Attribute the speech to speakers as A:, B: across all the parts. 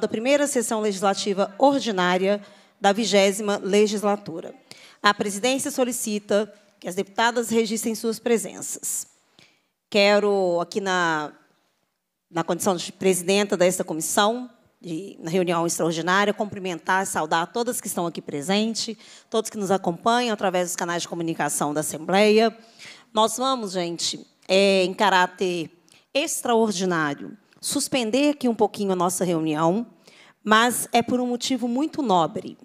A: da primeira sessão legislativa ordinária da vigésima legislatura. A presidência solicita que as deputadas registrem suas presenças. Quero, aqui na, na condição de presidenta desta comissão, de, na reunião extraordinária, cumprimentar e saudar todas que estão aqui presentes, todos que nos acompanham através dos canais de comunicação da Assembleia. Nós vamos, gente, é, em caráter extraordinário, suspender aqui um pouquinho a nossa reunião, mas é por um motivo muito nobre.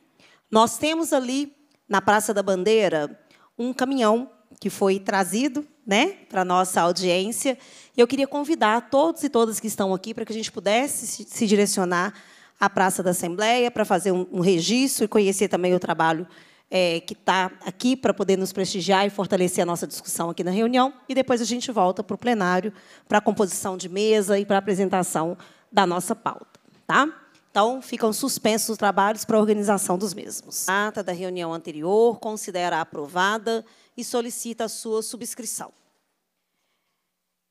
A: Nós temos ali na Praça da Bandeira um caminhão que foi trazido né, para a nossa audiência. Eu queria convidar todos e todas que estão aqui para que a gente pudesse se direcionar à Praça da Assembleia para fazer um registro e conhecer também o trabalho é, que está aqui para poder nos prestigiar e fortalecer a nossa discussão aqui na reunião. E depois a gente volta para o plenário, para a composição de mesa e para a apresentação da nossa pauta. Tá? Então, ficam suspensos os trabalhos para a organização dos mesmos. A ata da reunião anterior considera aprovada e solicita a sua subscrição.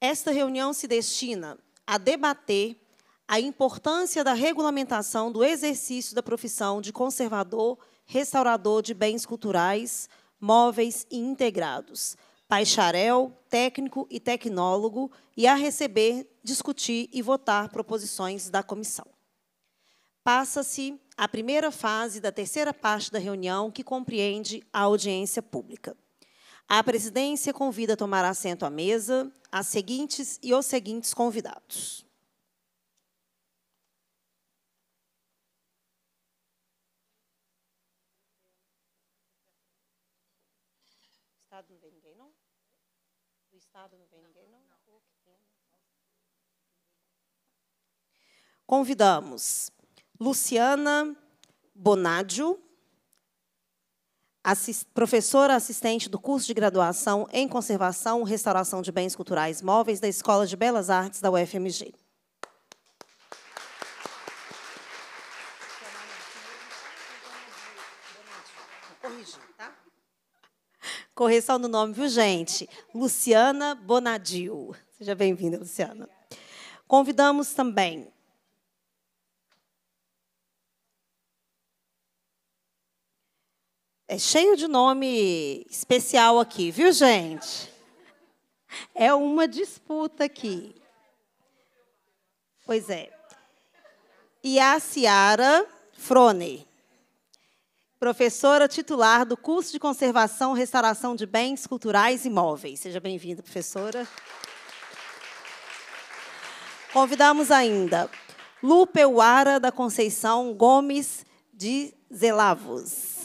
A: Esta reunião se destina a debater a importância da regulamentação do exercício da profissão de conservador restaurador de bens culturais, móveis e integrados, bacharel, técnico e tecnólogo, e a receber, discutir e votar proposições da comissão. Passa-se a primeira fase da terceira parte da reunião, que compreende a audiência pública. A presidência convida a tomar assento à mesa as seguintes e os seguintes convidados. convidamos Luciana Bonadio, assist, professora assistente do curso de graduação em Conservação e Restauração de Bens Culturais Móveis da Escola de Belas Artes da UFMG. Correção do nome, viu, gente? Luciana Bonadio. Seja bem-vinda, Luciana. Convidamos também É cheio de nome especial aqui, viu, gente? É uma disputa aqui. Pois é. E a Ciara Frone, professora titular do curso de Conservação e Restauração de Bens Culturais e Seja bem-vinda, professora. Convidamos ainda Lupe Peuara da Conceição Gomes de Zelavos.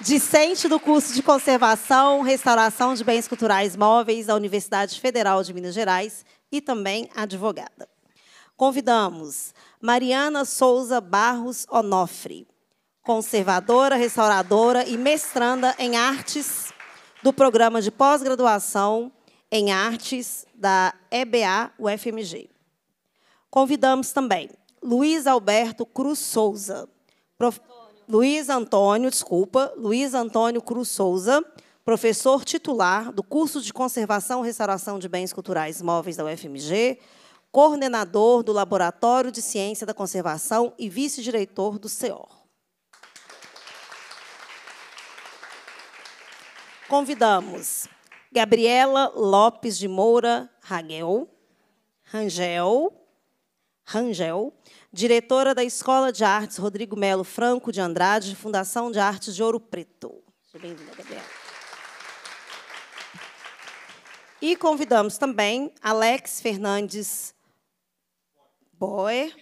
A: Discente do curso de Conservação, e Restauração de Bens Culturais Móveis da Universidade Federal de Minas Gerais e também advogada. Convidamos Mariana Souza Barros Onofre, conservadora, restauradora e mestranda em artes do programa de pós-graduação em artes da EBA UFMG. Convidamos também Luiz Alberto Cruz Souza, professor Luiz Antônio, desculpa, Luiz Antônio Cruz Souza, professor titular do curso de Conservação e Restauração de Bens Culturais Móveis da UFMG, coordenador do Laboratório de Ciência da Conservação e vice-diretor do CEOR. Convidamos Gabriela Lopes de Moura Rangel, Rangel, Rangel, diretora da Escola de Artes Rodrigo Melo Franco de Andrade, Fundação de Artes de Ouro Preto. Seja bem-vinda, Gabriela. E convidamos também Alex Fernandes Boer,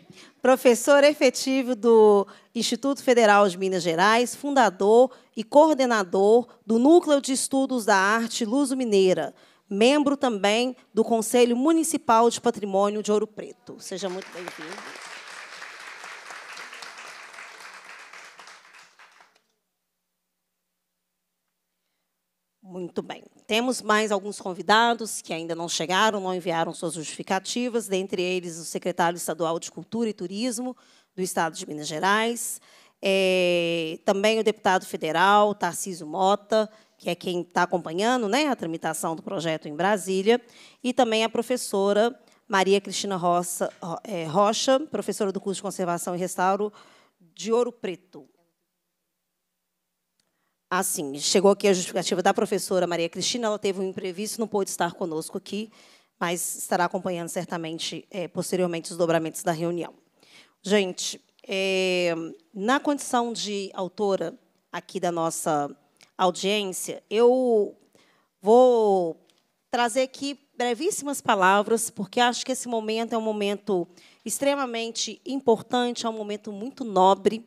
A: professor efetivo do Instituto Federal de Minas Gerais, fundador e coordenador do Núcleo de Estudos da Arte Luso Mineira, membro também do Conselho Municipal de Patrimônio de Ouro Preto. Seja muito bem-vindo. Muito bem. Temos mais alguns convidados que ainda não chegaram, não enviaram suas justificativas, dentre eles o secretário estadual de Cultura e Turismo do Estado de Minas Gerais, é, também o deputado federal Tarcísio Mota, que é quem está acompanhando né, a tramitação do projeto em Brasília, e também a professora Maria Cristina Rocha, é, Rocha professora do curso de Conservação e Restauro de Ouro Preto assim, chegou aqui a justificativa da professora Maria Cristina, ela teve um imprevisto, não pôde estar conosco aqui, mas estará acompanhando certamente é, posteriormente os dobramentos da reunião. Gente, é, na condição de autora aqui da nossa audiência, eu vou trazer aqui brevíssimas palavras, porque acho que esse momento é um momento extremamente importante, é um momento muito nobre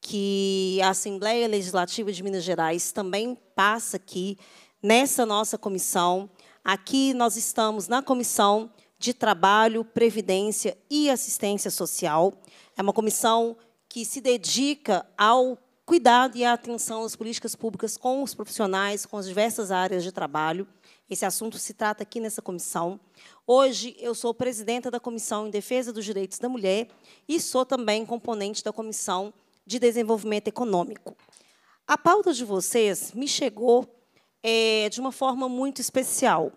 A: que a Assembleia Legislativa de Minas Gerais também passa aqui nessa nossa comissão. Aqui nós estamos na comissão de Trabalho, Previdência e Assistência Social. É uma comissão que se dedica ao cuidado e à atenção às políticas públicas com os profissionais, com as diversas áreas de trabalho. Esse assunto se trata aqui nessa comissão. Hoje, eu sou presidenta da Comissão em Defesa dos Direitos da Mulher e sou também componente da Comissão de Desenvolvimento Econômico. A pauta de vocês me chegou é, de uma forma muito especial.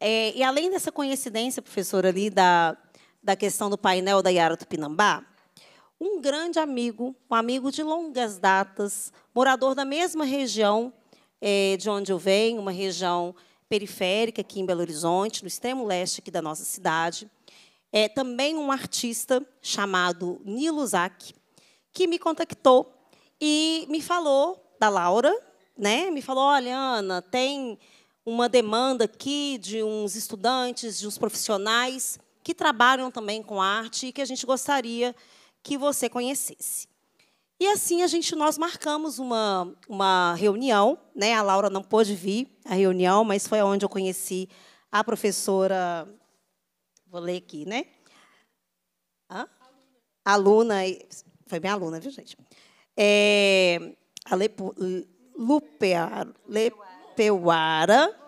A: É, e além dessa coincidência, professora, ali da, da questão do painel da Yara Tupinambá, um grande amigo, um amigo de longas datas, morador da mesma região é, de onde eu venho, uma região periférica aqui em Belo Horizonte, no extremo leste aqui da nossa cidade, é, também um artista chamado Nilo Zac, que me contactou e me falou da Laura, né? Me falou, olha, Ana, tem uma demanda aqui de uns estudantes, de uns profissionais que trabalham também com arte e que a gente gostaria que você conhecesse. E assim a gente nós marcamos uma, uma reunião, né? A Laura não pôde vir à reunião, mas foi onde eu conheci a professora Vou ler aqui, né? Hã? Aluna. Foi minha aluna, viu, gente? É, a Lepo, Lepeuara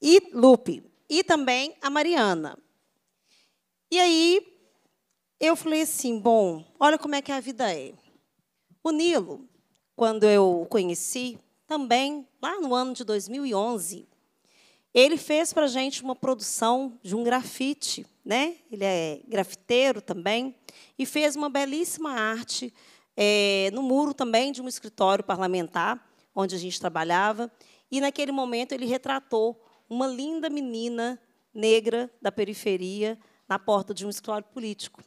A: e Lupe. E também a Mariana. E aí, eu falei assim, bom, olha como é que a vida é. O Nilo, quando eu o conheci, também, lá no ano de 2011, ele fez para a gente uma produção de um grafite, né? Ele é grafiteiro também e fez uma belíssima arte é, no muro também de um escritório parlamentar onde a gente trabalhava. E naquele momento ele retratou uma linda menina negra da periferia na porta de um escritório político.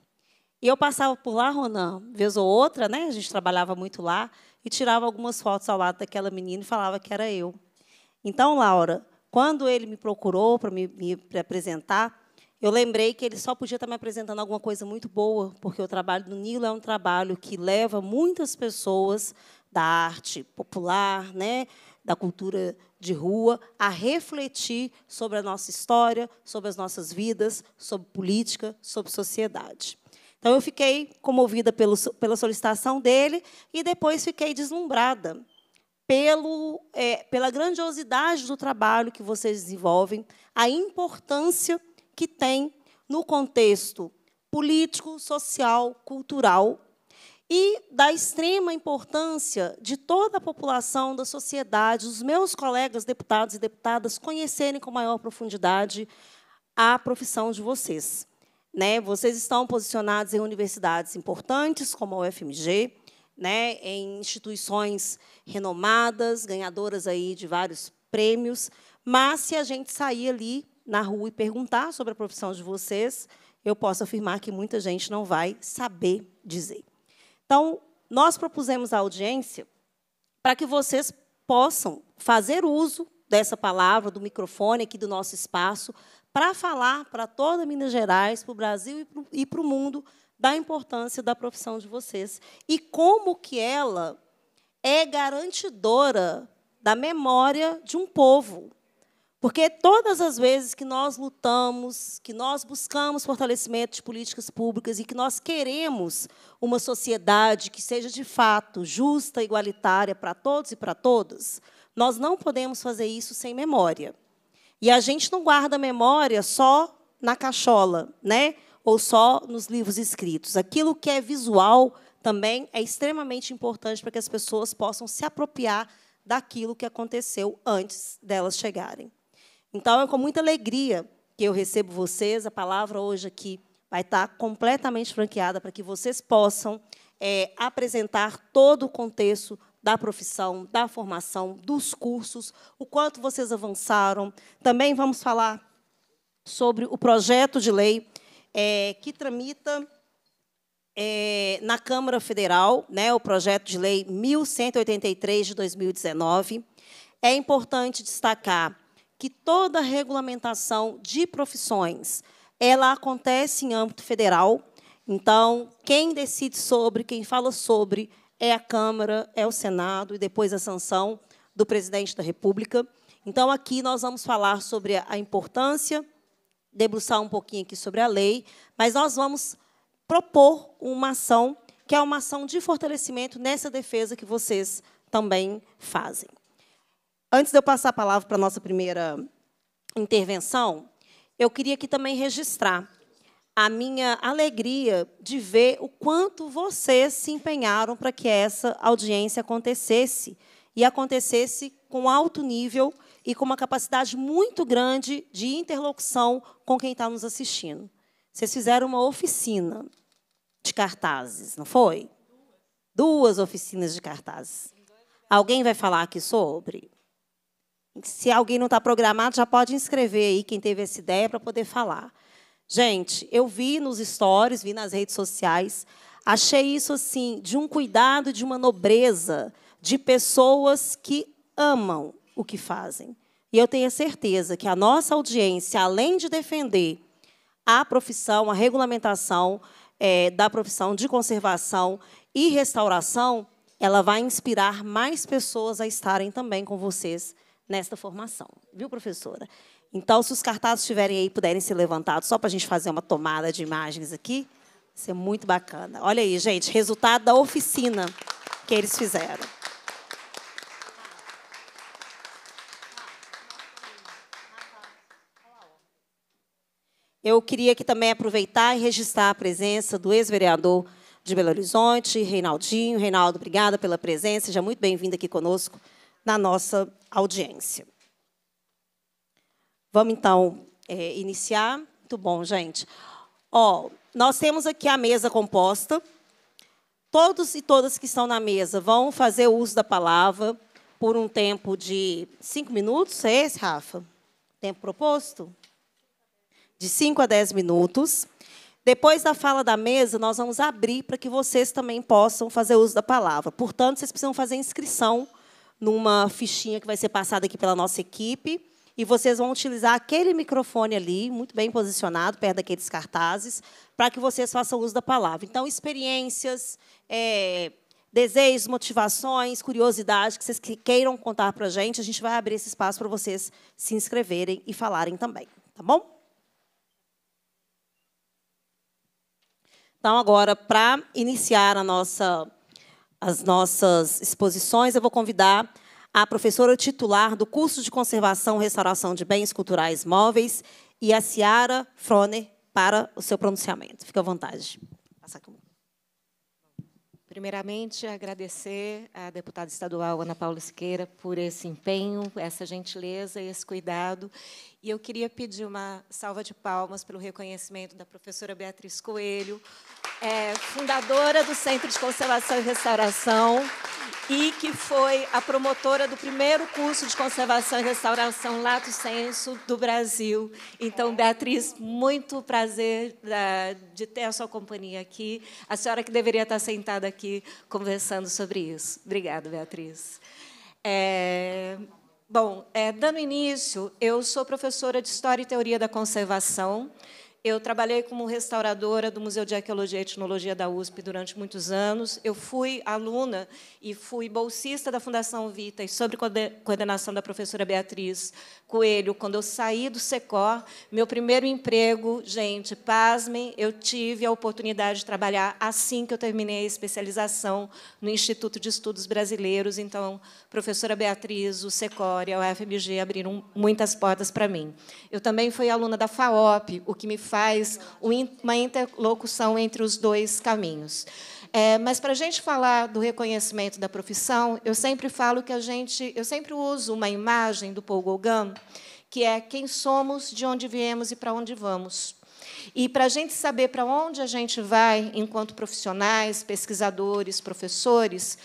A: E eu passava por lá, Ronan, vez ou outra, né? A gente trabalhava muito lá e tirava algumas fotos ao lado daquela menina e falava que era eu. Então, Laura, quando ele me procurou para me, me apresentar, eu lembrei que ele só podia estar tá me apresentando alguma coisa muito boa, porque o trabalho do Nilo é um trabalho que leva muitas pessoas da arte popular, né, da cultura de rua, a refletir sobre a nossa história, sobre as nossas vidas, sobre política, sobre sociedade. Então, eu fiquei comovida pelo, pela solicitação dele e depois fiquei deslumbrada pelo, é, pela grandiosidade do trabalho que vocês desenvolvem, a importância que tem no contexto político, social, cultural e da extrema importância de toda a população, da sociedade, os meus colegas deputados e deputadas conhecerem com maior profundidade a profissão de vocês. Né? Vocês estão posicionados em universidades importantes, como a UFMG, né, em instituições renomadas, ganhadoras aí de vários prêmios, mas se a gente sair ali na rua e perguntar sobre a profissão de vocês, eu posso afirmar que muita gente não vai saber dizer. Então, nós propusemos a audiência para que vocês possam fazer uso dessa palavra, do microfone aqui do nosso espaço, para falar para toda Minas Gerais, para o Brasil e para o mundo da importância da profissão de vocês e como que ela é garantidora da memória de um povo. Porque todas as vezes que nós lutamos, que nós buscamos fortalecimento de políticas públicas e que nós queremos uma sociedade que seja de fato justa, igualitária para todos e para todas, nós não podemos fazer isso sem memória. E a gente não guarda memória só na cachola, né? ou só nos livros escritos. Aquilo que é visual também é extremamente importante para que as pessoas possam se apropriar daquilo que aconteceu antes delas chegarem. Então, é com muita alegria que eu recebo vocês. A palavra hoje aqui vai estar completamente franqueada para que vocês possam é, apresentar todo o contexto da profissão, da formação, dos cursos, o quanto vocês avançaram. Também vamos falar sobre o projeto de lei é, que tramita é, na Câmara Federal, né, o projeto de lei 1183 de 2019. É importante destacar que toda regulamentação de profissões ela acontece em âmbito federal. Então, quem decide sobre, quem fala sobre, é a Câmara, é o Senado e depois a sanção do presidente da República. Então, aqui nós vamos falar sobre a importância debruçar um pouquinho aqui sobre a lei, mas nós vamos propor uma ação que é uma ação de fortalecimento nessa defesa que vocês também fazem. Antes de eu passar a palavra para a nossa primeira intervenção, eu queria aqui também registrar a minha alegria de ver o quanto vocês se empenharam para que essa audiência acontecesse e acontecesse com alto nível e com uma capacidade muito grande de interlocução com quem está nos assistindo. Vocês fizeram uma oficina de cartazes, não foi? Duas oficinas de cartazes. Alguém vai falar aqui sobre? Se alguém não está programado, já pode inscrever aí quem teve essa ideia para poder falar. Gente, eu vi nos stories, vi nas redes sociais, achei isso assim de um cuidado, de uma nobreza de pessoas que amam o que fazem. E eu tenho a certeza que a nossa audiência, além de defender a profissão, a regulamentação é, da profissão de conservação e restauração, ela vai inspirar mais pessoas a estarem também com vocês nesta formação. Viu, professora? Então, se os cartazes estiverem aí, puderem ser levantados, só para a gente fazer uma tomada de imagens aqui, isso é muito bacana. Olha aí, gente, resultado da oficina que eles fizeram. eu queria aqui também aproveitar e registrar a presença do ex-vereador de Belo Horizonte, Reinaldinho. Reinaldo, obrigada pela presença, seja muito bem-vindo aqui conosco na nossa audiência. Vamos, então, é, iniciar. Muito bom, gente. Ó, nós temos aqui a mesa composta. Todos e todas que estão na mesa vão fazer uso da palavra por um tempo de cinco minutos. É esse, Rafa? Tempo proposto? de 5 a 10 minutos. Depois da fala da mesa, nós vamos abrir para que vocês também possam fazer uso da palavra. Portanto, vocês precisam fazer inscrição numa fichinha que vai ser passada aqui pela nossa equipe. E vocês vão utilizar aquele microfone ali, muito bem posicionado, perto daqueles cartazes, para que vocês façam uso da palavra. Então, experiências, é, desejos, motivações, curiosidade que vocês queiram contar para a gente, a gente vai abrir esse espaço para vocês se inscreverem e falarem também. Tá bom? Então, agora, para iniciar nossa, as nossas exposições, eu vou convidar a professora titular do curso de Conservação e Restauração de Bens Culturais Móveis e a Ciara Froner para o seu pronunciamento. Fique à vontade.
B: Primeiramente, agradecer à deputada estadual Ana Paula Siqueira por esse empenho, essa gentileza e esse cuidado e eu queria pedir uma salva de palmas pelo reconhecimento da professora Beatriz Coelho, é, fundadora do Centro de Conservação e Restauração e que foi a promotora do primeiro curso de conservação e restauração Lato Senso do Brasil. Então, Beatriz, muito prazer é, de ter a sua companhia aqui. A senhora que deveria estar sentada aqui conversando sobre isso. Obrigada, Beatriz. É... Bom, é, dando início, eu sou professora de História e Teoria da Conservação eu trabalhei como restauradora do Museu de Arqueologia e Etnologia da USP durante muitos anos. Eu fui aluna e fui bolsista da Fundação Vita e sobre coordenação da professora Beatriz Coelho. Quando eu saí do Secor, meu primeiro emprego, gente, pasmem, eu tive a oportunidade de trabalhar assim que eu terminei a especialização no Instituto de Estudos Brasileiros. Então, professora Beatriz, o Secor e a UFMG abriram muitas portas para mim. Eu também fui aluna da FAOP, o que me faz faz uma interlocução entre os dois caminhos. É, mas para a gente falar do reconhecimento da profissão, eu sempre falo que a gente, eu sempre uso uma imagem do Paul Gauguin, que é quem somos, de onde viemos e para onde vamos. E para a gente saber para onde a gente vai, enquanto profissionais, pesquisadores, professores,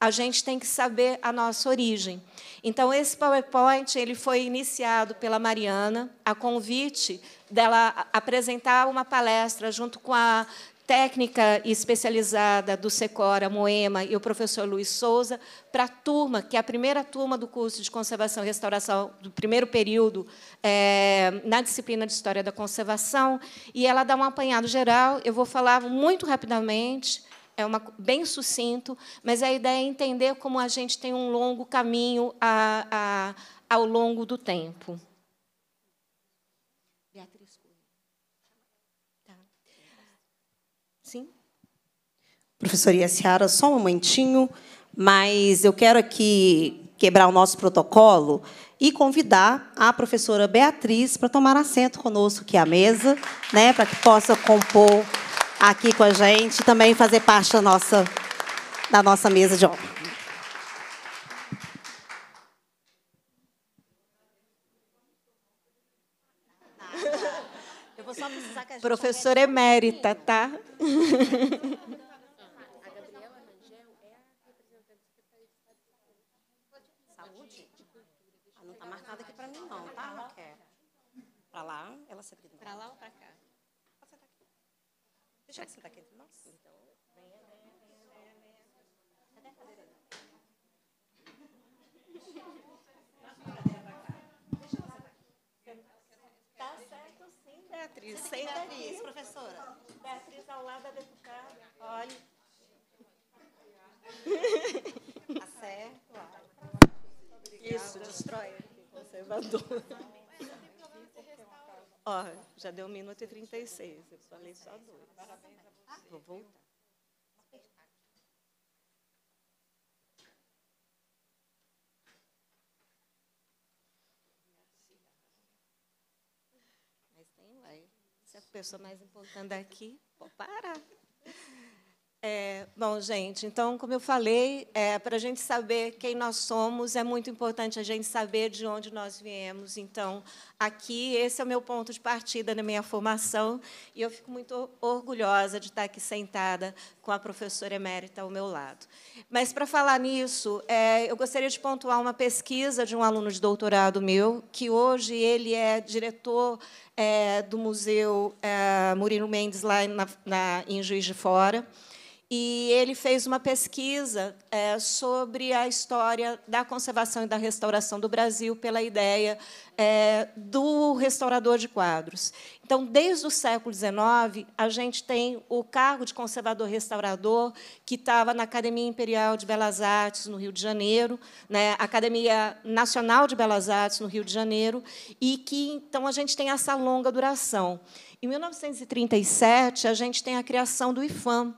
B: a gente tem que saber a nossa origem. Então, esse PowerPoint ele foi iniciado pela Mariana, a convite dela apresentar uma palestra junto com a técnica especializada do Secora, Moema e o professor Luiz Souza para a turma, que é a primeira turma do curso de conservação e restauração do primeiro período é, na disciplina de História da Conservação, e ela dá um apanhado geral. Eu vou falar muito rapidamente, é uma, bem sucinto, mas a ideia é entender como a gente tem um longo caminho a, a, ao longo do tempo.
A: Professor Ciara, só um momentinho, mas eu quero aqui quebrar o nosso protocolo e convidar a professora Beatriz para tomar assento conosco aqui à mesa, né, para que possa compor aqui com a gente e também fazer parte da nossa, da nossa mesa de obra. Professora
B: emérita, tá? Pra lá ou pra cá? Pode sentar aqui.
A: Deixa eu sentar aqui entre nós. Então, venha, venha, venha, Cadê
B: a cadeira? Tá certo sim, Beatriz. Sem Beatriz, professora. Beatriz ao lado da deputada. Olha. tá certo. Isso, destrói. Conservador. Ó, já deu 1 minuto e 36. Eu
A: falei só dois. Parabéns
C: a você. Vou voltar.
B: Mas tem lá. Se a pessoa mais importante daqui, pode parar. É, bom, gente, então, como eu falei, é, para a gente saber quem nós somos, é muito importante a gente saber de onde nós viemos. Então, aqui, esse é o meu ponto de partida na minha formação, e eu fico muito orgulhosa de estar aqui sentada com a professora emérita ao meu lado. Mas, para falar nisso, é, eu gostaria de pontuar uma pesquisa de um aluno de doutorado meu, que hoje ele é diretor é, do Museu é, Murilo Mendes, lá na, na, em Juiz de Fora. E ele fez uma pesquisa é, sobre a história da conservação e da restauração do Brasil pela ideia é, do restaurador de quadros. Então, desde o século XIX, a gente tem o cargo de conservador-restaurador que estava na Academia Imperial de Belas Artes, no Rio de Janeiro, né, Academia Nacional de Belas Artes, no Rio de Janeiro, e que, então, a gente tem essa longa duração. Em 1937, a gente tem a criação do IFAM,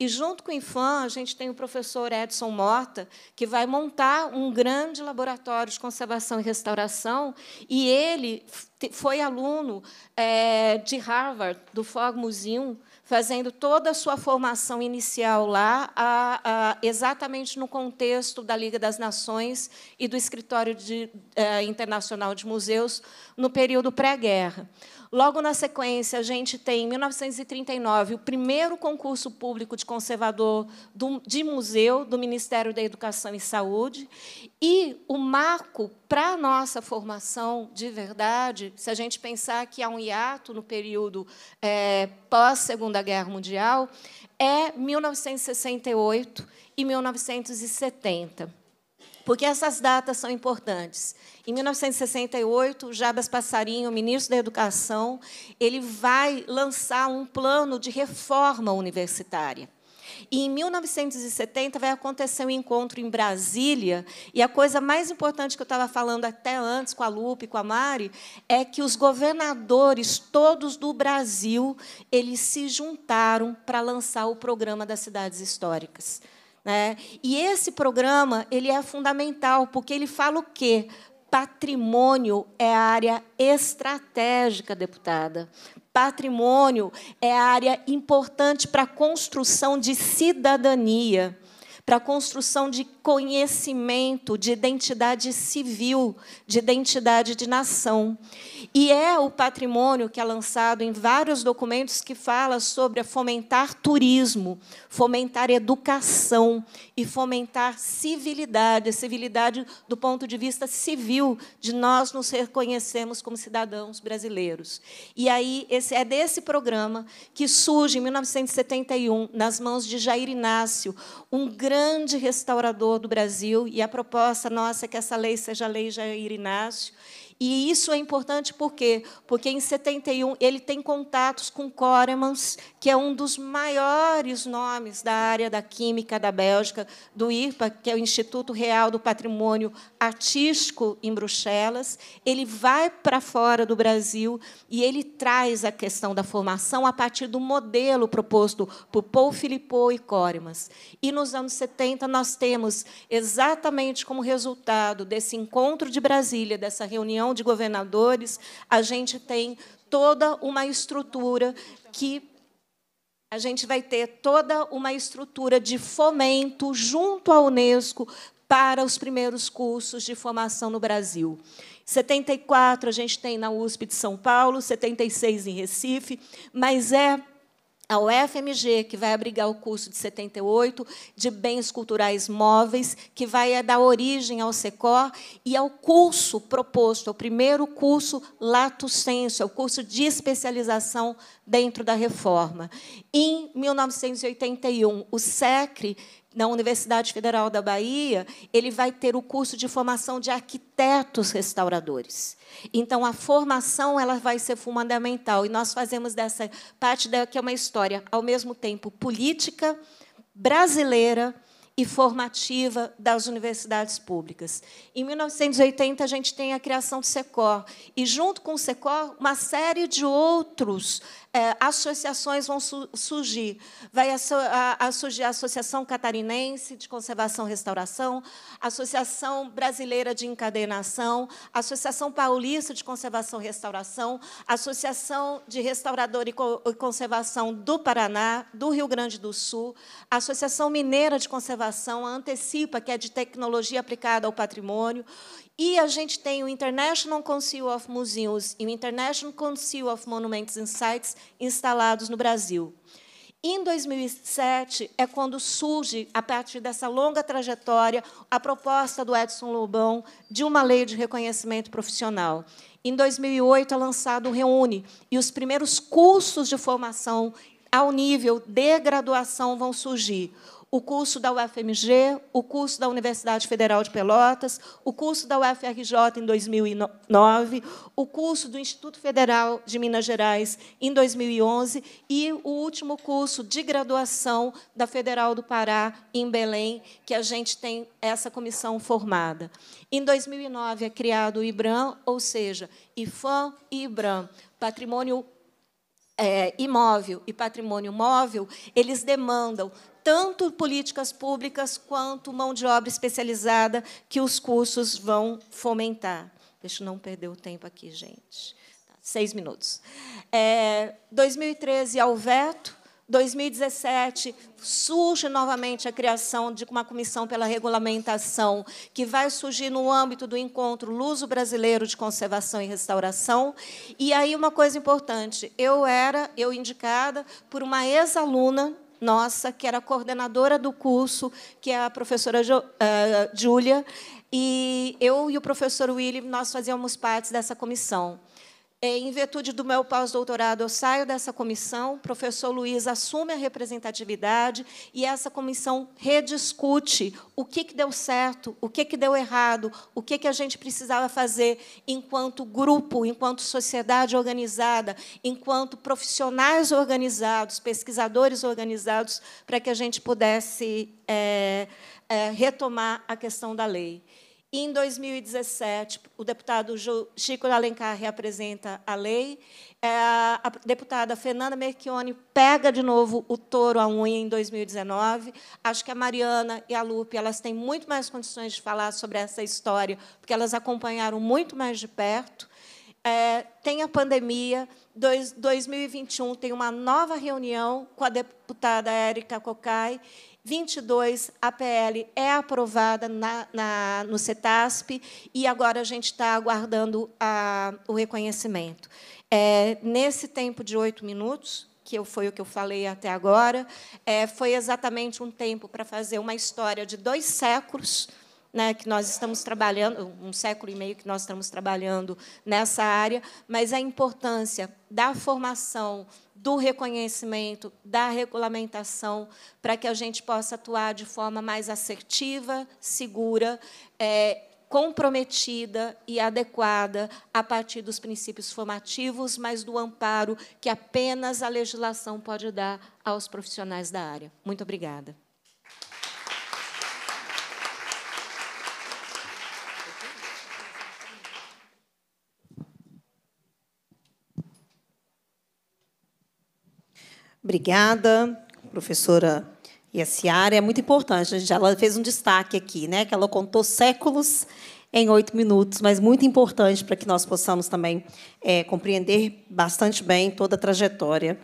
B: e junto com o IFAM, a gente tem o professor Edson Morta, que vai montar um grande laboratório de conservação e restauração, e ele foi aluno é, de Harvard, do Fogg Museum, fazendo toda a sua formação inicial lá, a, a, exatamente no contexto da Liga das Nações e do Escritório de, é, Internacional de Museus, no período pré-guerra. Logo na sequência, a gente tem, em 1939, o primeiro concurso público de conservador do, de museu do Ministério da Educação e Saúde. E o marco para a nossa formação de verdade, se a gente pensar que há um hiato no período é, pós-Segunda Guerra Mundial, é 1968 e 1970 porque essas datas são importantes. Em 1968, o Jabas Passarinho, ministro da Educação, ele vai lançar um plano de reforma universitária. E em 1970 vai acontecer um encontro em Brasília, e a coisa mais importante que eu estava falando até antes com a Lupe, com a Mari, é que os governadores todos do Brasil, eles se juntaram para lançar o programa das cidades históricas. Né? E esse programa ele é fundamental, porque ele fala o quê? Patrimônio é área estratégica, deputada. Patrimônio é área importante para a construção de cidadania para a construção de conhecimento, de identidade civil, de identidade de nação. E é o patrimônio que é lançado em vários documentos que fala sobre fomentar turismo, fomentar educação e fomentar civilidade, civilidade do ponto de vista civil, de nós nos reconhecermos como cidadãos brasileiros. E aí esse é desse programa que surge em 1971 nas mãos de Jair Inácio um grande grande restaurador do Brasil, e a proposta nossa é que essa lei seja a Lei Jair Inácio, e isso é importante por quê? Porque em 71 ele tem contatos com Coremans, que é um dos maiores nomes da área da química da Bélgica, do IRPA, que é o Instituto Real do Patrimônio Artístico em Bruxelas. Ele vai para fora do Brasil e ele traz a questão da formação a partir do modelo proposto por Paul Philippot e Coremans. E nos anos 70 nós temos exatamente como resultado desse encontro de Brasília, dessa reunião de Governadores, a gente tem toda uma estrutura que a gente vai ter toda uma estrutura de fomento junto à Unesco para os primeiros cursos de formação no Brasil. 74 a gente tem na USP de São Paulo, 76 em Recife, mas é a UFMG, que vai abrigar o curso de 78 de Bens Culturais Móveis, que vai é dar origem ao SECOR e ao curso proposto, ao primeiro curso Lato Senso, é o curso de especialização dentro da reforma. Em 1981, o SECRE na Universidade Federal da Bahia, ele vai ter o curso de formação de arquitetos restauradores. Então, a formação ela vai ser fundamental. E nós fazemos dessa parte da, que é uma história, ao mesmo tempo, política, brasileira e formativa das universidades públicas. Em 1980, a gente tem a criação do SECOR. E, junto com o SECOR, uma série de outros é, associações vão su surgir. Vai a, a, a surgir a Associação Catarinense de Conservação e Restauração, Associação Brasileira de Encadenação, Associação Paulista de Conservação e Restauração, Associação de Restaurador e, Co e Conservação do Paraná, do Rio Grande do Sul, Associação Mineira de Conservação, a Antecipa, que é de tecnologia aplicada ao patrimônio, e a gente tem o International Council of Museums e o International Council of Monuments and Sites instalados no Brasil. Em 2007 é quando surge, a partir dessa longa trajetória, a proposta do Edson Lobão de uma lei de reconhecimento profissional. Em 2008 é lançado o Reúne e os primeiros cursos de formação ao nível de graduação vão surgir o curso da UFMG, o curso da Universidade Federal de Pelotas, o curso da UFRJ em 2009, o curso do Instituto Federal de Minas Gerais em 2011 e o último curso de graduação da Federal do Pará em Belém, que a gente tem essa comissão formada. Em 2009 é criado o IBRAM, ou seja, IFAM e IBRAM, Patrimônio é, imóvel e patrimônio móvel, eles demandam tanto políticas públicas quanto mão de obra especializada que os cursos vão fomentar. Deixa eu não perder o tempo aqui, gente. Tá, seis minutos. É, 2013, Alveto. 2017 surge novamente a criação de uma comissão pela regulamentação que vai surgir no âmbito do encontro Luso Brasileiro de Conservação e Restauração. E aí uma coisa importante, eu era eu indicada por uma ex-aluna nossa, que era coordenadora do curso, que é a professora jo, uh, Júlia, e eu e o professor William, nós fazíamos parte dessa comissão. É, em virtude do meu pós-doutorado, eu saio dessa comissão, o professor Luiz assume a representatividade e essa comissão rediscute o que, que deu certo, o que, que deu errado, o que, que a gente precisava fazer enquanto grupo, enquanto sociedade organizada, enquanto profissionais organizados, pesquisadores organizados, para que a gente pudesse é, é, retomar a questão da lei. Em 2017, o deputado Chico Alencar reapresenta a lei. É, a deputada Fernanda Merchione pega de novo o touro à unha em 2019. Acho que a Mariana e a Lupe elas têm muito mais condições de falar sobre essa história, porque elas acompanharam muito mais de perto. É, tem a pandemia. Dois, 2021 tem uma nova reunião com a deputada Érica Cocai 22, a PL é aprovada na, na, no CETASP e agora a gente está aguardando a, o reconhecimento. É, nesse tempo de oito minutos, que eu, foi o que eu falei até agora, é, foi exatamente um tempo para fazer uma história de dois séculos né, que nós estamos trabalhando, um século e meio que nós estamos trabalhando nessa área, mas a importância da formação, do reconhecimento, da regulamentação, para que a gente possa atuar de forma mais assertiva, segura, é, comprometida e adequada a partir dos princípios formativos, mas do amparo que apenas a legislação pode dar aos profissionais da área. Muito obrigada.
A: Obrigada, professora Yaciara. É muito importante. Né? Ela fez um destaque aqui, né? Que ela contou séculos em oito minutos, mas muito importante para que nós possamos também é, compreender bastante bem toda a trajetória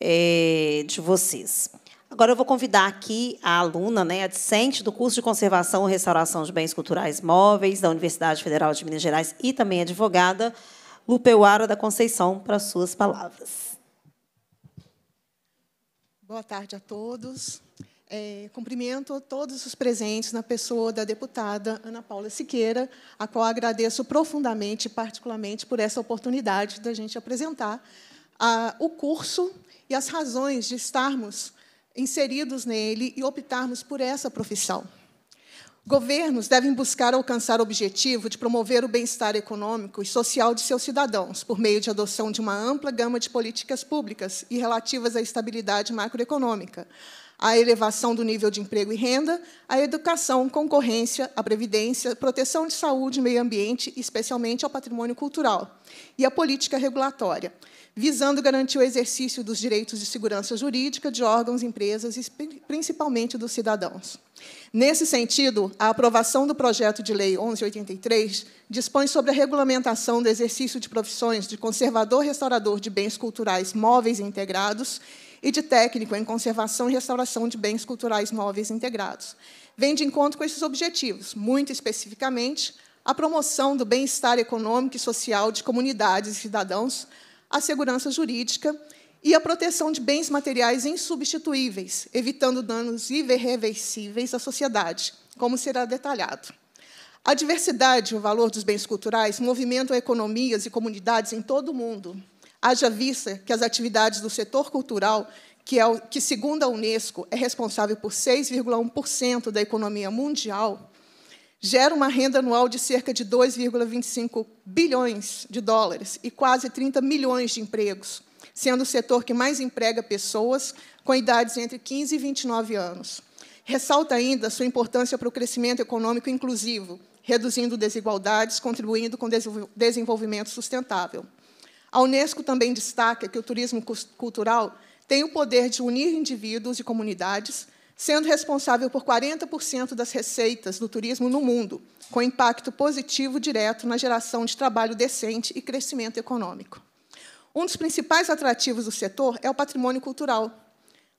A: é, de vocês. Agora eu vou convidar aqui a aluna, né, a discente do curso de Conservação e Restauração de Bens Culturais Móveis da Universidade Federal de Minas Gerais e também advogada, Lupeuara da Conceição, para suas palavras.
D: Boa tarde a todos. É, cumprimento todos os presentes na pessoa da deputada Ana Paula Siqueira, a qual agradeço profundamente e particularmente por essa oportunidade da gente apresentar a, o curso e as razões de estarmos inseridos nele e optarmos por essa profissão. Governos devem buscar alcançar o objetivo de promover o bem-estar econômico e social de seus cidadãos, por meio de adoção de uma ampla gama de políticas públicas e relativas à estabilidade macroeconômica, à elevação do nível de emprego e renda, à educação, concorrência, à previdência, proteção de saúde, e meio ambiente, especialmente ao patrimônio cultural, e à política regulatória visando garantir o exercício dos direitos de segurança jurídica de órgãos, empresas e principalmente dos cidadãos. Nesse sentido, a aprovação do projeto de lei 1183 dispõe sobre a regulamentação do exercício de profissões de conservador restaurador de bens culturais móveis integrados e de técnico em conservação e restauração de bens culturais móveis integrados. Vem de encontro com esses objetivos, muito especificamente, a promoção do bem-estar econômico e social de comunidades e cidadãos a segurança jurídica e a proteção de bens materiais insubstituíveis, evitando danos irreversíveis à sociedade, como será detalhado. A diversidade e o valor dos bens culturais movimentam economias e comunidades em todo o mundo. Haja vista que as atividades do setor cultural, que, é, que segundo a Unesco é responsável por 6,1% da economia mundial, gera uma renda anual de cerca de 2,25 bilhões de dólares e quase 30 milhões de empregos, sendo o setor que mais emprega pessoas com idades entre 15 e 29 anos. Ressalta ainda sua importância para o crescimento econômico inclusivo, reduzindo desigualdades, contribuindo com desenvolvimento sustentável. A Unesco também destaca que o turismo cultural tem o poder de unir indivíduos e comunidades sendo responsável por 40% das receitas do turismo no mundo, com impacto positivo direto na geração de trabalho decente e crescimento econômico. Um dos principais atrativos do setor é o patrimônio cultural,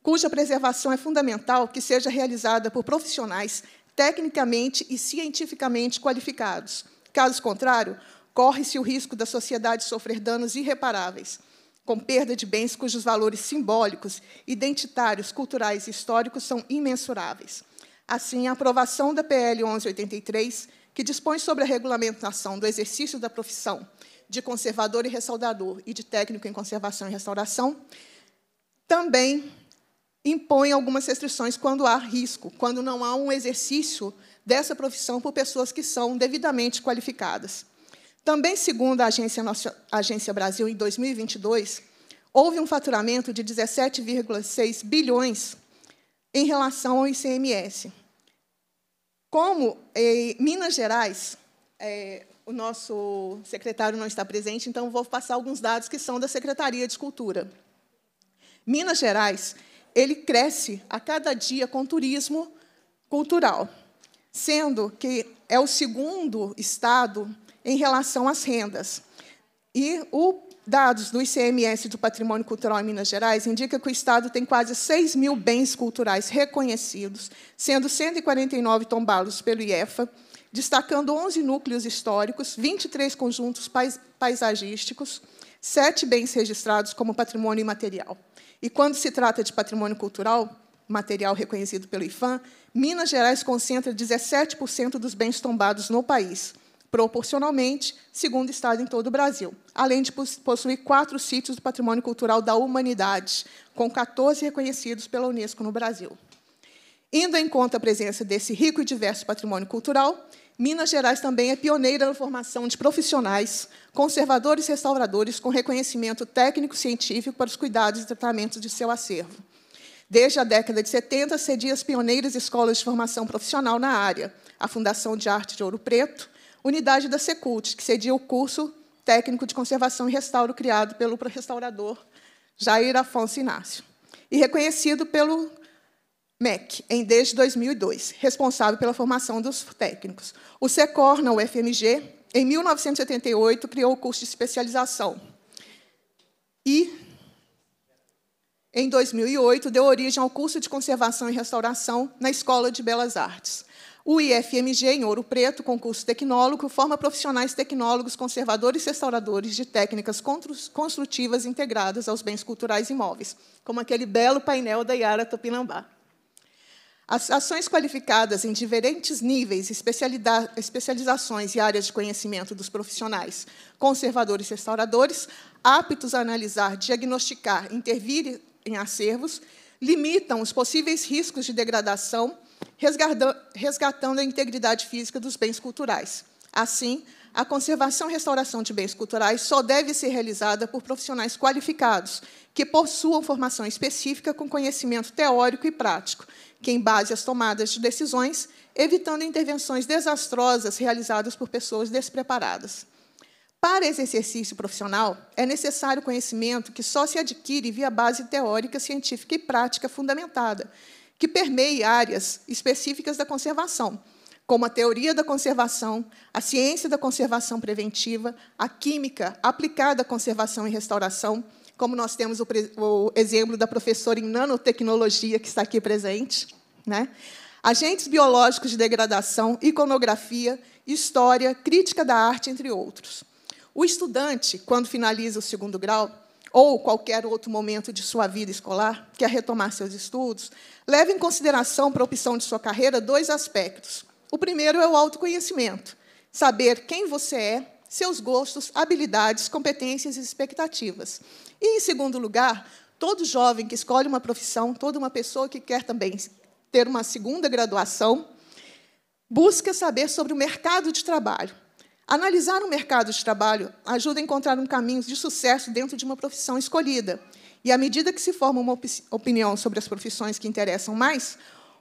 D: cuja preservação é fundamental que seja realizada por profissionais tecnicamente e cientificamente qualificados. Caso contrário, corre-se o risco da sociedade sofrer danos irreparáveis com perda de bens cujos valores simbólicos, identitários, culturais e históricos são imensuráveis. Assim, a aprovação da PL 1183, que dispõe sobre a regulamentação do exercício da profissão de conservador e restaurador e de técnico em conservação e restauração, também impõe algumas restrições quando há risco, quando não há um exercício dessa profissão por pessoas que são devidamente qualificadas. Também, segundo a Agência, Agência Brasil, em 2022, houve um faturamento de 17,6 bilhões em relação ao ICMS. Como em eh, Minas Gerais, é, o nosso secretário não está presente, então vou passar alguns dados que são da Secretaria de Cultura. Minas Gerais, ele cresce a cada dia com turismo cultural, sendo que é o segundo estado em relação às rendas. E o dados do ICMS do Patrimônio Cultural em Minas Gerais indicam que o Estado tem quase 6 mil bens culturais reconhecidos, sendo 149 tombados pelo IEFA, destacando 11 núcleos históricos, 23 conjuntos paisagísticos, sete bens registrados como patrimônio imaterial. E quando se trata de patrimônio cultural, material reconhecido pelo IFAM, Minas Gerais concentra 17% dos bens tombados no país proporcionalmente, segundo estado em todo o Brasil, além de possuir quatro sítios do patrimônio cultural da humanidade, com 14 reconhecidos pela Unesco no Brasil. Indo em conta a presença desse rico e diverso patrimônio cultural, Minas Gerais também é pioneira na formação de profissionais, conservadores e restauradores com reconhecimento técnico-científico para os cuidados e tratamentos de seu acervo. Desde a década de 70, cedia as pioneiras escolas de formação profissional na área, a Fundação de Arte de Ouro Preto, unidade da Secult, que cedia o curso técnico de conservação e restauro criado pelo restaurador Jair Afonso Inácio e reconhecido pelo MEC, em desde 2002, responsável pela formação dos técnicos. O SECOR, na UFMG, em 1988, criou o curso de especialização e, em 2008, deu origem ao curso de conservação e restauração na Escola de Belas Artes. O IFMG, em Ouro Preto, concurso tecnólogo, forma profissionais tecnólogos, conservadores e restauradores de técnicas construtivas integradas aos bens culturais imóveis, como aquele belo painel da Yara Topinambá. As ações qualificadas em diferentes níveis, especializações e áreas de conhecimento dos profissionais, conservadores e restauradores, aptos a analisar, diagnosticar, intervir em acervos limitam os possíveis riscos de degradação, resgatando a integridade física dos bens culturais. Assim, a conservação e restauração de bens culturais só deve ser realizada por profissionais qualificados, que possuam formação específica com conhecimento teórico e prático, que embase as tomadas de decisões, evitando intervenções desastrosas realizadas por pessoas despreparadas. Para esse exercício profissional, é necessário conhecimento que só se adquire via base teórica, científica e prática fundamentada, que permeie áreas específicas da conservação, como a teoria da conservação, a ciência da conservação preventiva, a química aplicada à conservação e restauração, como nós temos o, o exemplo da professora em nanotecnologia que está aqui presente, né? agentes biológicos de degradação, iconografia, história, crítica da arte, entre outros. O estudante, quando finaliza o segundo grau, ou qualquer outro momento de sua vida escolar, quer retomar seus estudos, leva em consideração para a opção de sua carreira dois aspectos. O primeiro é o autoconhecimento, saber quem você é, seus gostos, habilidades, competências e expectativas. E, em segundo lugar, todo jovem que escolhe uma profissão, toda uma pessoa que quer também ter uma segunda graduação, busca saber sobre o mercado de trabalho, Analisar o mercado de trabalho ajuda a encontrar um caminho de sucesso dentro de uma profissão escolhida. E à medida que se forma uma opinião sobre as profissões que interessam mais,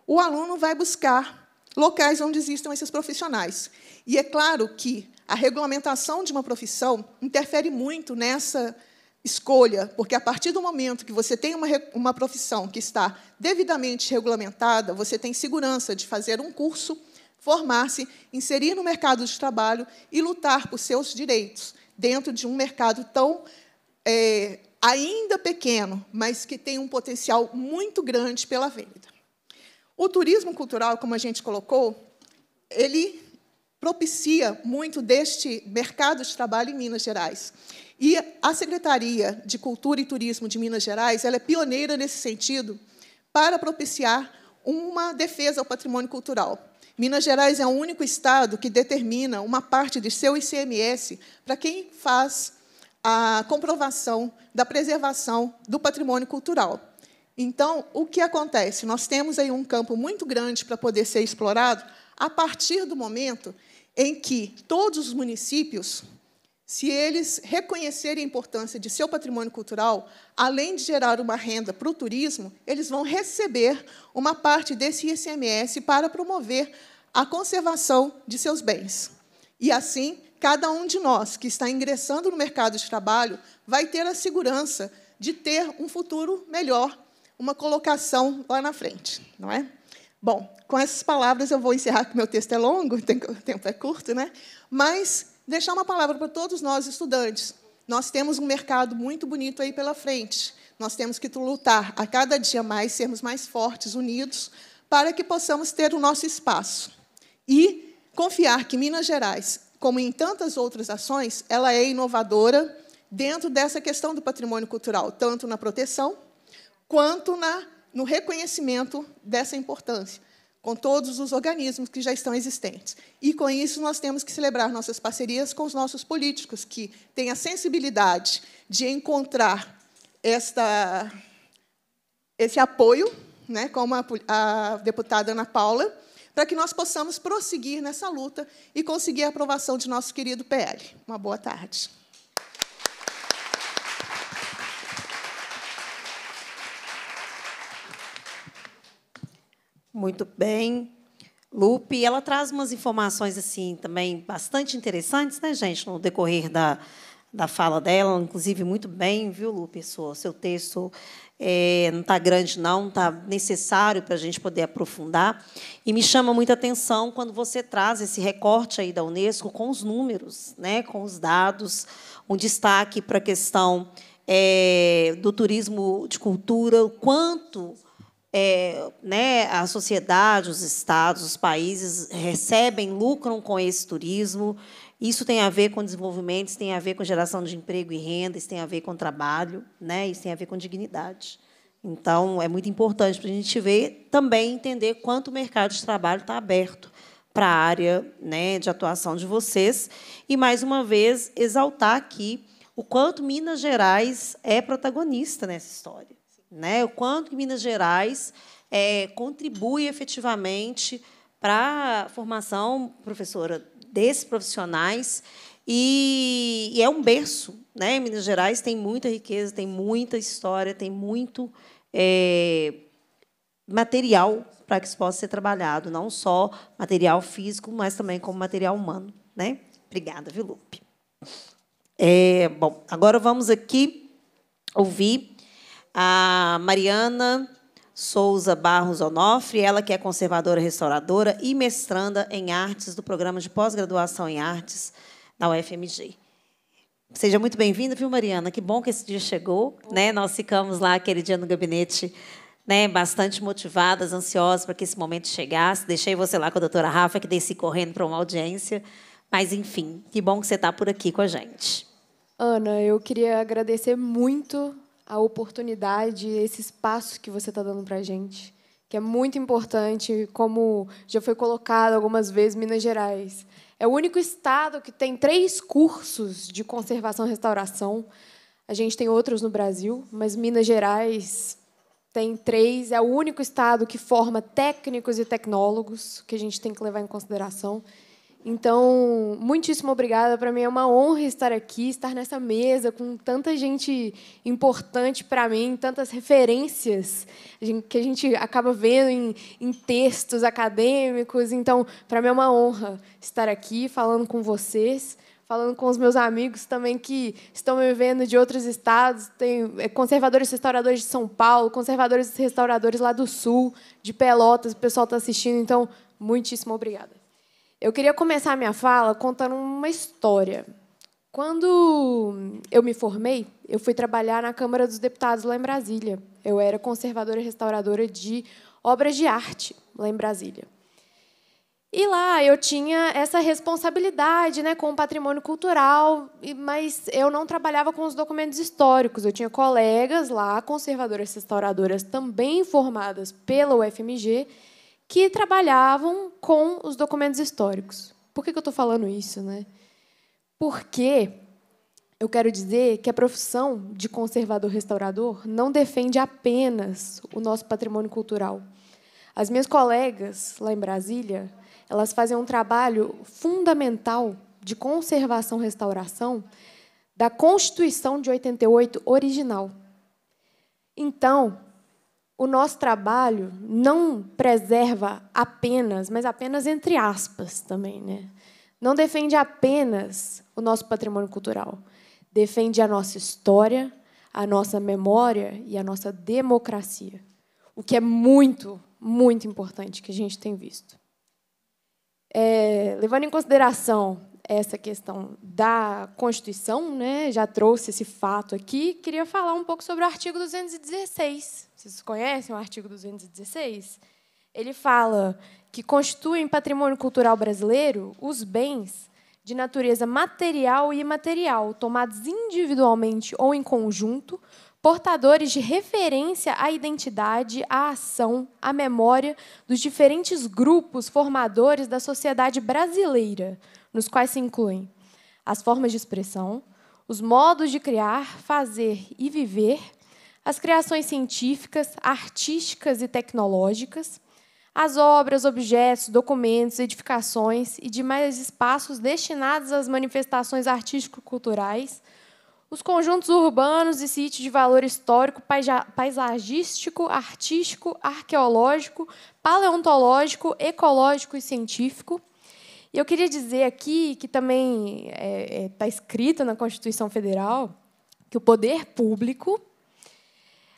D: o aluno vai buscar locais onde existam esses profissionais. E é claro que a regulamentação de uma profissão interfere muito nessa escolha, porque a partir do momento que você tem uma, uma profissão que está devidamente regulamentada, você tem segurança de fazer um curso formar-se, inserir no mercado de trabalho e lutar por seus direitos dentro de um mercado tão é, ainda pequeno, mas que tem um potencial muito grande pela venda. O turismo cultural, como a gente colocou, ele propicia muito deste mercado de trabalho em Minas Gerais. E a Secretaria de Cultura e Turismo de Minas Gerais ela é pioneira nesse sentido para propiciar uma defesa ao patrimônio cultural. Minas Gerais é o único estado que determina uma parte de seu ICMS para quem faz a comprovação da preservação do patrimônio cultural. Então, o que acontece? Nós temos aí um campo muito grande para poder ser explorado a partir do momento em que todos os municípios se eles reconhecerem a importância de seu patrimônio cultural, além de gerar uma renda para o turismo, eles vão receber uma parte desse ICMS para promover a conservação de seus bens. E assim, cada um de nós que está ingressando no mercado de trabalho vai ter a segurança de ter um futuro melhor, uma colocação lá na frente, não é? Bom, com essas palavras eu vou encerrar, que meu texto é longo, o tempo é curto, né? Mas deixar uma palavra para todos nós, estudantes. Nós temos um mercado muito bonito aí pela frente. Nós temos que lutar a cada dia mais, sermos mais fortes, unidos, para que possamos ter o nosso espaço. E confiar que Minas Gerais, como em tantas outras ações, ela é inovadora dentro dessa questão do patrimônio cultural, tanto na proteção quanto na, no reconhecimento dessa importância com todos os organismos que já estão existentes. E com isso nós temos que celebrar nossas parcerias com os nossos políticos que têm a sensibilidade de encontrar esta esse apoio, né, como a, a deputada Ana Paula, para que nós possamos prosseguir nessa luta e conseguir a aprovação de nosso querido PL. Uma boa tarde.
A: Muito bem. Lupe, ela traz umas informações assim também bastante interessantes, né, gente, no decorrer da, da fala dela, inclusive muito bem, viu, Lupe, seu, seu texto é, não está grande, não, está necessário para a gente poder aprofundar. E me chama muita atenção quando você traz esse recorte aí da Unesco com os números, né, com os dados, um destaque para a questão é, do turismo de cultura, o quanto é, né, a sociedade, os estados, os países recebem, lucram com esse turismo. Isso tem a ver com desenvolvimento, isso tem a ver com geração de emprego e renda, isso tem a ver com trabalho, né, isso tem a ver com dignidade. Então, é muito importante para a gente ver também entender quanto o mercado de trabalho está aberto para a área né, de atuação de vocês. E, mais uma vez, exaltar aqui o quanto Minas Gerais é protagonista nessa história né? O quanto que Minas Gerais é, contribui efetivamente para a formação, professora, desses profissionais. E, e, é um berço. Né? Minas Gerais tem muita riqueza, tem muita história, tem muito é, material para que isso possa ser trabalhado, não só material físico, mas também como material humano. Né? Obrigada, Vilupe. É, bom, agora vamos aqui ouvir a Mariana Souza Barros Onofre, ela que é conservadora restauradora e mestranda em artes do programa de pós-graduação em artes da UFMG. Seja muito bem-vinda, viu, Mariana? Que bom que esse dia chegou, né? Nós ficamos lá aquele dia no gabinete, né, bastante motivadas, ansiosas para que esse momento chegasse. Deixei você lá com a doutora Rafa, que desci correndo para uma audiência. Mas, enfim, que bom que você está por aqui com a gente.
E: Ana, eu queria agradecer muito a oportunidade, esse espaço que você está dando para a gente, que é muito importante, como já foi colocado algumas vezes, Minas Gerais. É o único estado que tem três cursos de conservação e restauração. A gente tem outros no Brasil, mas Minas Gerais tem três. É o único estado que forma técnicos e tecnólogos, que a gente tem que levar em consideração. Então, muitíssimo obrigada. Para mim é uma honra estar aqui, estar nessa mesa com tanta gente importante para mim, tantas referências que a gente acaba vendo em, em textos acadêmicos. Então, para mim é uma honra estar aqui falando com vocês, falando com os meus amigos também que estão me vendo de outros estados. Tem é, conservadores restauradores de São Paulo, conservadores restauradores lá do Sul, de Pelotas. O pessoal está assistindo. Então, muitíssimo obrigada. Eu queria começar minha fala contando uma história. Quando eu me formei, eu fui trabalhar na Câmara dos Deputados lá em Brasília. Eu era conservadora e restauradora de obras de arte lá em Brasília. E lá eu tinha essa responsabilidade né, com o patrimônio cultural, mas eu não trabalhava com os documentos históricos. Eu tinha colegas lá, conservadoras e restauradoras também formadas pela UFMG, que trabalhavam com os documentos históricos. Por que, eu estou falando isso? Né? Porque eu quero dizer que a profissão de conservador-restaurador não defende apenas o nosso patrimônio cultural. As minhas colegas lá em Brasília, elas fazem um trabalho fundamental de conservação-restauração da Constituição de 88 original. Então, o nosso trabalho não preserva apenas, mas apenas entre aspas também, né? Não defende apenas o nosso patrimônio cultural, defende a nossa história, a nossa memória e a nossa democracia, o que é muito, muito importante que a gente tem visto. É, levando em consideração essa questão da Constituição, né? já trouxe esse fato aqui, queria falar um pouco sobre o artigo 216. Vocês conhecem o artigo 216? Ele fala que constituem patrimônio cultural brasileiro os bens de natureza material e imaterial, tomados individualmente ou em conjunto, portadores de referência à identidade, à ação, à memória dos diferentes grupos formadores da sociedade brasileira, nos quais se incluem as formas de expressão, os modos de criar, fazer e viver, as criações científicas, artísticas e tecnológicas, as obras, objetos, documentos, edificações e demais espaços destinados às manifestações artístico-culturais, os conjuntos urbanos e sítios de valor histórico, paisagístico, artístico, arqueológico, paleontológico, ecológico e científico, e eu queria dizer aqui que também está é, é, tá escrito na Constituição Federal que o poder público,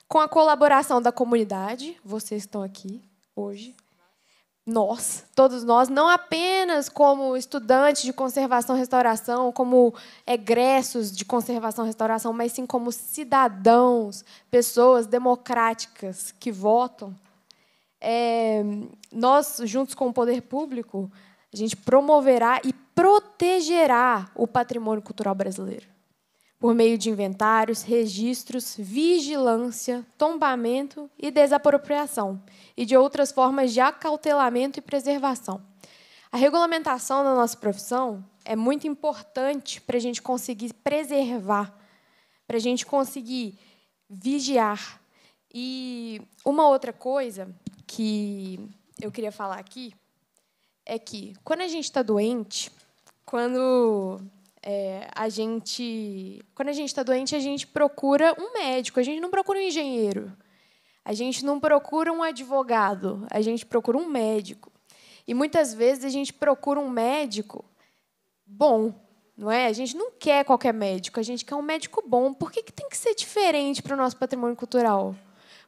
E: com a colaboração da comunidade, vocês estão aqui hoje, nós, todos nós, não apenas como estudantes de conservação e restauração, como egressos de conservação e restauração, mas sim como cidadãos, pessoas democráticas que votam, é, nós, juntos com o poder público, a gente promoverá e protegerá o patrimônio cultural brasileiro por meio de inventários, registros, vigilância, tombamento e desapropriação, e de outras formas de acautelamento e preservação. A regulamentação da nossa profissão é muito importante para a gente conseguir preservar, para a gente conseguir vigiar. E uma outra coisa que eu queria falar aqui é que quando a gente está doente, quando é, a gente quando a gente está doente a gente procura um médico, a gente não procura um engenheiro, a gente não procura um advogado, a gente procura um médico. E muitas vezes a gente procura um médico bom, não é? A gente não quer qualquer médico, a gente quer um médico bom. Por que, que tem que ser diferente para o nosso patrimônio cultural?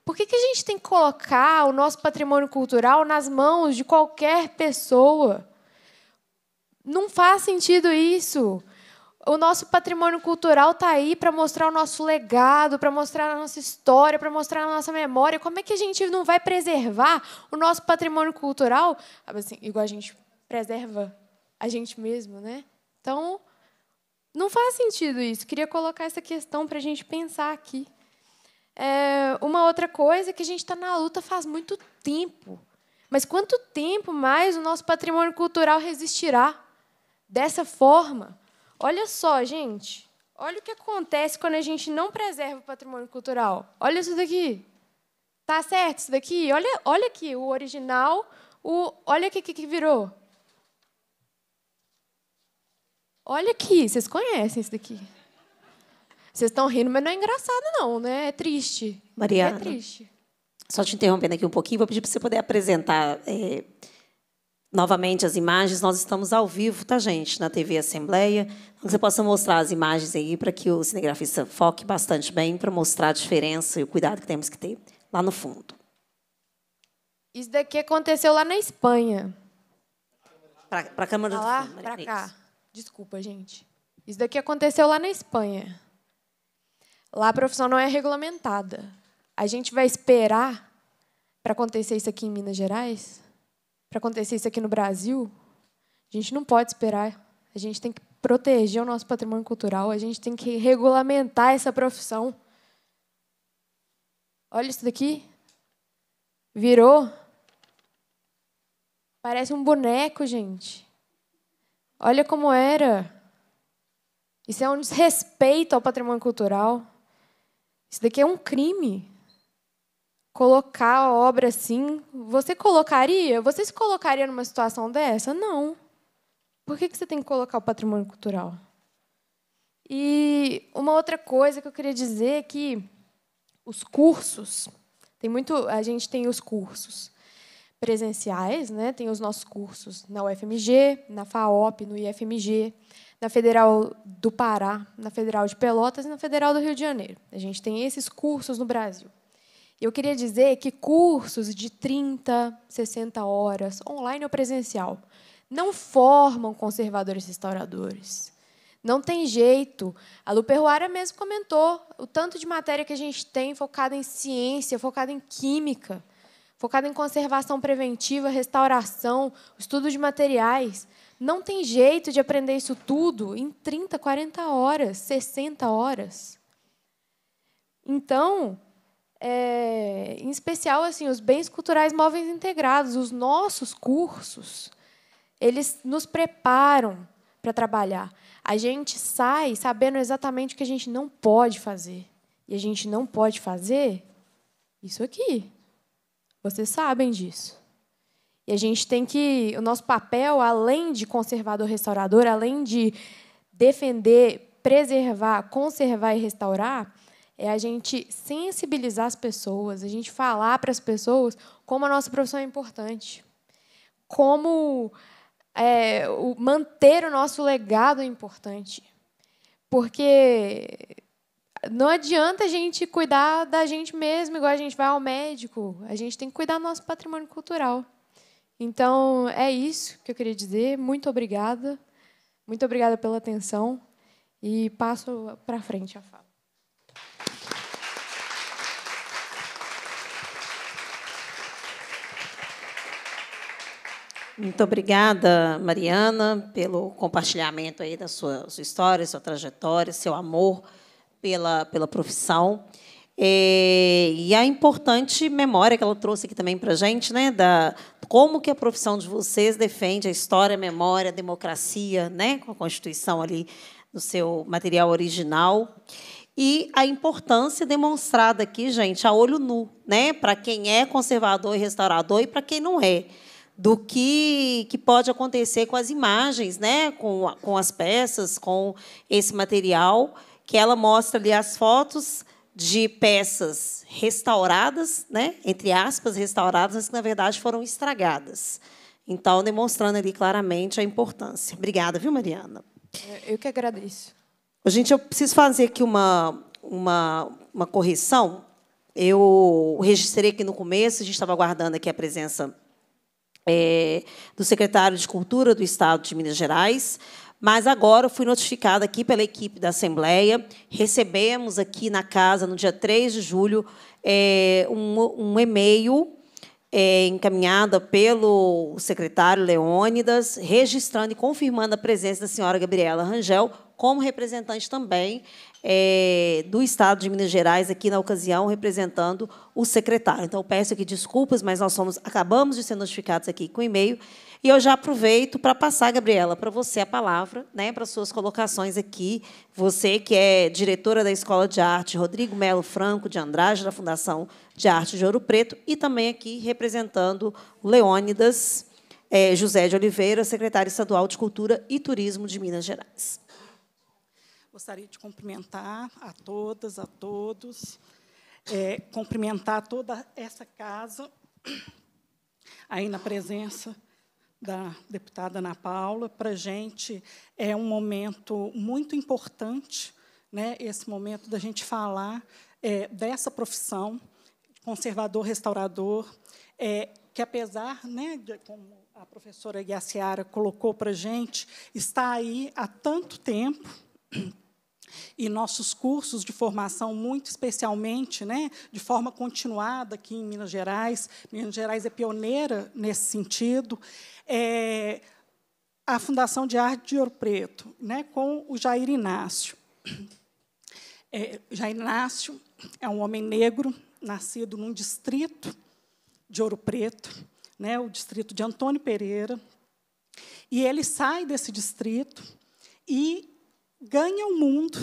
E: Por que, que a gente tem que colocar o nosso patrimônio cultural nas mãos de qualquer pessoa? Não faz sentido isso. O nosso patrimônio cultural está aí para mostrar o nosso legado, para mostrar a nossa história, para mostrar a nossa memória. Como é que a gente não vai preservar o nosso patrimônio cultural? Ah, assim, igual a gente preserva a gente mesmo, né? Então, não faz sentido isso. Queria colocar essa questão para a gente pensar aqui. É, uma outra coisa é que a gente está na luta faz muito tempo. Mas quanto tempo mais o nosso patrimônio cultural resistirá dessa forma? Olha só, gente. Olha o que acontece quando a gente não preserva o patrimônio cultural. Olha isso daqui. Tá certo isso daqui? Olha, olha aqui, o original, o, olha o que, que virou. Olha aqui, vocês conhecem isso daqui. Vocês estão rindo, mas não é engraçado, não, né? É triste. Mariana. É triste.
A: Só te interrompendo aqui um pouquinho, vou pedir para você poder apresentar é, novamente as imagens. Nós estamos ao vivo, tá, gente, na TV Assembleia. Então, que você possa mostrar as imagens aí para que o cinegrafista foque bastante bem para mostrar a diferença e o cuidado que temos que ter lá no fundo.
E: Isso daqui aconteceu lá na Espanha. Para a Câmara ah, do Fundo. Para cá. Desculpa, gente. Isso daqui aconteceu lá na Espanha. Lá a profissão não é regulamentada. A gente vai esperar para acontecer isso aqui em Minas Gerais? Para acontecer isso aqui no Brasil? A gente não pode esperar. A gente tem que proteger o nosso patrimônio cultural, a gente tem que regulamentar essa profissão. Olha isso daqui. Virou. Parece um boneco, gente. Olha como era. Isso é um desrespeito ao patrimônio cultural. Isso daqui é um crime. Colocar a obra assim, você colocaria? Você se colocaria numa situação dessa? Não. Por que você tem que colocar o patrimônio cultural? E uma outra coisa que eu queria dizer é que os cursos, tem muito, a gente tem os cursos presenciais, né? Tem os nossos cursos na UFMG, na FAOP, no IFMG na Federal do Pará, na Federal de Pelotas e na Federal do Rio de Janeiro. A gente tem esses cursos no Brasil. Eu queria dizer que cursos de 30, 60 horas, online ou presencial, não formam conservadores restauradores. Não tem jeito. A Lu mesmo comentou o tanto de matéria que a gente tem focada em ciência, focada em química, focada em conservação preventiva, restauração, estudo de materiais. Não tem jeito de aprender isso tudo em 30, 40 horas, 60 horas. Então, é, em especial assim, os bens culturais móveis integrados, os nossos cursos, eles nos preparam para trabalhar. A gente sai sabendo exatamente o que a gente não pode fazer. E a gente não pode fazer isso aqui. Vocês sabem disso a gente tem que. O nosso papel, além de conservador-restaurador, além de defender, preservar, conservar e restaurar, é a gente sensibilizar as pessoas, a gente falar para as pessoas como a nossa profissão é importante, como é, o, manter o nosso legado é importante. Porque não adianta a gente cuidar da gente mesmo, igual a gente vai ao médico. A gente tem que cuidar do nosso patrimônio cultural. Então, é isso que eu queria dizer. Muito obrigada. Muito obrigada pela atenção. E passo para frente a fala.
A: Muito obrigada, Mariana, pelo compartilhamento aí da sua, histórias, sua trajetória, seu amor pela, pela profissão. Eh, e a importante memória que ela trouxe aqui também para a gente, né, da, como que a profissão de vocês defende a história, a memória, a democracia, né, com a Constituição ali no seu material original. E a importância demonstrada aqui, gente, a olho nu, né, para quem é conservador e restaurador e para quem não é do que, que pode acontecer com as imagens, né? com, com as peças, com esse material, que ela mostra ali as fotos de peças restauradas, né? entre aspas, restauradas, mas que, na verdade, foram estragadas. Então, demonstrando ali claramente a importância. Obrigada, viu, Mariana?
E: É, eu que agradeço.
A: Gente, eu preciso fazer aqui uma, uma, uma correção. Eu registrei aqui no começo, a gente estava aguardando aqui a presença é, do secretário de Cultura do Estado de Minas Gerais, mas agora eu fui notificada aqui pela equipe da Assembleia, recebemos aqui na casa, no dia 3 de julho, é, um, um e-mail é, encaminhada pelo secretário Leônidas, registrando e confirmando a presença da senhora Gabriela Rangel como representante também é, do Estado de Minas Gerais, aqui na ocasião, representando o secretário. Então, peço aqui desculpas, mas nós somos, acabamos de ser notificados aqui com e-mail e eu já aproveito para passar, Gabriela, para você a palavra, né, para suas colocações aqui. Você que é diretora da Escola de Arte Rodrigo Melo Franco de Andrade, da Fundação de Arte de Ouro Preto, e também aqui representando Leônidas é, José de Oliveira, secretário estadual de Cultura e Turismo de Minas Gerais.
F: Gostaria de cumprimentar a todas, a todos, é, cumprimentar toda essa casa, aí na presença da deputada Ana Paula. Para a gente é um momento muito importante, né, esse momento da gente falar é, dessa profissão, conservador, restaurador, é, que apesar, né, de, como a professora Guiaciara colocou para a gente, está aí há tanto tempo, e nossos cursos de formação, muito especialmente, né, de forma continuada aqui em Minas Gerais, Minas Gerais é pioneira nesse sentido, é a Fundação de Arte de Ouro Preto, né, com o Jair Inácio. É, Jair Inácio é um homem negro, nascido num distrito de Ouro Preto, né, o distrito de Antônio Pereira, e ele sai desse distrito e ganha o mundo,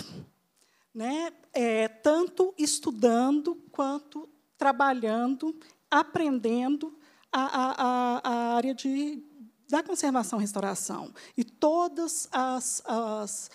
F: né? É, tanto estudando quanto trabalhando, aprendendo a, a, a área de, da conservação e restauração. E todos as, as,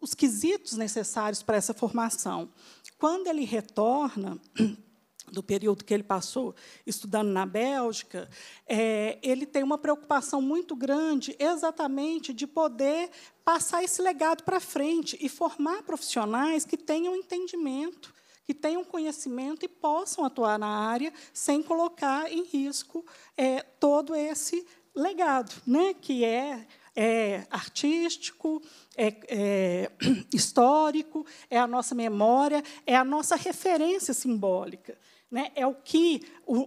F: os quesitos necessários para essa formação. Quando ele retorna, do período que ele passou estudando na Bélgica, é, ele tem uma preocupação muito grande exatamente de poder passar esse legado para frente e formar profissionais que tenham entendimento, que tenham conhecimento e possam atuar na área sem colocar em risco é, todo esse legado, né, que é é artístico, é, é, histórico, é a nossa memória, é a nossa referência simbólica. Né? É o que o,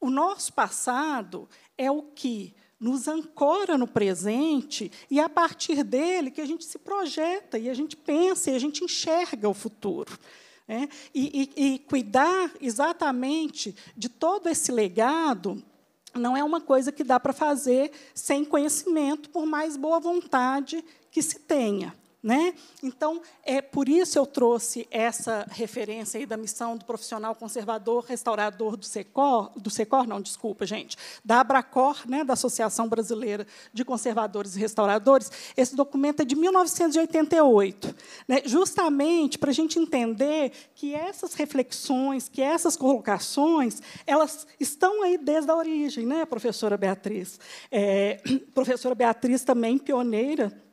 F: o nosso passado é o que nos ancora no presente e é a partir dele que a gente se projeta e a gente pensa e a gente enxerga o futuro. Né? E, e, e cuidar exatamente de todo esse legado não é uma coisa que dá para fazer sem conhecimento, por mais boa vontade que se tenha. Né? Então, é por isso eu trouxe essa referência aí da missão do profissional conservador restaurador do Secor, do Secor, não, desculpa, gente, da Abracor, né, da Associação Brasileira de Conservadores e Restauradores. Esse documento é de 1988, né, justamente para a gente entender que essas reflexões, que essas colocações, elas estão aí desde a origem, né, professora Beatriz? É, professora Beatriz também pioneira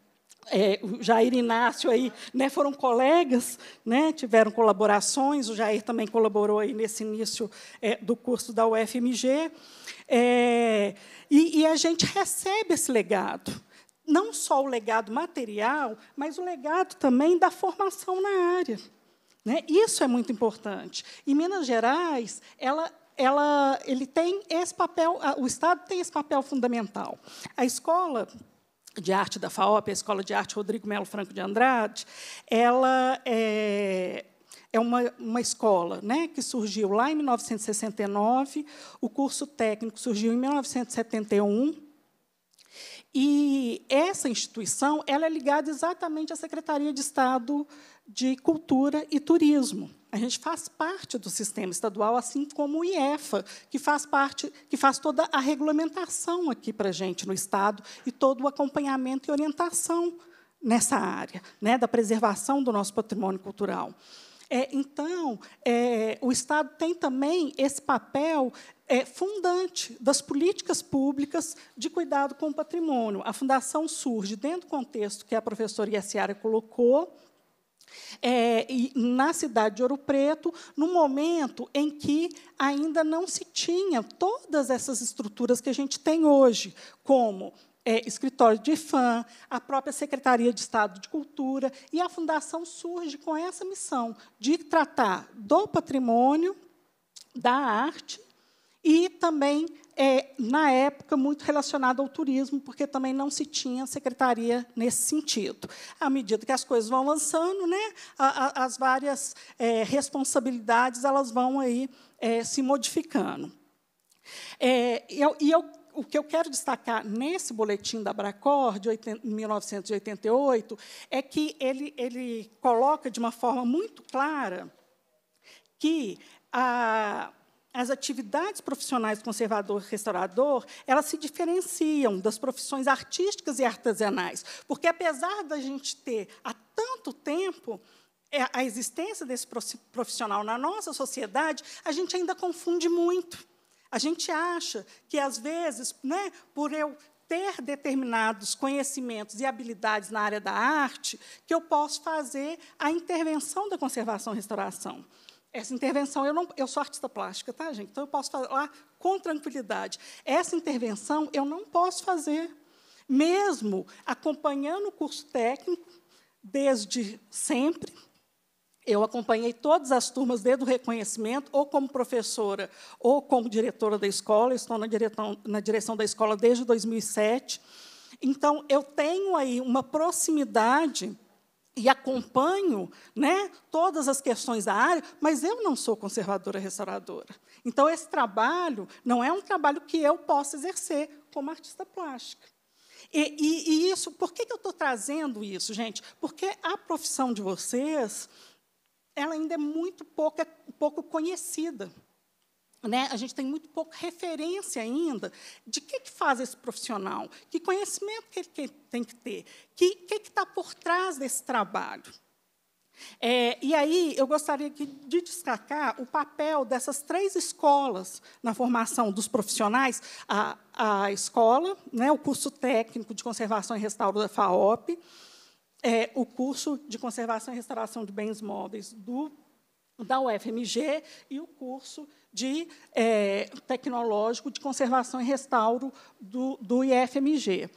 F: é, o Jair Inácio aí, né, foram colegas, né, tiveram colaborações, o Jair também colaborou aí nesse início é, do curso da UFMG, é, e, e a gente recebe esse legado, não só o legado material, mas o legado também da formação na área. Né? Isso é muito importante. E Minas Gerais, ela ela, ele tem esse papel, o Estado tem esse papel fundamental. A escola de Arte da FAOP, a Escola de Arte Rodrigo Melo Franco de Andrade, ela é, é uma, uma escola né, que surgiu lá em 1969, o curso técnico surgiu em 1971, e essa instituição ela é ligada exatamente à Secretaria de Estado de Cultura e Turismo. A gente faz parte do sistema estadual, assim como o IEFA, que faz parte, que faz toda a regulamentação aqui para a gente no Estado e todo o acompanhamento e orientação nessa área, né, da preservação do nosso patrimônio cultural. É, então, é, o Estado tem também esse papel é, fundante das políticas públicas de cuidado com o patrimônio. A fundação surge dentro do contexto que a professora Iaciara colocou, é, na cidade de Ouro Preto, no momento em que ainda não se tinha todas essas estruturas que a gente tem hoje, como é, escritório de fã, a própria Secretaria de Estado de Cultura, e a Fundação surge com essa missão de tratar do patrimônio, da arte e também, é, na época, muito relacionado ao turismo, porque também não se tinha secretaria nesse sentido. À medida que as coisas vão avançando, né, a, a, as várias é, responsabilidades elas vão aí, é, se modificando. É, eu, e eu o que eu quero destacar nesse boletim da Bracor, de 1988, é que ele, ele coloca de uma forma muito clara que a, as atividades profissionais conservador e restaurador, elas se diferenciam das profissões artísticas e artesanais, porque apesar da gente ter há tanto tempo é, a existência desse profissional na nossa sociedade, a gente ainda confunde muito. A gente acha que às vezes, né, por eu ter determinados conhecimentos e habilidades na área da arte, que eu posso fazer a intervenção da conservação e restauração. Essa intervenção, eu, não, eu sou artista plástica, tá, gente? Então eu posso falar com tranquilidade. Essa intervenção eu não posso fazer, mesmo acompanhando o curso técnico desde sempre. Eu acompanhei todas as turmas desde o reconhecimento, ou como professora, ou como diretora da escola. Estou na direção, na direção da escola desde 2007. Então, eu tenho aí uma proximidade e acompanho né, todas as questões da área, mas eu não sou conservadora restauradora. Então, esse trabalho não é um trabalho que eu possa exercer como artista plástica. E, e, e isso, por que, que eu estou trazendo isso, gente? Porque a profissão de vocês, ela ainda é muito pouca, pouco conhecida né, a gente tem muito pouco referência ainda de que, que faz esse profissional, que conhecimento que ele tem que ter, o que está por trás desse trabalho. É, e aí eu gostaria de destacar o papel dessas três escolas na formação dos profissionais: a, a escola, né, o curso técnico de conservação e restauro da FAOP, é, o curso de conservação e restauração de bens móveis do, da UFMG e o curso de, é, tecnológico de conservação e restauro do, do IFMG.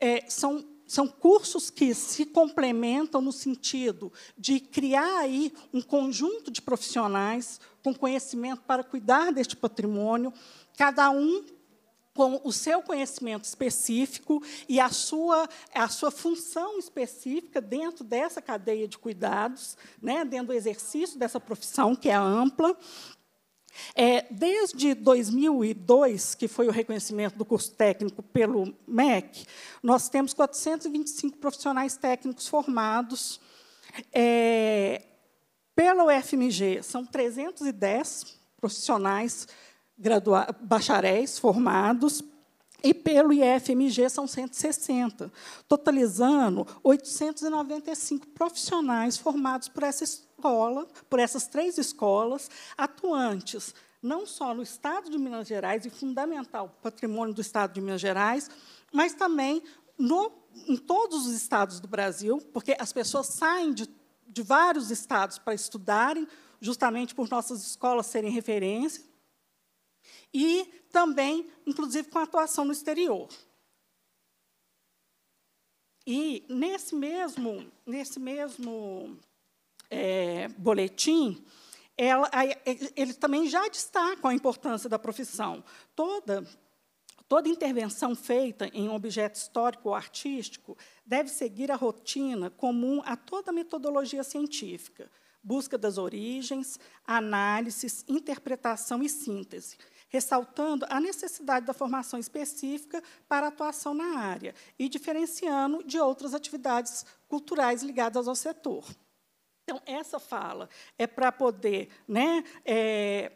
F: É, são, são cursos que se complementam no sentido de criar aí um conjunto de profissionais com conhecimento para cuidar deste patrimônio, cada um com o seu conhecimento específico e a sua, a sua função específica dentro dessa cadeia de cuidados, né, dentro do exercício dessa profissão, que é ampla, é, desde 2002, que foi o reconhecimento do curso técnico pelo MEC, nós temos 425 profissionais técnicos formados é, pela UFMG. São 310 profissionais bacharéis formados e pelo IFMG são 160, totalizando 895 profissionais formados por essa escola, por essas três escolas atuantes não só no Estado de Minas Gerais e fundamental patrimônio do Estado de Minas Gerais, mas também no, em todos os estados do Brasil, porque as pessoas saem de, de vários estados para estudarem, justamente por nossas escolas serem referência, e também, inclusive, com atuação no exterior. E nesse mesmo, nesse mesmo é, boletim, ela, ele também já destaca a importância da profissão. Toda, toda intervenção feita em um objeto histórico ou artístico deve seguir a rotina comum a toda metodologia científica, busca das origens, análises, interpretação e síntese, ressaltando a necessidade da formação específica para atuação na área e diferenciando de outras atividades culturais ligadas ao setor. Então, essa fala é para poder né, é,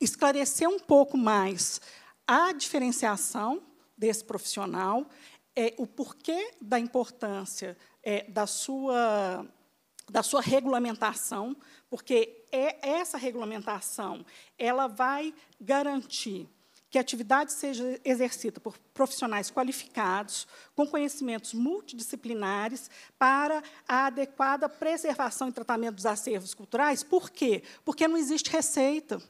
F: esclarecer um pouco mais a diferenciação desse profissional, é, o porquê da importância é, da, sua, da sua regulamentação, porque é essa regulamentação ela vai garantir que a atividade seja exercida por profissionais qualificados, com conhecimentos multidisciplinares, para a adequada preservação e tratamento dos acervos culturais. Por quê? Porque não existe receita.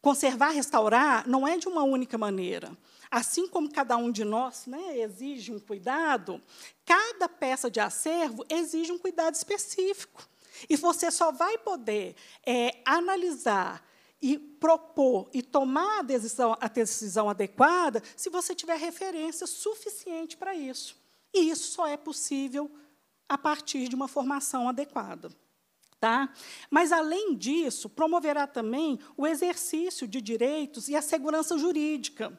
F: Conservar, restaurar, não é de uma única maneira. Assim como cada um de nós né, exige um cuidado, cada peça de acervo exige um cuidado específico. E você só vai poder é, analisar e propor e tomar a decisão, a decisão adequada se você tiver referência suficiente para isso. E isso só é possível a partir de uma formação adequada. Tá? Mas, além disso, promoverá também o exercício de direitos e a segurança jurídica,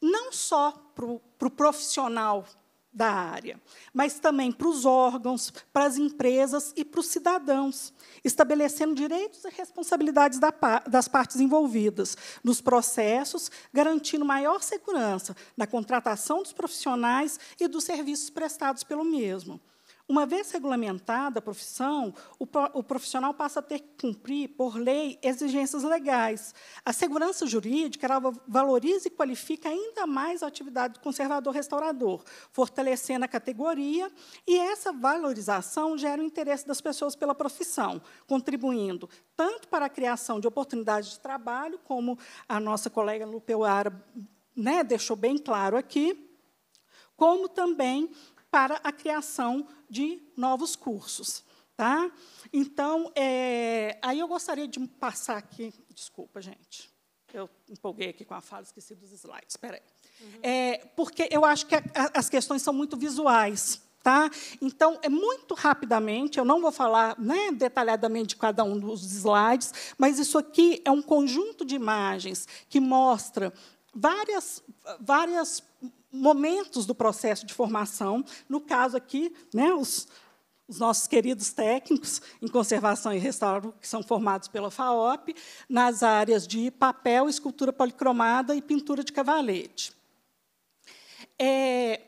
F: não só para o pro profissional da área, mas também para os órgãos, para as empresas e para os cidadãos, estabelecendo direitos e responsabilidades das partes envolvidas nos processos, garantindo maior segurança na contratação dos profissionais e dos serviços prestados pelo mesmo. Uma vez regulamentada a profissão, o profissional passa a ter que cumprir, por lei, exigências legais. A segurança jurídica valoriza e qualifica ainda mais a atividade do conservador-restaurador, fortalecendo a categoria, e essa valorização gera o interesse das pessoas pela profissão, contribuindo tanto para a criação de oportunidades de trabalho, como a nossa colega Lupeuara né, deixou bem claro aqui, como também para a criação de novos cursos. Tá? Então, é, aí eu gostaria de passar aqui. Desculpa, gente. Eu empolguei aqui com a fala, esqueci dos slides. Espera aí. Uhum. É, porque eu acho que a, a, as questões são muito visuais. Tá? Então, é muito rapidamente, eu não vou falar né, detalhadamente de cada um dos slides, mas isso aqui é um conjunto de imagens que mostra várias, várias momentos do processo de formação. No caso aqui, né, os, os nossos queridos técnicos em conservação e restauro, que são formados pela FAOP, nas áreas de papel, escultura policromada e pintura de cavalete. É,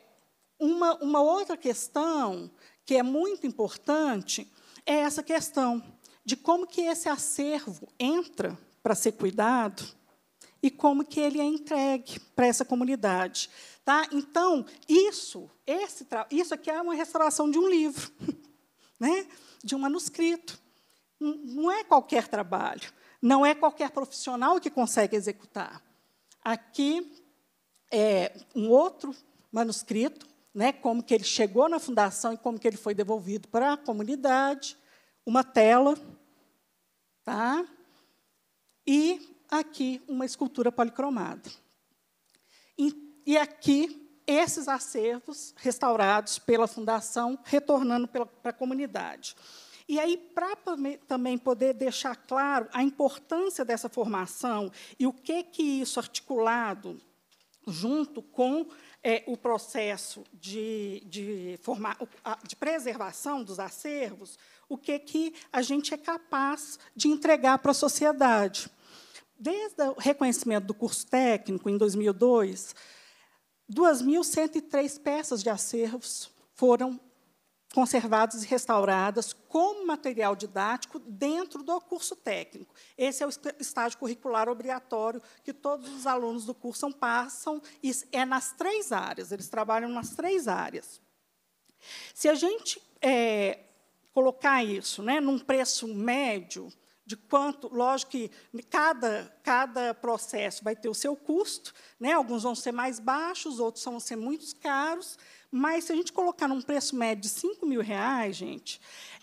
F: uma, uma outra questão que é muito importante é essa questão de como que esse acervo entra para ser cuidado e como que ele é entregue para essa comunidade. Tá? Então, isso, esse, isso aqui é uma restauração de um livro, né? de um manuscrito. Não é qualquer trabalho, não é qualquer profissional que consegue executar. Aqui é um outro manuscrito, né? como que ele chegou na fundação e como que ele foi devolvido para a comunidade, uma tela, tá? e aqui uma escultura policromada. Então, e aqui, esses acervos restaurados pela fundação, retornando para a comunidade. E aí, para também poder deixar claro a importância dessa formação e o que que isso articulado junto com é, o processo de, de, formar, de preservação dos acervos, o que que a gente é capaz de entregar para a sociedade. Desde o reconhecimento do curso técnico, em 2002, 2.103 peças de acervos foram conservadas e restauradas como material didático dentro do curso técnico. Esse é o estágio curricular obrigatório que todos os alunos do curso passam, e é nas três áreas, eles trabalham nas três áreas. Se a gente é, colocar isso né, num preço médio, de quanto, lógico que cada, cada processo vai ter o seu custo, né? alguns vão ser mais baixos, outros vão ser muito caros, mas se a gente colocar num preço médio de 5 mil reais, gente,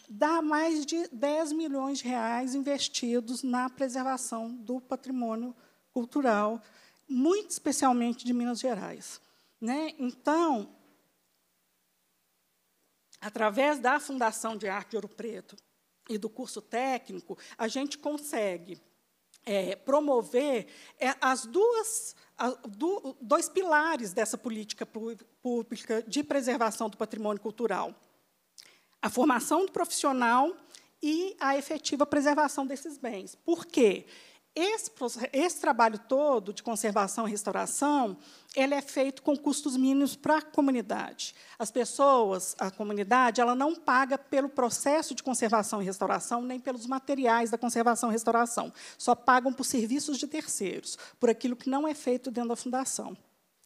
F: dá mais de 10 milhões de reais investidos na preservação do patrimônio cultural, muito especialmente de Minas Gerais. Né? Então, através da Fundação de Arte de Ouro Preto e do curso técnico, a gente consegue é, promover é, as duas, a, do, dois pilares dessa política pública de preservação do patrimônio cultural: a formação do profissional e a efetiva preservação desses bens. Por quê? Porque esse, esse, trabalho todo de conservação e restauração, ele é feito com custos mínimos para a comunidade. As pessoas, a comunidade, ela não paga pelo processo de conservação e restauração, nem pelos materiais da conservação e restauração. Só pagam por serviços de terceiros, por aquilo que não é feito dentro da fundação.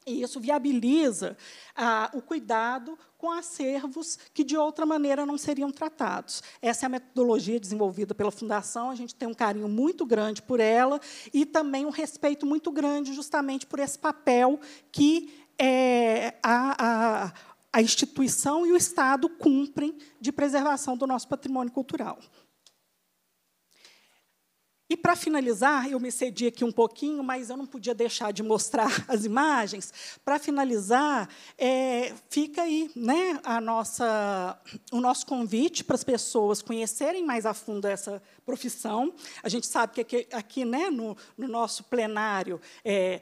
F: E isso viabiliza ah, o cuidado com acervos que, de outra maneira, não seriam tratados. Essa é a metodologia desenvolvida pela Fundação, a gente tem um carinho muito grande por ela e também um respeito muito grande, justamente por esse papel que é, a, a, a instituição e o Estado cumprem de preservação do nosso patrimônio cultural. E para finalizar, eu me cedi aqui um pouquinho, mas eu não podia deixar de mostrar as imagens. Para finalizar, é, fica aí né, a nossa, o nosso convite para as pessoas conhecerem mais a fundo essa profissão. A gente sabe que aqui, aqui né, no, no, nosso plenário, é,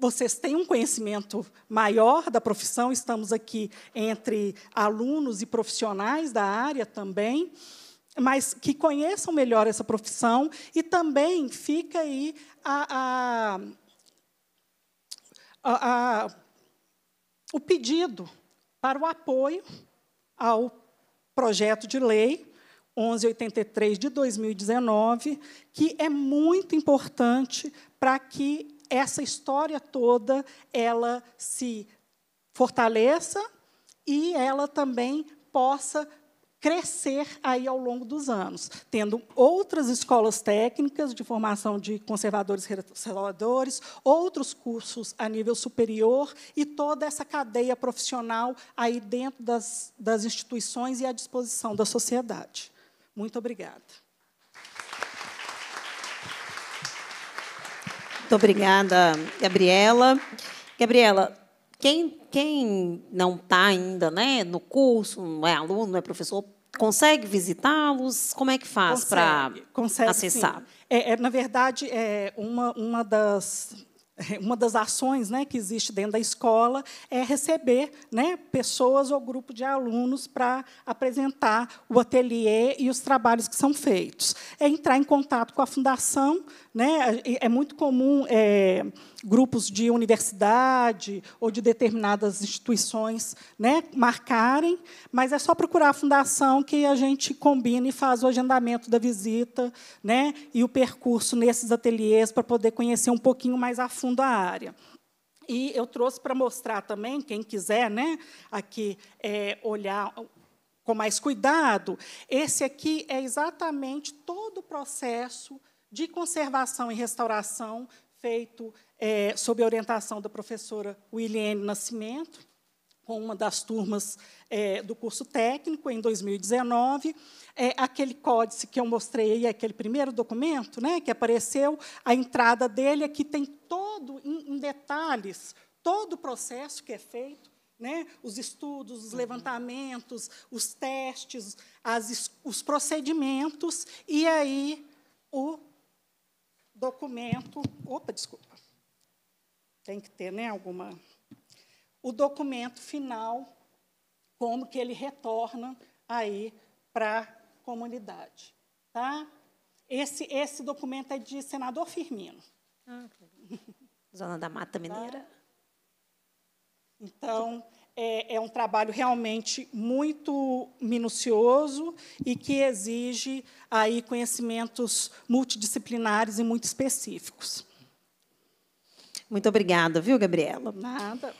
F: vocês têm um conhecimento maior da profissão, estamos aqui entre alunos e profissionais da área também mas que conheçam melhor essa profissão e também fica aí a, a, a, o pedido para o apoio ao projeto de lei 1183 de 2019, que é muito importante para que essa história toda ela se fortaleça e ela também possa crescer aí ao longo dos anos, tendo outras escolas técnicas de formação de conservadores e restauradores, outros cursos a nível superior e toda essa cadeia profissional aí dentro das, das instituições e à disposição da sociedade. Muito obrigada.
A: Muito obrigada, Gabriela. Gabriela, quem, quem não está ainda né, no curso, não é aluno, não é professor, Consegue visitá-los? Como é que faz para acessar?
F: É, é, na verdade, é uma, uma das é, uma das ações né, que existe dentro da escola é receber né, pessoas ou grupo de alunos para apresentar o ateliê e os trabalhos que são feitos. É entrar em contato com a fundação. Né, é muito comum é, grupos de universidade ou de determinadas instituições né, marcarem, mas é só procurar a fundação que a gente combina e faz o agendamento da visita né, e o percurso nesses ateliês para poder conhecer um pouquinho mais a fundo fundo área. E eu trouxe para mostrar também, quem quiser né, aqui é, olhar com mais cuidado, esse aqui é exatamente todo o processo de conservação e restauração feito é, sob a orientação da professora Williane Nascimento com uma das turmas é, do curso técnico em 2019. É, aquele códice que eu mostrei, aquele primeiro documento né, que apareceu, a entrada dele aqui tem todo, em, em detalhes, todo o processo que é feito, né, os estudos, os levantamentos, os testes, as, os procedimentos, e aí o documento. Opa, desculpa. Tem que ter né, alguma o documento final, como que ele retorna aí para a comunidade. Tá? Esse, esse documento é de senador Firmino.
B: Ah,
A: Zona da Mata tá? Mineira.
F: Então, é, é, um trabalho realmente muito minucioso e que exige aí conhecimentos
A: multidisciplinares e muito específicos. Muito obrigada, viu, Gabriela?
F: Nada.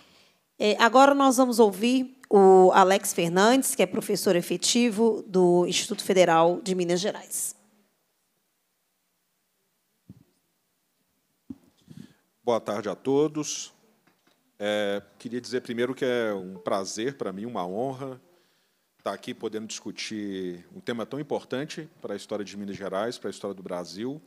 A: É, agora nós vamos ouvir o Alex Fernandes, que é professor efetivo do Instituto Federal de Minas Gerais.
G: Boa tarde a todos. É, queria dizer primeiro que é um prazer para mim, uma honra estar tá aqui podendo discutir um tema tão importante para a história de Minas Gerais, para a história do Brasil.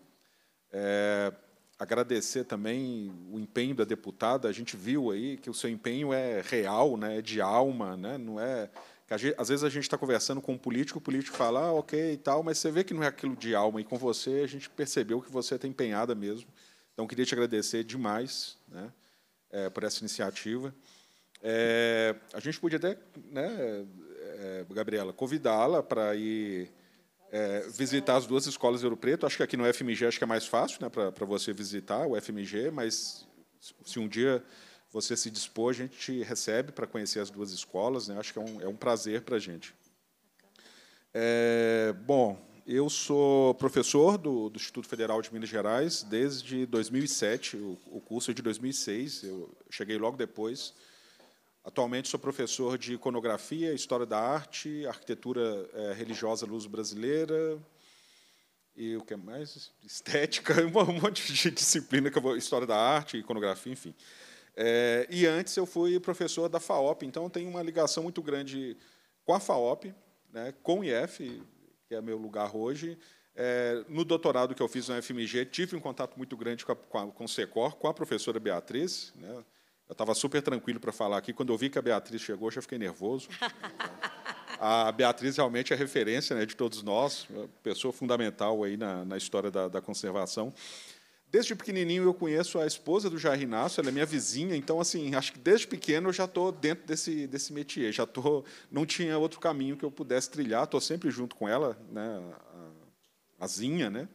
G: É, agradecer também o empenho da deputada. A gente viu aí que o seu empenho é real, né? é de alma, né? não é. Gente, às vezes a gente está conversando com um político, o político fala, ah, ok e tal, mas você vê que não é aquilo de alma. E com você a gente percebeu que você está é empenhada mesmo. Então queria te agradecer demais né? é, por essa iniciativa. É, a gente podia até, né, é, Gabriela, convidá-la para ir é, visitar as duas escolas de Ouro Preto. Acho que aqui no FMG acho que é mais fácil né, para você visitar o FMG, mas se um dia você se dispor, a gente te recebe para conhecer as duas escolas. Né? Acho que é um, é um prazer para a gente. É, bom, eu sou professor do, do, Instituto Federal de Minas Gerais desde 2007. O, o curso é de 2006, eu cheguei logo depois Atualmente sou professor de iconografia, história da arte, arquitetura é, religiosa luso-brasileira e o que é mais estética, um monte de disciplina que vou, história da arte, iconografia, enfim. É, e antes eu fui professor da FAOP, então tenho uma ligação muito grande com a FAOP, né, com o IF, que é meu lugar hoje. É, no doutorado que eu fiz na FMG, tive um contato muito grande com, a, com, a, com o SECOR, com a professora Beatriz, né, eu estava super tranquilo para falar aqui. Quando eu vi que a Beatriz chegou, já fiquei nervoso. A Beatriz realmente é referência né, de todos nós, pessoa fundamental aí na, na história da, da, conservação. Desde pequenininho eu conheço a esposa do Jair Inácio, ela é minha vizinha, então assim acho que desde pequeno eu já estou dentro desse desse métier, já tô, não tinha outro caminho que eu pudesse trilhar, estou sempre junto com ela, né, a, a Zinha, né,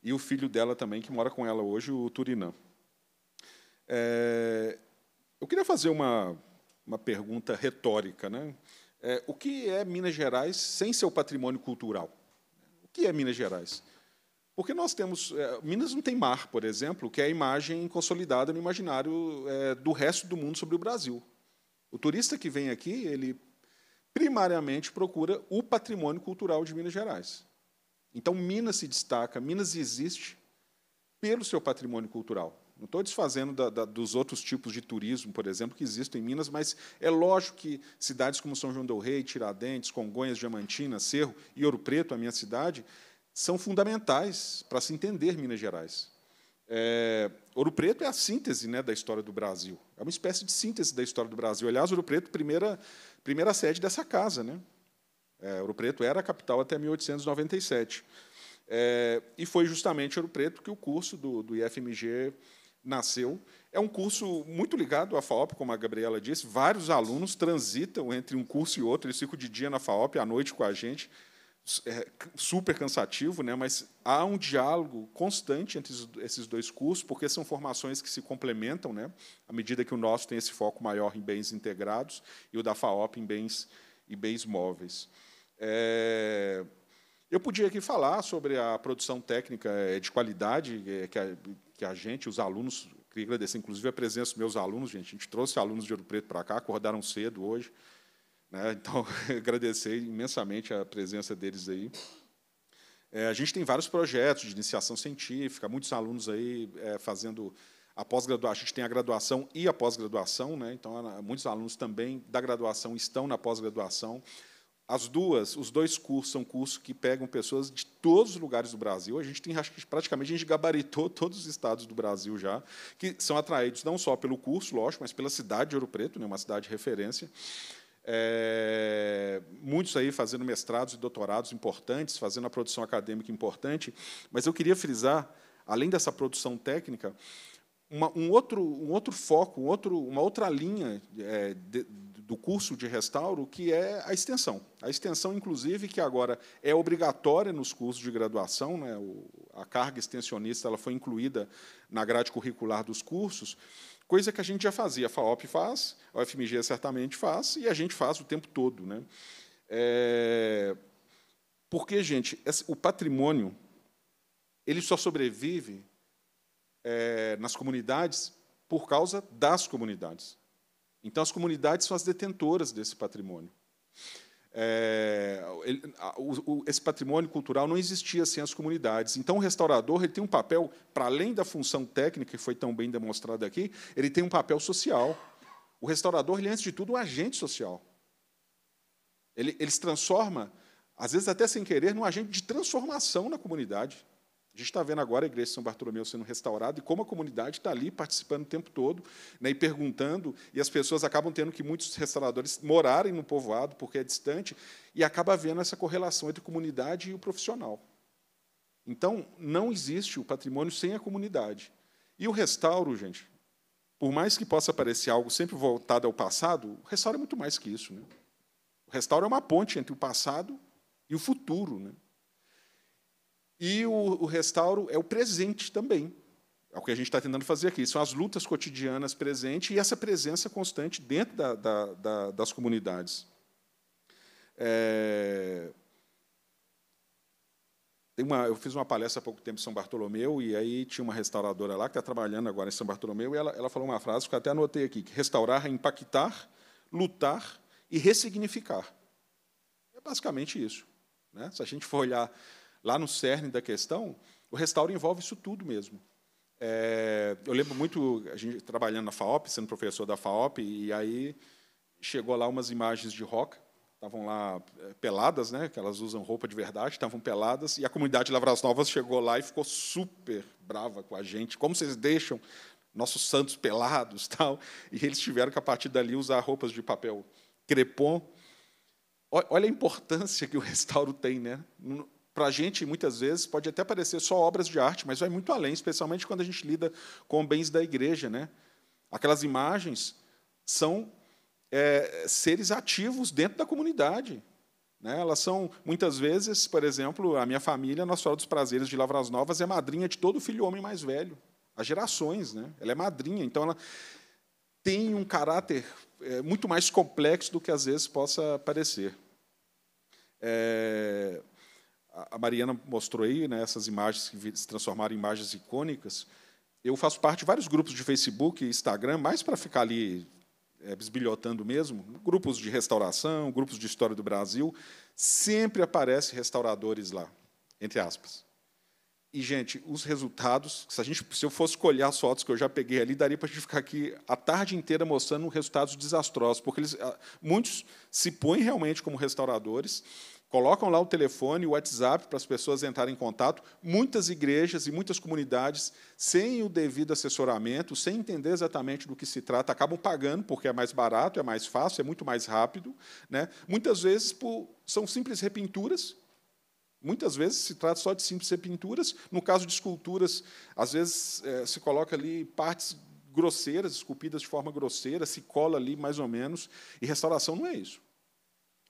G: e o filho dela também que mora com ela hoje, o Turinã. É, eu queria fazer uma, uma pergunta retórica. Né? É, o que é Minas Gerais sem seu patrimônio cultural? O que é Minas Gerais? Porque nós temos. É, Minas não tem mar, por exemplo, que é a imagem consolidada no imaginário é, do resto do mundo sobre o Brasil. O turista que vem aqui, ele primariamente procura o patrimônio cultural de Minas Gerais. Então, Minas se destaca, Minas existe pelo seu patrimônio cultural. Não estou desfazendo da, da, dos outros tipos de turismo, por exemplo, que existem em Minas, mas é lógico que cidades como São João del Rei, Tiradentes, Congonhas, Diamantina, Cerro e Ouro Preto, a minha cidade, são fundamentais para se entender Minas Gerais. É, Ouro Preto é a síntese né, da história do Brasil. É uma espécie de síntese da história do Brasil. Aliás, Ouro Preto, primeira, primeira sede dessa casa. Né? É, Ouro Preto era a capital até 1897. É, e foi justamente Ouro Preto que o curso do, do IFMG nasceu. É um curso muito ligado à FAOP, como a Gabriela disse. Vários alunos transitam entre um curso e outro. Eles ficam de dia na FAOP, à noite com a gente. É super cansativo, né? mas há um diálogo constante entre esses dois cursos, porque são formações que se complementam, né? à medida que o nosso tem esse foco maior em bens integrados e o da FAOP em bens, e bens móveis. É... Eu podia aqui falar sobre a produção técnica é, de qualidade, é, que que a gente, os alunos, queria agradecer inclusive a presença dos meus alunos, gente, a gente trouxe alunos de Ouro Preto para cá, acordaram cedo hoje, né? então agradecer imensamente a presença deles aí. É, a gente tem vários projetos de iniciação científica, muitos alunos aí é, fazendo a pós-graduação, a gente tem a graduação e a pós-graduação, né? então muitos alunos também da graduação estão na pós-graduação, as duas, os dois cursos são cursos que pegam pessoas de todos os lugares do Brasil. A gente tem praticamente a gente gabaritou todos os estados do Brasil já, que são atraídos não só pelo curso, lógico, mas pela cidade de Ouro Preto, né, uma cidade de referência. É, muitos aí fazendo mestrados e doutorados importantes, fazendo a produção acadêmica importante, mas eu queria frisar, além dessa produção técnica, uma, um, outro, um outro foco, um outro, uma outra linha é, de, do curso de restauro, que é a extensão. A extensão, inclusive, que agora é obrigatória nos cursos de graduação, né? o, a carga extensionista ela foi incluída na grade curricular dos cursos, coisa que a gente já fazia. A FAOP faz, a UFMG certamente faz, e a gente faz o tempo todo. Né? É... Porque, gente, o patrimônio ele só sobrevive é, nas comunidades por causa das comunidades. Então, as comunidades são as detentoras desse patrimônio. É, ele, a, o, o, esse patrimônio cultural não existia sem as comunidades. Então, o restaurador ele tem um papel, para além da função técnica, que foi tão bem demonstrada aqui, ele tem um papel social. O restaurador, ele, antes de tudo, é um agente social. Ele, ele se transforma, às vezes até sem querer, num agente de transformação na comunidade. A gente está vendo agora a igreja de São Bartolomeu sendo restaurada e como a comunidade está ali participando o tempo todo né, e perguntando, e as pessoas acabam tendo que muitos restauradores morarem no povoado porque é distante, e acaba vendo essa correlação entre comunidade e o profissional. Então, não existe o patrimônio sem a comunidade. E o restauro, gente, por mais que possa parecer algo sempre voltado ao passado, o restauro é muito mais que isso. Né? O restauro é uma ponte entre o passado e o futuro. Né? E o, o restauro é o presente também. É o que a gente está tentando fazer aqui. São as lutas cotidianas presentes e essa presença constante dentro da, da, da, das comunidades. É... Uma, eu fiz uma palestra há pouco tempo em São Bartolomeu, e aí tinha uma restauradora lá que está trabalhando agora em São Bartolomeu, e ela, ela falou uma frase que eu até anotei aqui, que restaurar é impactar, lutar e ressignificar. É basicamente isso. Né? Se a gente for olhar lá no cerne da questão, o restauro envolve isso tudo mesmo. É, eu lembro muito, a gente trabalhando na FAOP, sendo professor da FAOP, e aí chegou lá umas imagens de roca, estavam lá é, peladas, né, que elas usam roupa de verdade, estavam peladas, e a comunidade Lavras Novas chegou lá e ficou super brava com a gente. Como vocês deixam nossos santos pelados? tal E eles tiveram que, a partir dali, usar roupas de papel crepom. Olha a importância que o restauro tem. Né? para a gente, muitas vezes, pode até parecer só obras de arte, mas vai muito além, especialmente quando a gente lida com bens da igreja. Né? Aquelas imagens são é, seres ativos dentro da comunidade. Né? Elas são, muitas vezes, por exemplo, a minha família, Nossa Senhora dos Prazeres de Lavras Novas, é madrinha de todo filho homem mais velho, as gerações. Né? Ela é madrinha, então ela tem um caráter é, muito mais complexo do que às vezes possa parecer. É, a Mariana mostrou aí, né, essas imagens que se transformaram em imagens icônicas, eu faço parte de vários grupos de Facebook e Instagram, mais para ficar ali é, bisbilhotando mesmo, grupos de restauração, grupos de história do Brasil, sempre aparecem restauradores lá, entre aspas. E, gente, os resultados, se, a gente, se eu fosse colher as fotos que eu já peguei ali, daria para a gente ficar aqui a tarde inteira mostrando resultados desastrosos, porque eles, ah, muitos se põem realmente como restauradores, colocam lá o telefone, o WhatsApp para as pessoas entrarem em contato. Muitas igrejas e muitas comunidades, sem o devido assessoramento, sem entender exatamente do que se trata, acabam pagando porque é mais barato, é mais fácil, é muito mais rápido. Né? Muitas vezes por, são simples repinturas. Muitas vezes se trata só de simples repinturas. No caso de esculturas, às vezes é, se coloca ali partes grosseiras, esculpidas de forma grosseira, se cola ali mais ou menos. E restauração não é isso.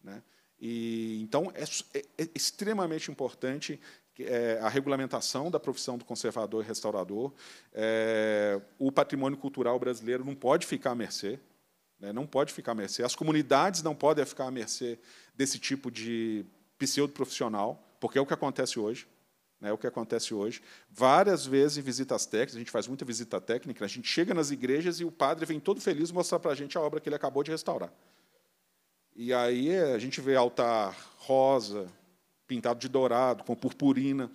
G: Né? E, então, é, é, é extremamente importante é, a regulamentação da profissão do conservador e restaurador. É, o patrimônio cultural brasileiro não pode ficar à mercê. Né, não pode ficar à mercê. As comunidades não podem ficar à mercê desse tipo de pseudo-profissional, porque é o que acontece hoje. Né, é o que acontece hoje. Várias vezes em visitas técnicas, a gente faz muita visita técnica, a gente chega nas igrejas e o padre vem todo feliz mostrar para a gente a obra que ele acabou de restaurar. E aí eh, a gente vê altar rosa, pintado de dourado, com purpurina.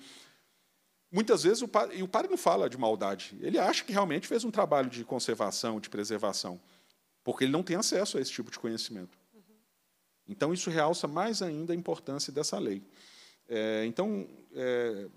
G: Muitas vezes o padre, e o padre não fala de maldade. Ele acha que realmente fez um trabalho de conservação, de preservação, porque ele não tem acesso a esse tipo de conhecimento. Então isso realça mais ainda a importância dessa lei. É, então é,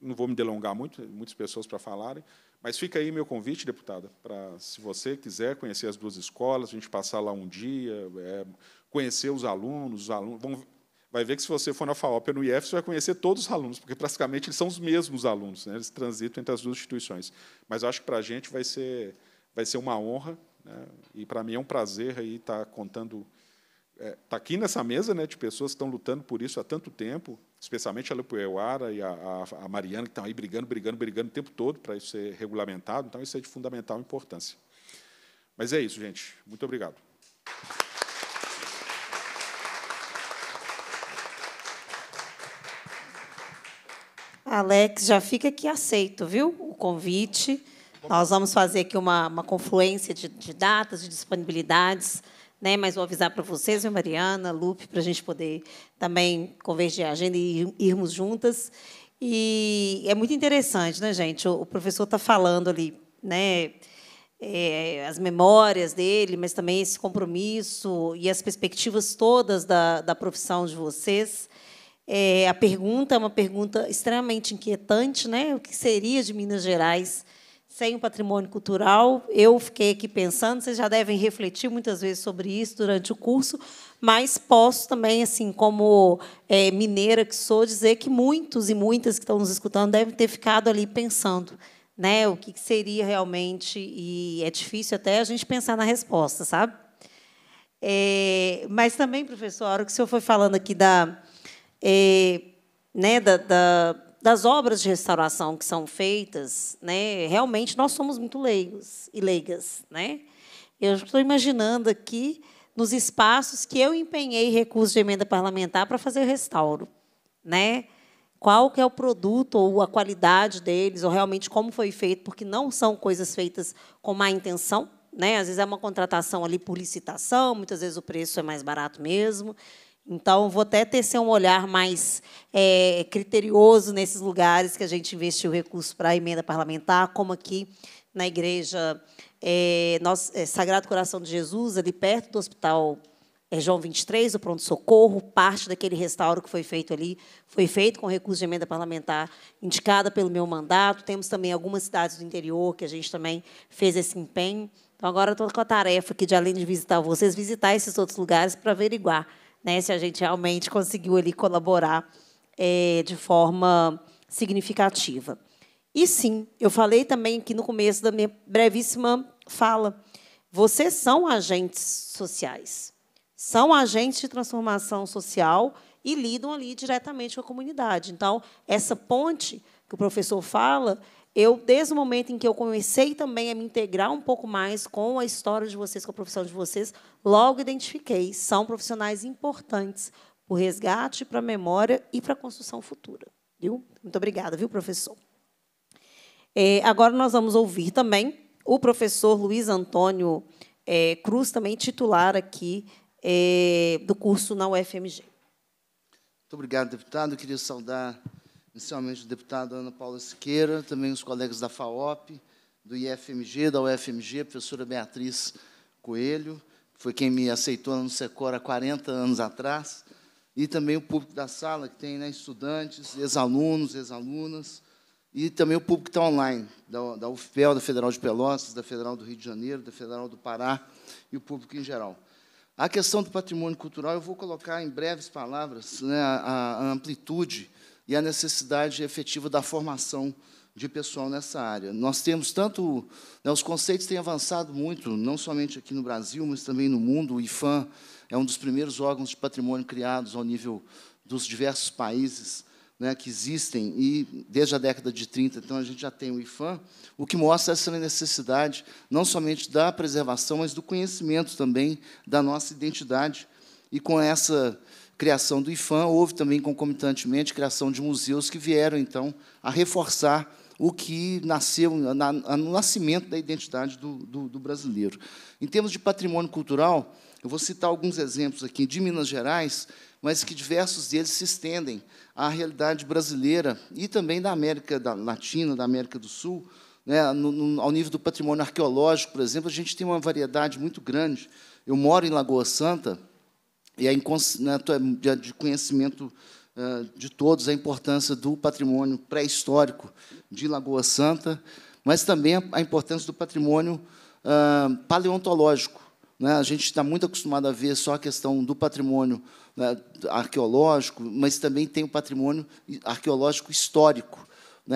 G: não vou me delongar muito, muitas pessoas para falarem, mas fica aí meu convite, deputada, para se você quiser conhecer as duas escolas, a gente passar lá um dia, é, conhecer os alunos, os alunos vão, vai ver que se você for na FAOP no IEF, você vai conhecer todos os alunos, porque praticamente eles são os mesmos alunos, né? eles transitam entre as duas instituições. Mas acho que para a gente vai ser, vai ser uma honra, né? e para mim é um prazer aí estar tá contando, estar é, tá aqui nessa mesa né, de pessoas que estão lutando por isso há tanto tempo, especialmente a Lupueuara e a, a, Mariana, que estão aí brigando, brigando, brigando o tempo todo para isso ser regulamentado, então isso é de fundamental importância. Mas é isso, gente. Muito obrigado.
A: Alex, já fica aqui aceito, viu? O convite. Nós vamos fazer aqui uma, uma confluência de, de datas, de disponibilidades, né? mas vou avisar para vocês, viu, Mariana, Lupe, para a gente poder também convergir a agenda e irmos juntas. E é muito interessante, né, gente? O, o professor está falando ali, né? É, as memórias dele, mas também esse compromisso e as perspectivas todas da, da profissão de vocês. É, a pergunta é uma pergunta extremamente inquietante, né? O que seria de Minas Gerais sem o patrimônio cultural? Eu fiquei aqui pensando, vocês já devem refletir muitas vezes sobre isso durante o curso, mas posso também, assim, como é, mineira que sou, dizer que muitos e muitas que estão nos escutando devem ter ficado ali pensando. Né, o que seria realmente, e é difícil até a gente pensar na resposta, sabe? É, mas também, professor, a hora que o senhor foi falando aqui da, é, né, da, da, das obras de restauração que são feitas, né, realmente nós somos muito leigos e leigas. Né? Eu estou imaginando aqui nos espaços que eu empenhei recursos de emenda parlamentar para fazer o restauro. Né? Qual que é o produto ou a qualidade deles, ou realmente como foi feito, porque não são coisas feitas com má intenção. Né? Às vezes é uma contratação ali por licitação, muitas vezes o preço é mais barato mesmo. Então, vou até tecer um olhar mais é, criterioso nesses lugares que a gente investiu recurso para a emenda parlamentar, como aqui na igreja é, nosso, é, Sagrado Coração de Jesus, ali perto do hospital é, João 23, o pronto-socorro, parte daquele restauro que foi feito ali, foi feito com recurso de emenda parlamentar indicada pelo meu mandato. Temos também algumas cidades do interior que a gente também fez esse empenho. Então, agora estou com a tarefa aqui de, além de visitar vocês, visitar esses outros lugares para averiguar né, se a gente realmente conseguiu ali colaborar é, de forma significativa. E sim, eu falei também aqui no começo da minha brevíssima fala, vocês são agentes sociais, são agentes de transformação social e lidam ali diretamente com a comunidade. Então, essa ponte que o professor fala, eu, desde o momento em que eu comecei também a me integrar um pouco mais com a história de vocês, com a profissão de vocês, logo identifiquei, são profissionais importantes para o resgate, para a memória e para a construção futura. Viu? Muito obrigada, viu, professor? É, agora nós vamos ouvir também o professor Luiz Antônio é, Cruz, também titular aqui é, do curso na UFMG.
H: Muito obrigado, deputado. Eu queria saudar inicialmente o deputado Ana Paula Siqueira, também os colegas da FAOP, do IFMG, da UFMG, a professora Beatriz Coelho, que foi quem me aceitou no Secor há 40 anos atrás, e também o público da sala, que tem né, estudantes, ex-alunos, ex-alunas, e também o público que está online, da, da UFPEL, da Federal de Pelotas, da Federal do Rio de Janeiro, da Federal do Pará, e o público em geral. A questão do patrimônio cultural, eu vou colocar em breves palavras né, a, a amplitude e a necessidade efetiva da formação de pessoal nessa área. Nós temos tanto, né, os conceitos têm avançado muito, não somente aqui no Brasil, mas também no mundo. O IFAM é um dos primeiros órgãos de patrimônio criados ao nível dos diversos países né, que existem, e desde a década de 30, então, a gente já tem o IFAM, o que mostra essa necessidade, não somente da preservação, mas do conhecimento também da nossa identidade. E com essa criação do IFAM, houve também concomitantemente criação de museus que vieram, então, a reforçar o que nasceu na, no nascimento da identidade do, do, do, brasileiro. Em termos de patrimônio cultural, eu vou citar alguns exemplos aqui de Minas Gerais, mas que diversos deles se estendem à realidade brasileira e também da América da Latina, da América do Sul. Né, no, no, ao nível do patrimônio arqueológico, por exemplo, a gente tem uma variedade muito grande. Eu moro em Lagoa Santa, e é, né, é de conhecimento de todos a importância do patrimônio pré-histórico de Lagoa Santa, mas também a importância do patrimônio paleontológico. Né? A gente está muito acostumado a ver só a questão do patrimônio né, arqueológico, mas também tem o patrimônio arqueológico histórico.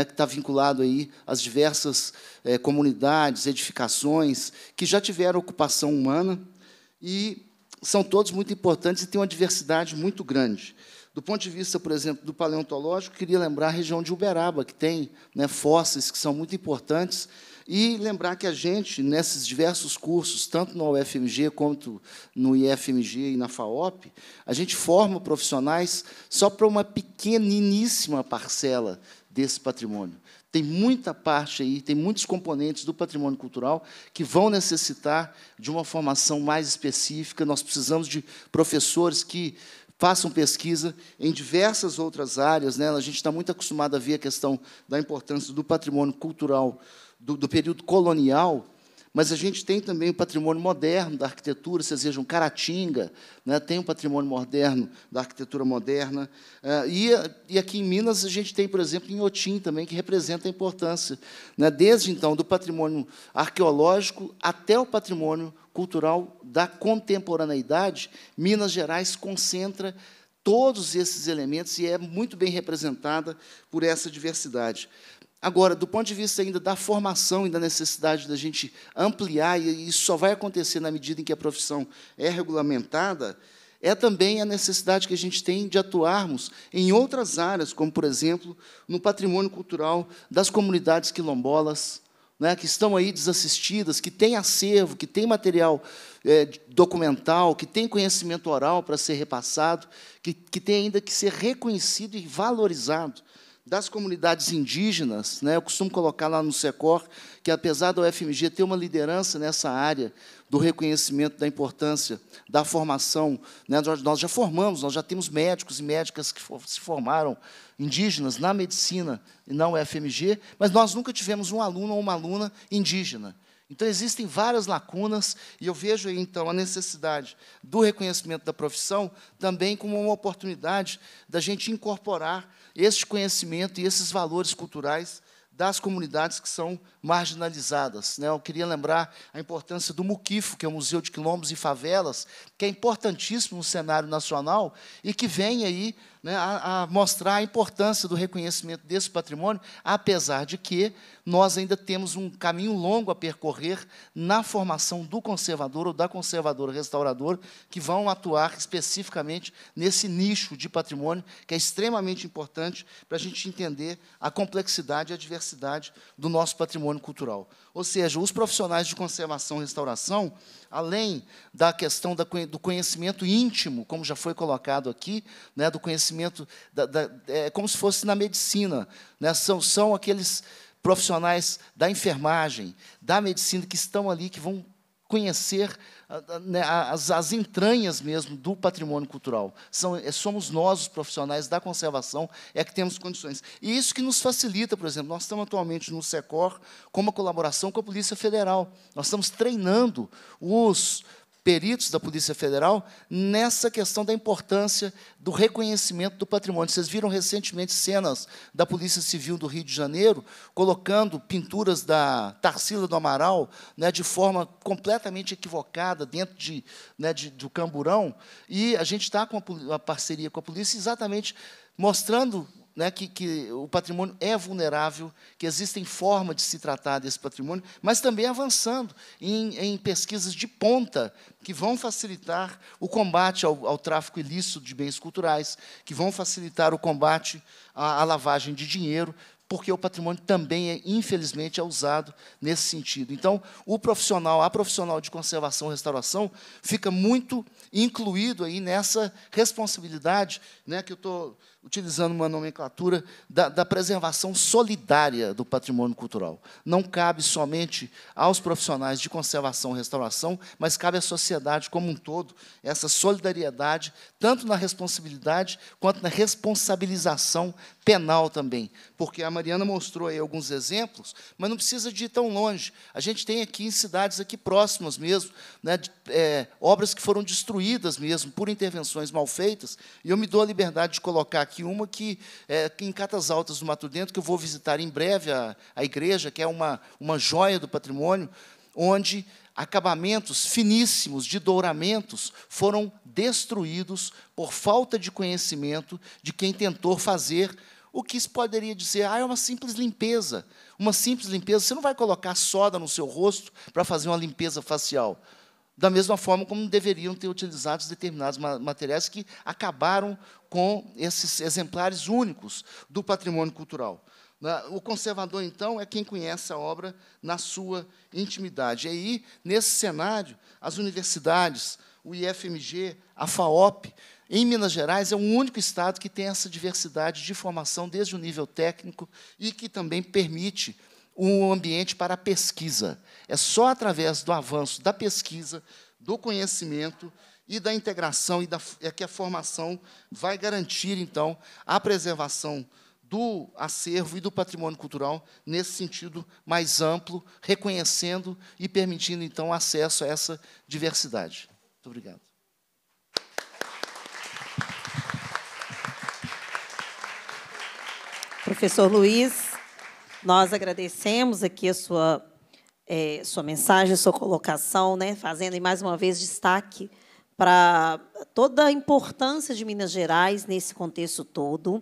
H: que está vinculado aí às diversas eh, comunidades, edificações que já tiveram ocupação humana e são todos muito importantes e têm uma diversidade muito grande. Do ponto de vista, por exemplo, do paleontológico, queria lembrar a região de Uberaba, que tem né, fósseis que são muito importantes, e lembrar que a gente, nesses diversos cursos, tanto na UFMG quanto no IFMG e na FAOP, a gente forma profissionais só para uma pequeniníssima parcela desse patrimônio. Tem muita parte aí, tem muitos componentes do patrimônio cultural que vão necessitar de uma formação mais específica. Nós precisamos de professores que façam pesquisa em diversas outras áreas. Né? A gente está muito acostumado a ver a questão da importância do patrimônio cultural do, do período colonial, mas a gente tem também o patrimônio moderno da arquitetura, seja um Caratinga né, tem um patrimônio moderno da arquitetura moderna. Ah, e, e aqui em Minas a gente tem, por exemplo, Otim também, que representa a importância, né, desde então, do patrimônio arqueológico até o patrimônio cultural da contemporaneidade. Minas Gerais concentra todos esses elementos e é muito bem representada por essa diversidade. Agora, do ponto de vista ainda da formação e da necessidade da gente ampliar, e isso só vai acontecer na medida em que a profissão é regulamentada, é também a necessidade que a gente tem de atuarmos em outras áreas, como, por exemplo, no patrimônio cultural das comunidades quilombolas, né, que estão aí desassistidas, que têm acervo, que têm material é, documental, que têm conhecimento oral para ser repassado, que, que tem ainda que ser reconhecido e valorizado das comunidades indígenas, né, eu costumo colocar lá no SECOR que, apesar da UFMG ter uma liderança nessa área do reconhecimento da importância da formação, né, nós já formamos, nós já temos médicos e médicas que for, se formaram indígenas na medicina e na UFMG, mas nós nunca tivemos um aluno ou uma aluna indígena. Então, existem várias lacunas, e eu vejo, então, a necessidade do reconhecimento da profissão também como uma oportunidade da gente incorporar este conhecimento e esses valores culturais das comunidades que são marginalizadas. Né? Eu queria lembrar a importância do MUQIFO, que é o Museu de Quilombos e Favelas, que é importantíssimo no cenário nacional e que vem aí né, a, a, mostrar a importância do reconhecimento desse patrimônio, apesar de que nós ainda temos um caminho longo a percorrer na formação do conservador ou da conservadora restauradora, que vão atuar especificamente nesse nicho de patrimônio, que é extremamente importante para a gente entender a complexidade e a diversidade do nosso patrimônio patrimônio cultural. Ou seja, os profissionais de conservação e restauração, além da questão da, do conhecimento íntimo, como já foi colocado aqui, né, do conhecimento, da, da, é como se fosse na medicina, né, são, são aqueles profissionais da enfermagem, da medicina, que estão ali, que vão conhecer né, as, as entranhas mesmo do patrimônio cultural. São, é, somos nós, os profissionais da conservação, é que temos condições. E isso que nos facilita, por exemplo, nós estamos atualmente no SECOR com uma colaboração com a Polícia Federal. Nós estamos treinando os peritos da Polícia Federal nessa questão da importância do reconhecimento do patrimônio. Vocês viram recentemente cenas da Polícia Civil do Rio de Janeiro colocando pinturas da Tarsila do Amaral né, de forma completamente equivocada dentro de, né, de, do camburão, e a gente está com uma a parceria com a polícia exatamente mostrando né, que, que, o patrimônio é vulnerável, que existem formas de se tratar desse patrimônio, mas também avançando em, em pesquisas de ponta que vão facilitar o combate ao, ao, tráfico ilícito de bens culturais, que vão facilitar o combate à, à lavagem de dinheiro, porque o patrimônio também, é, infelizmente, é usado nesse sentido. Então, o profissional, a profissional de conservação e restauração, fica muito incluído aí nessa responsabilidade né, que eu estou utilizando uma nomenclatura da, da, preservação solidária do patrimônio cultural. Não cabe somente aos profissionais de conservação e restauração, mas cabe à sociedade como um todo essa solidariedade, tanto na responsabilidade quanto na responsabilização penal também. Porque a Mariana mostrou aí alguns exemplos, mas não precisa de ir tão longe. A gente tem aqui em cidades aqui próximas mesmo, né, de, é, obras que foram destruídas mesmo por intervenções mal feitas, e eu me dou a liberdade de colocar aqui uma que é, em Catas Altas do Mato Dentro, que eu vou visitar em breve a, a igreja, que é uma, uma joia do patrimônio, onde acabamentos finíssimos de douramentos foram destruídos por falta de conhecimento de quem tentou fazer o que se poderia dizer, ah, é uma simples limpeza. Uma simples limpeza, você não vai colocar soda no seu rosto para fazer uma limpeza facial da mesma forma como deveriam ter utilizado determinados materiais que acabaram com esses exemplares únicos do patrimônio cultural. Né? O conservador, então, é quem conhece a obra na sua intimidade. E aí, nesse cenário, as universidades, o IFMG, a FAOP, em Minas Gerais, é o único estado que tem essa diversidade de formação desde o nível técnico e que também permite um ambiente para a pesquisa. É só através do avanço da pesquisa, do conhecimento e da integração e da, é que a formação vai garantir, então, a preservação do acervo e do patrimônio cultural nesse sentido mais amplo, reconhecendo e permitindo, então, acesso a essa diversidade. Muito obrigado.
A: Professor Luiz. Nós agradecemos aqui a sua, é, sua mensagem, sua colocação, né, fazendo mais uma vez destaque para toda a importância de Minas Gerais nesse contexto todo,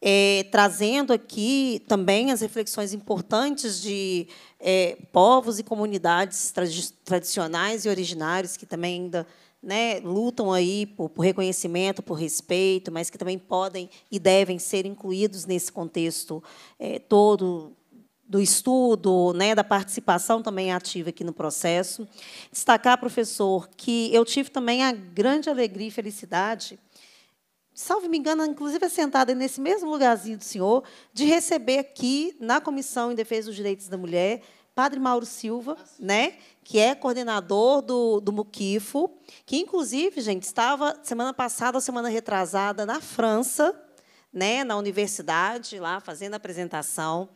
A: é, trazendo aqui também as reflexões importantes de é, povos e comunidades tradicionais e originários que também ainda né, lutam aí por, por, reconhecimento, por respeito, mas que também podem e devem ser incluídos nesse contexto é, todo do estudo, né, da participação também ativa aqui no processo. Destacar, professor, que eu tive também a grande alegria e felicidade, salvo me engano, inclusive é sentada nesse mesmo lugarzinho do senhor, de receber aqui na Comissão em Defesa dos Direitos da Mulher Padre Mauro Silva, né? Que é coordenador do, do Muquifo, que inclusive, gente, estava semana passada, semana retrasada, na França, né? Na universidade, lá fazendo a apresentação.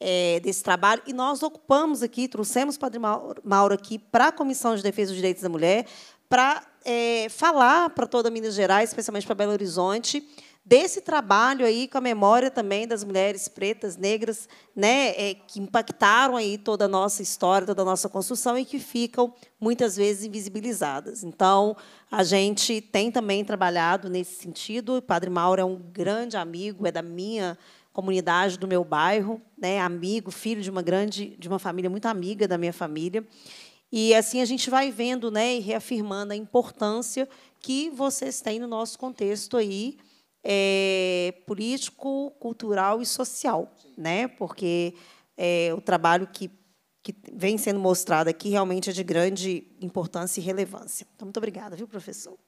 A: É, desse trabalho. E nós ocupamos aqui, trouxemos o Padre Mauro aqui para a Comissão de Defesa dos Direitos da Mulher, para é, falar para toda Minas Gerais, especialmente para Belo Horizonte, desse trabalho aí com a memória também das mulheres pretas, negras, né, é, que impactaram aí toda a nossa história, toda a nossa construção e que ficam muitas vezes invisibilizadas. Então, a gente tem também trabalhado nesse sentido. O Padre Mauro é um grande amigo, é da minha comunidade do meu bairro, né, amigo, filho de uma grande, de uma família muito amiga da minha família. E assim a gente vai vendo, né, e reafirmando a importância que vocês têm no nosso contexto aí é, político, cultural e social, né? Porque é, o trabalho que, que vem sendo mostrado aqui realmente é de grande importância e relevância. Então, muito obrigada, viu, professor?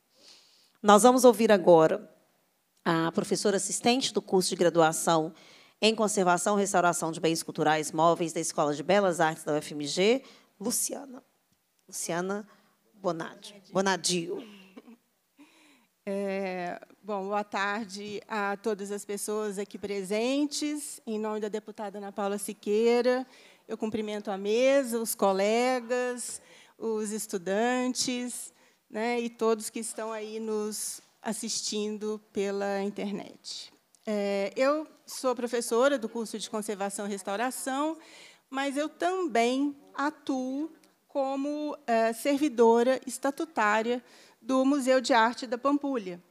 A: Nós vamos ouvir agora a professora assistente do curso de graduação em Conservação e Restauração de Bens Culturais Móveis da Escola de Belas Artes da UFMG, Luciana. Luciana Bonadio. Bonadio.
I: É, Bom, boa tarde a todas as pessoas aqui presentes. Em nome da deputada Ana Paula Siqueira, eu cumprimento a mesa, os colegas, os estudantes né, e todos que estão aí nos assistindo pela internet. É, eu sou professora do curso de Conservação e Restauração, mas eu também atuo como é, servidora estatutária do Museu de Arte da Pampulha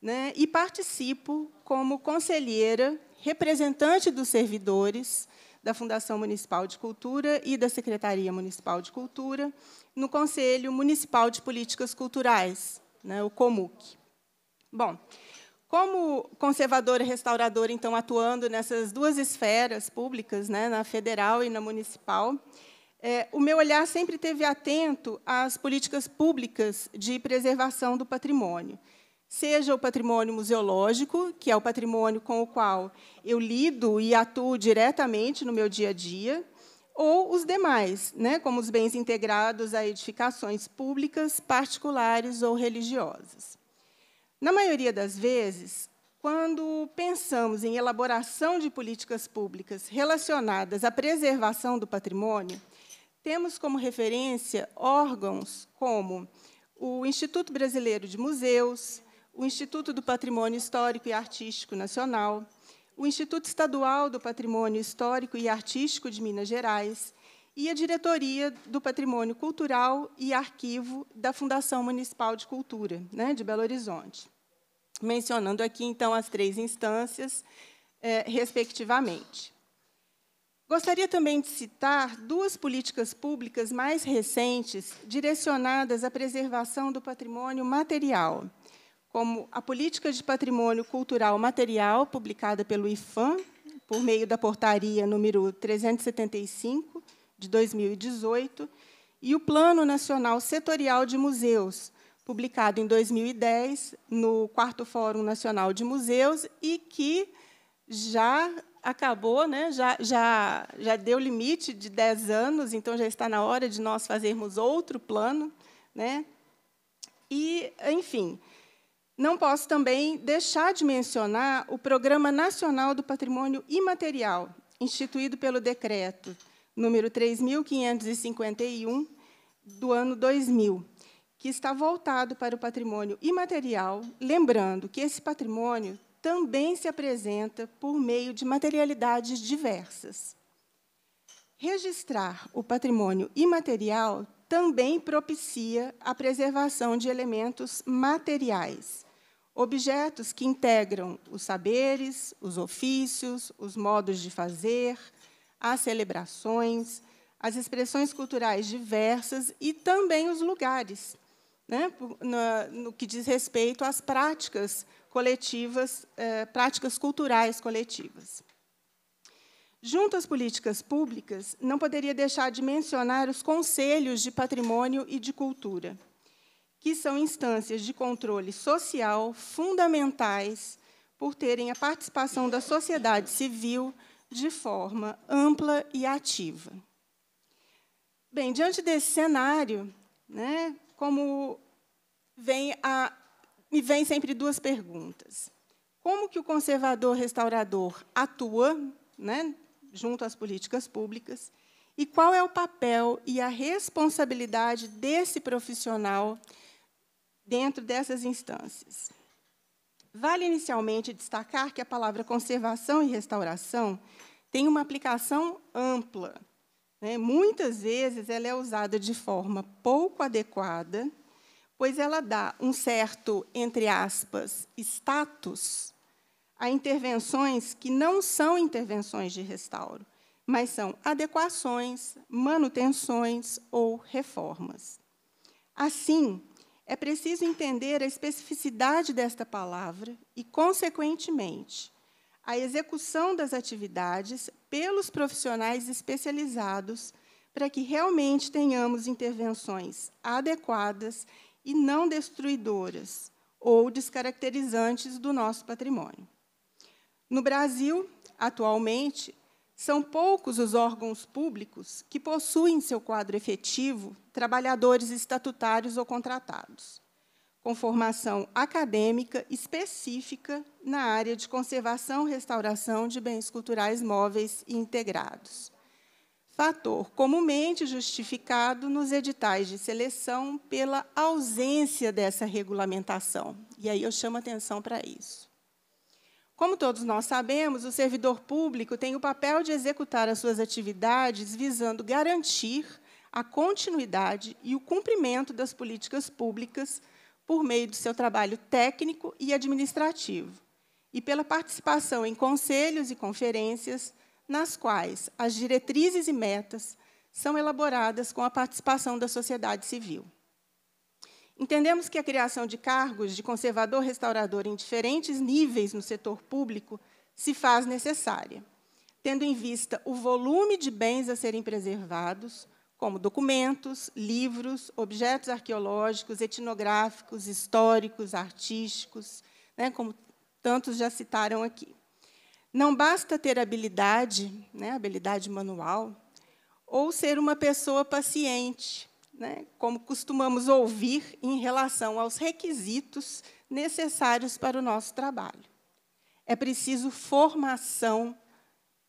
I: né, e participo como conselheira, representante dos servidores da Fundação Municipal de Cultura e da Secretaria Municipal de Cultura no Conselho Municipal de Políticas Culturais, né, o COMUC. Bom, como conservadora e restauradora, então, atuando nessas duas esferas públicas, né, na federal e na municipal, é, o meu olhar sempre teve atento às políticas públicas de preservação do patrimônio seja o patrimônio museológico, que é o patrimônio com o qual eu lido e atuo diretamente no meu dia a dia, ou os demais, né, como os bens integrados a edificações públicas, particulares ou religiosas. Na maioria das vezes, quando pensamos em elaboração de políticas públicas relacionadas à preservação do patrimônio, temos como referência órgãos como o Instituto Brasileiro de Museus, o Instituto do Patrimônio Histórico e Artístico Nacional, o Instituto Estadual do Patrimônio Histórico e Artístico de Minas Gerais e a Diretoria do Patrimônio Cultural e Arquivo da Fundação Municipal de Cultura né, de Belo Horizonte. Mencionando aqui, então, as três instâncias, eh, respectivamente. Gostaria também de citar duas políticas públicas mais recentes direcionadas à preservação do patrimônio material como a Política de Patrimônio Cultural Material, publicada pelo IFAM, por meio da portaria número 375, de 2018, e o Plano Nacional Setorial de Museus, publicado em 2010 no Quarto Fórum Nacional de Museus e que já acabou, né? já, já, já deu limite de 10 anos, então já está na hora de nós fazermos outro plano. Né? E, enfim, não posso também deixar de mencionar o Programa Nacional do Patrimônio Imaterial, instituído pelo decreto número 3551 do ano 2000, que está voltado para o patrimônio imaterial, lembrando que esse patrimônio também se apresenta por meio de materialidades diversas. Registrar o patrimônio imaterial também propicia a preservação de elementos materiais objetos que integram os saberes, os ofícios, os modos de fazer, as celebrações, as expressões culturais diversas e também os lugares, né, no, no que diz respeito às práticas coletivas, eh, práticas culturais coletivas. Junto às políticas públicas, não poderia deixar de mencionar os conselhos de patrimônio e de cultura que são instâncias de controle social fundamentais por terem a participação da sociedade civil de forma ampla e ativa. Bem, diante desse cenário, né, como vem a, me vem sempre duas perguntas. Como que o conservador restaurador atua né, junto às políticas públicas e qual é o papel e a responsabilidade desse profissional dentro dessas instâncias. Vale inicialmente destacar que a palavra conservação e restauração tem uma aplicação ampla. Né? Muitas vezes ela é usada de forma pouco adequada, pois ela dá um certo, entre aspas, status a intervenções que não são intervenções de restauro, mas são adequações, manutenções ou reformas. Assim, é preciso entender a especificidade desta palavra e, consequentemente, a execução das atividades pelos profissionais especializados para que realmente tenhamos intervenções adequadas e não destruidoras ou descaracterizantes do nosso patrimônio. No Brasil, atualmente, são poucos os órgãos públicos que possuem em seu quadro efetivo trabalhadores estatutários ou contratados, com formação acadêmica específica na área de conservação e restauração de bens culturais móveis e integrados. Fator comumente justificado nos editais de seleção pela ausência dessa regulamentação. E aí eu chamo atenção para isso. Como todos nós sabemos, o servidor público tem o papel de executar as suas atividades visando garantir a continuidade e o cumprimento das políticas públicas por meio do seu trabalho técnico e administrativo, e pela participação em conselhos e conferências, nas quais as diretrizes e metas são elaboradas com a participação da sociedade civil. Entendemos que a criação de cargos de conservador restaurador em diferentes níveis no setor público se faz necessária, tendo em vista o volume de bens a serem preservados, como documentos, livros, objetos arqueológicos, etnográficos, históricos, artísticos, né, como tantos já citaram aqui. Não basta ter habilidade, né, habilidade manual, ou ser uma pessoa paciente, né, como costumamos ouvir, em relação aos requisitos necessários para o nosso trabalho. É preciso formação,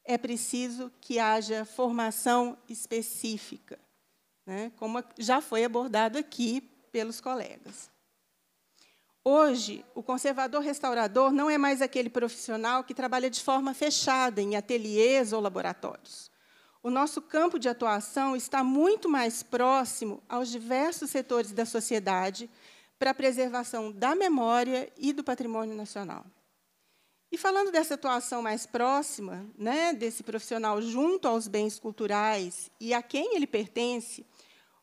I: é preciso que haja formação específica, né, como já foi abordado aqui pelos colegas. Hoje, o conservador restaurador não é mais aquele profissional que trabalha de forma fechada em ateliês ou laboratórios. O nosso campo de atuação está muito mais próximo aos diversos setores da sociedade para a preservação da memória e do patrimônio nacional. E falando dessa atuação mais próxima, né, desse profissional junto aos bens culturais e a quem ele pertence,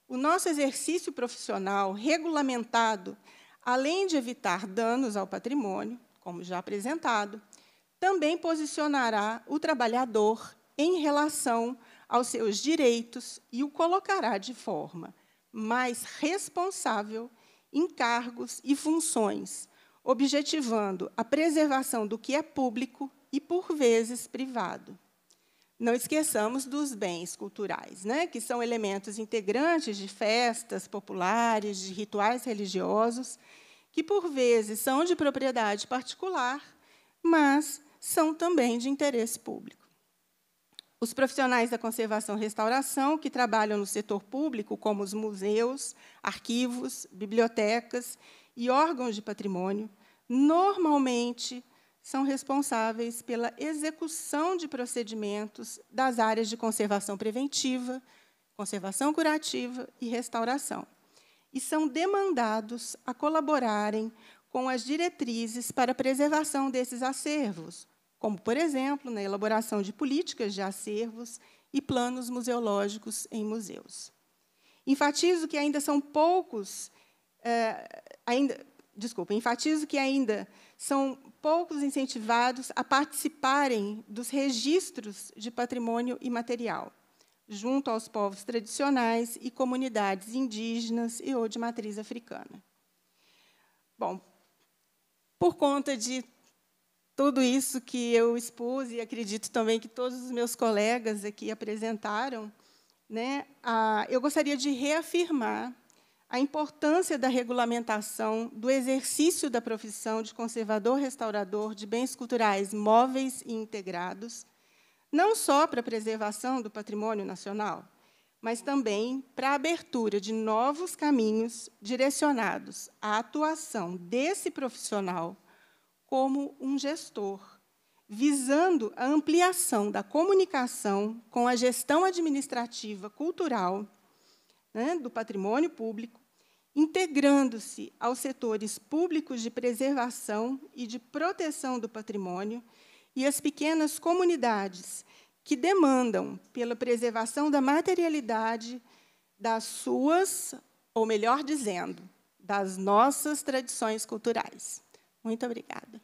I: o nosso exercício profissional regulamentado, além de evitar danos ao patrimônio, como já apresentado, também posicionará o trabalhador em relação aos seus direitos e o colocará de forma mais responsável em cargos e funções, objetivando a preservação do que é público e, por vezes, privado. Não esqueçamos dos bens culturais, né, que são elementos integrantes de festas populares, de rituais religiosos, que, por vezes, são de propriedade particular, mas são também de interesse público. Os profissionais da conservação e restauração que trabalham no setor público, como os museus, arquivos, bibliotecas e órgãos de patrimônio, normalmente são responsáveis pela execução de procedimentos das áreas de conservação preventiva, conservação curativa e restauração. E são demandados a colaborarem com as diretrizes para a preservação desses acervos, como, por exemplo, na elaboração de políticas de acervos e planos museológicos em museus. Enfatizo que ainda são poucos, eh, ainda, desculpa, enfatizo que ainda são poucos incentivados a participarem dos registros de patrimônio imaterial, junto aos povos tradicionais e comunidades indígenas e ou de matriz africana. Bom, por conta de tudo isso que eu expus e acredito também que todos os meus colegas aqui apresentaram, né, a, eu gostaria de reafirmar a importância da regulamentação do exercício da profissão de conservador-restaurador de bens culturais móveis e integrados, não só para a preservação do patrimônio nacional, mas também para a abertura de novos caminhos direcionados à atuação desse profissional como um gestor, visando a ampliação da comunicação com a gestão administrativa cultural né, do patrimônio público, integrando-se aos setores públicos de preservação e de proteção do patrimônio e as pequenas comunidades que demandam pela preservação da materialidade das suas, ou melhor dizendo, das nossas tradições culturais. Muito obrigada.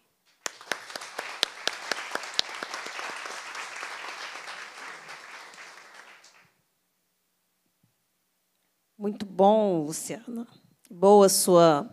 A: Muito bom, Luciana. Boa sua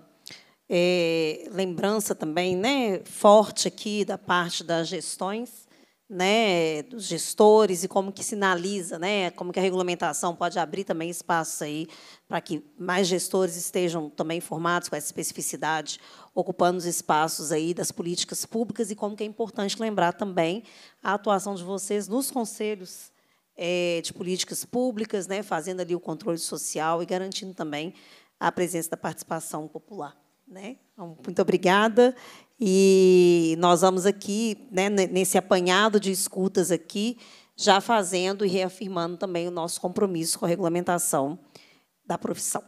A: é, lembrança também, né? Forte aqui da parte das gestões né, dos gestores e como que sinaliza, né, como que a regulamentação pode abrir também espaço aí para que mais gestores estejam também formados com essa especificidade, ocupando os espaços aí das políticas públicas e como que é importante lembrar também a atuação de vocês nos conselhos é, de políticas públicas, né, fazendo ali o controle social e garantindo também a presença da participação popular. Né? Então, muito obrigada. E nós vamos aqui, né, nesse apanhado de escutas aqui, já fazendo e reafirmando também o nosso compromisso com a regulamentação da profissão.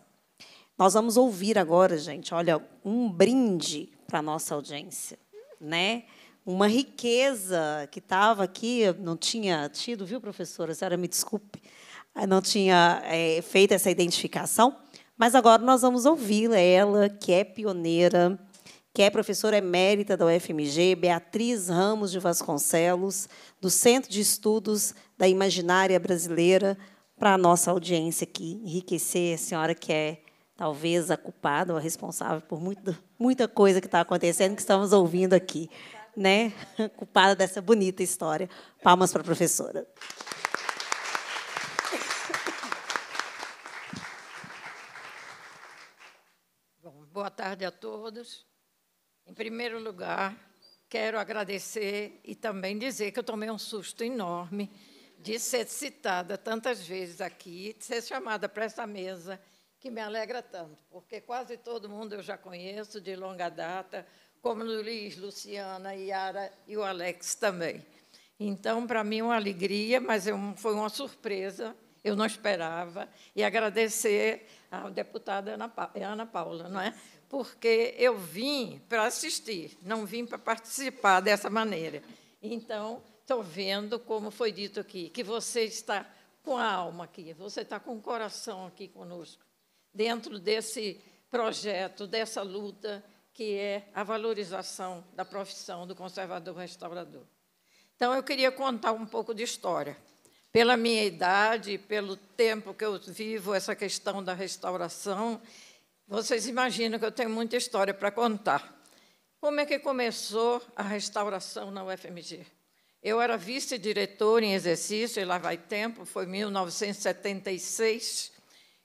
A: Nós vamos ouvir agora, gente, olha, um brinde para a nossa audiência, né? Uma riqueza que estava aqui, não tinha tido, viu, professora? A senhora me desculpe, não tinha é, feito essa identificação, mas agora nós vamos ouvi-la, ela que é pioneira que é professora emérita da UFMG, Beatriz Ramos de Vasconcelos, do Centro de Estudos da Imaginária Brasileira, para a nossa audiência aqui enriquecer a senhora que é talvez a culpada ou a responsável por muita coisa que está acontecendo, que estamos ouvindo aqui, né? culpada dessa bonita história. Palmas para a professora.
C: Boa tarde a todos. Em primeiro lugar, quero agradecer e também dizer que eu tomei um susto enorme de ser citada tantas vezes aqui, de ser chamada para essa mesa, que me alegra tanto, porque quase todo mundo eu já conheço de longa data, como Luiz, Luciana, Yara e o Alex também. Então, para mim, uma alegria, mas foi uma surpresa, eu não esperava, e agradecer à deputada Ana Paula, não é? porque eu vim para assistir, não vim para participar dessa maneira. Então, estou vendo, como foi dito aqui, que você está com a alma aqui, você está com o coração aqui conosco, dentro desse projeto, dessa luta que é a valorização da profissão do conservador restaurador. Então, eu queria contar um pouco de história. Pela minha idade, pelo tempo que eu vivo essa questão da restauração, vocês imaginam que eu tenho muita história para contar. Como é que começou a restauração na UFMG? Eu era vice-diretor em exercício, e lá vai tempo, foi 1976,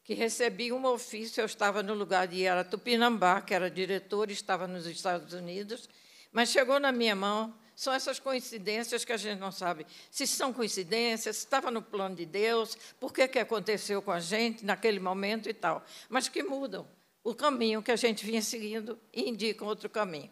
C: que recebi um ofício, eu estava no lugar de Iara Tupinambá, que era diretor, estava nos Estados Unidos, mas chegou na minha mão, são essas coincidências que a gente não sabe se são coincidências, se estava no plano de Deus, por que, que aconteceu com a gente naquele momento e tal, mas que mudam o caminho que a gente vinha seguindo e indicam outro caminho.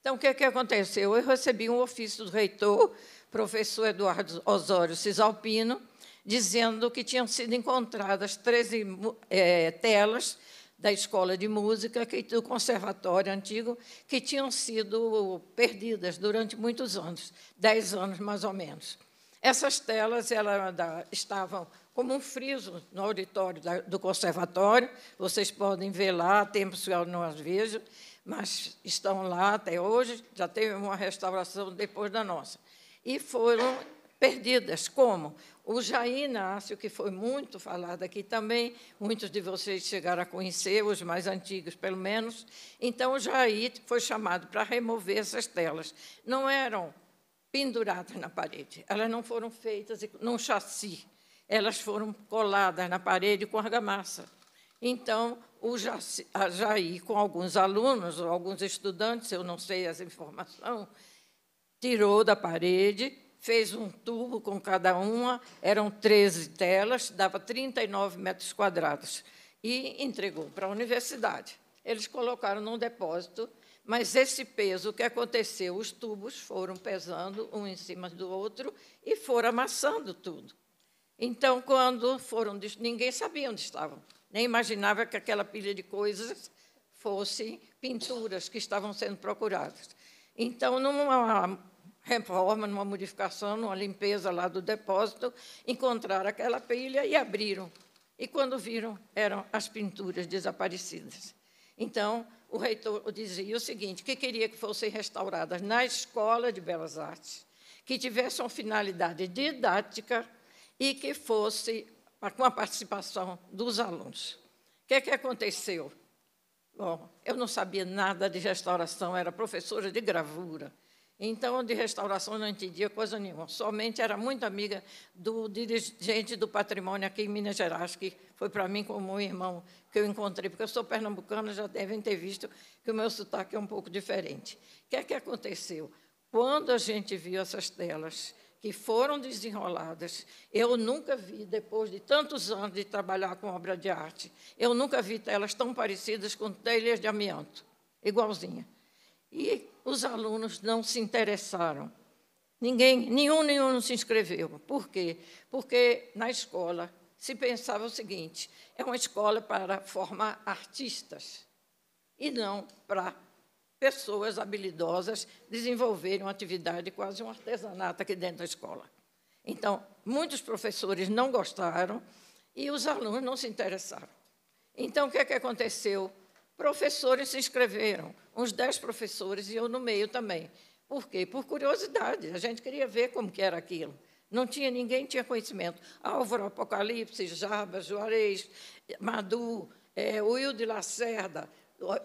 C: Então, o que, é que aconteceu? Eu recebi um ofício do reitor, professor Eduardo Osório Cisalpino, dizendo que tinham sido encontradas 13 é, telas da escola de música que, do conservatório antigo que tinham sido perdidas durante muitos anos, 10 anos mais ou menos. Essas telas elas estavam como um friso no auditório da, do conservatório. Vocês podem ver lá, há tempos que eu não as vejo, mas estão lá até hoje. Já teve uma restauração depois da nossa. E foram perdidas, como o Jair Inácio, que foi muito falado aqui também, muitos de vocês chegaram a conhecer, os mais antigos, pelo menos. Então, o Jair foi chamado para remover essas telas. Não eram penduradas na parede, elas não foram feitas num chassi, elas foram coladas na parede com argamassa. Então, o Jair, com alguns alunos, ou alguns estudantes, eu não sei as informações, tirou da parede, fez um tubo com cada uma, eram 13 telas, dava 39 metros quadrados, e entregou para a universidade. Eles colocaram num depósito, mas esse peso, o que aconteceu? Os tubos foram pesando um em cima do outro e foram amassando tudo. Então, quando foram, ninguém sabia onde estavam, nem imaginava que aquela pilha de coisas fosse pinturas que estavam sendo procuradas. Então, numa reforma, numa modificação, numa limpeza lá do depósito, encontraram aquela pilha e abriram. E quando viram, eram as pinturas desaparecidas. Então, o reitor dizia o seguinte: que queria que fossem restauradas na escola de belas artes, que tivessem finalidade didática e que fosse com a participação dos alunos. O que, é que aconteceu? Bom, eu não sabia nada de restauração, era professora de gravura. Então, de restauração não entendia coisa nenhuma. Somente era muito amiga do dirigente do patrimônio aqui em Minas Gerais, que foi para mim como um irmão que eu encontrei, porque eu sou pernambucana, já devem ter visto que o meu sotaque é um pouco diferente. O que é que aconteceu? Quando a gente viu essas telas que foram desenroladas, eu nunca vi, depois de tantos anos de trabalhar com obra de arte, eu nunca vi telas tão parecidas com telhas de amianto, igualzinha. E os alunos não se interessaram. Ninguém, nenhum, nenhum não se inscreveu. Por quê? Porque na escola se pensava o seguinte: é uma escola para formar artistas e não para pessoas habilidosas desenvolverem uma atividade quase um artesanato aqui dentro da escola. Então, muitos professores não gostaram e os alunos não se interessaram. Então, o que, é que aconteceu? Professores se inscreveram, uns dez professores e eu no meio também. Por quê? Por curiosidade, a gente queria ver como que era aquilo. Não tinha ninguém tinha conhecimento. Álvaro Apocalipse, Jarbas, Juarez, Madu, é, eh, Wilde Lacerda,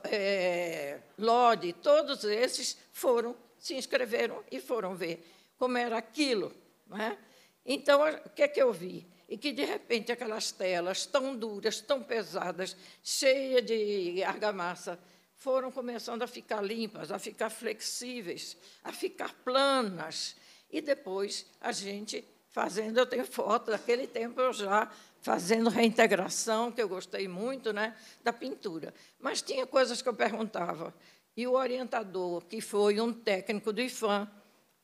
C: é, Lodi, todos esses foram, se inscreveram e foram ver como era aquilo. Né? Então, o que é que eu vi? E que, de repente, aquelas telas tão duras, tão pesadas, cheias de argamassa, foram começando a ficar limpas, a ficar flexíveis, a ficar planas. E depois a gente fazendo, eu tenho foto daquele tempo eu já fazendo reintegração, que eu gostei muito, né, da pintura. Mas tinha coisas que eu perguntava. E o orientador, que foi um técnico do IFAM,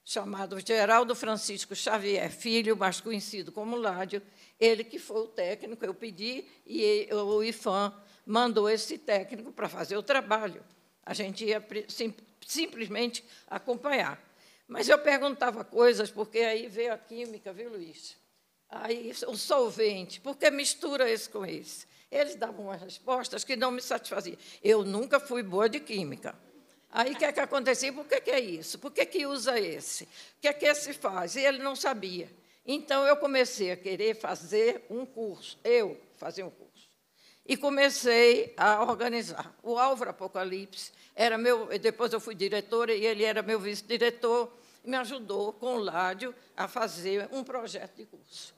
C: chamado Geraldo Francisco Xavier Filho, mais conhecido como Ládio, ele que foi o técnico, eu pedi, e o IFAM mandou esse técnico para fazer o trabalho. A gente ia sim, simplesmente acompanhar. Mas eu perguntava coisas, porque aí veio a química, viu, Luiz? aí, o solvente, porque mistura esse com esse? Eles davam umas respostas que não me satisfaziam. Eu nunca fui boa de química. Aí o que é que acontecia? Por que, que é isso? Por que, que usa esse? O que é que esse faz? E ele não sabia. Então eu comecei a querer fazer um curso, eu fazer um curso. E comecei a organizar. O Álvaro Apocalipse era meu, depois eu fui diretora e ele era meu vice-diretor, me ajudou com o Ládio a fazer um projeto de curso.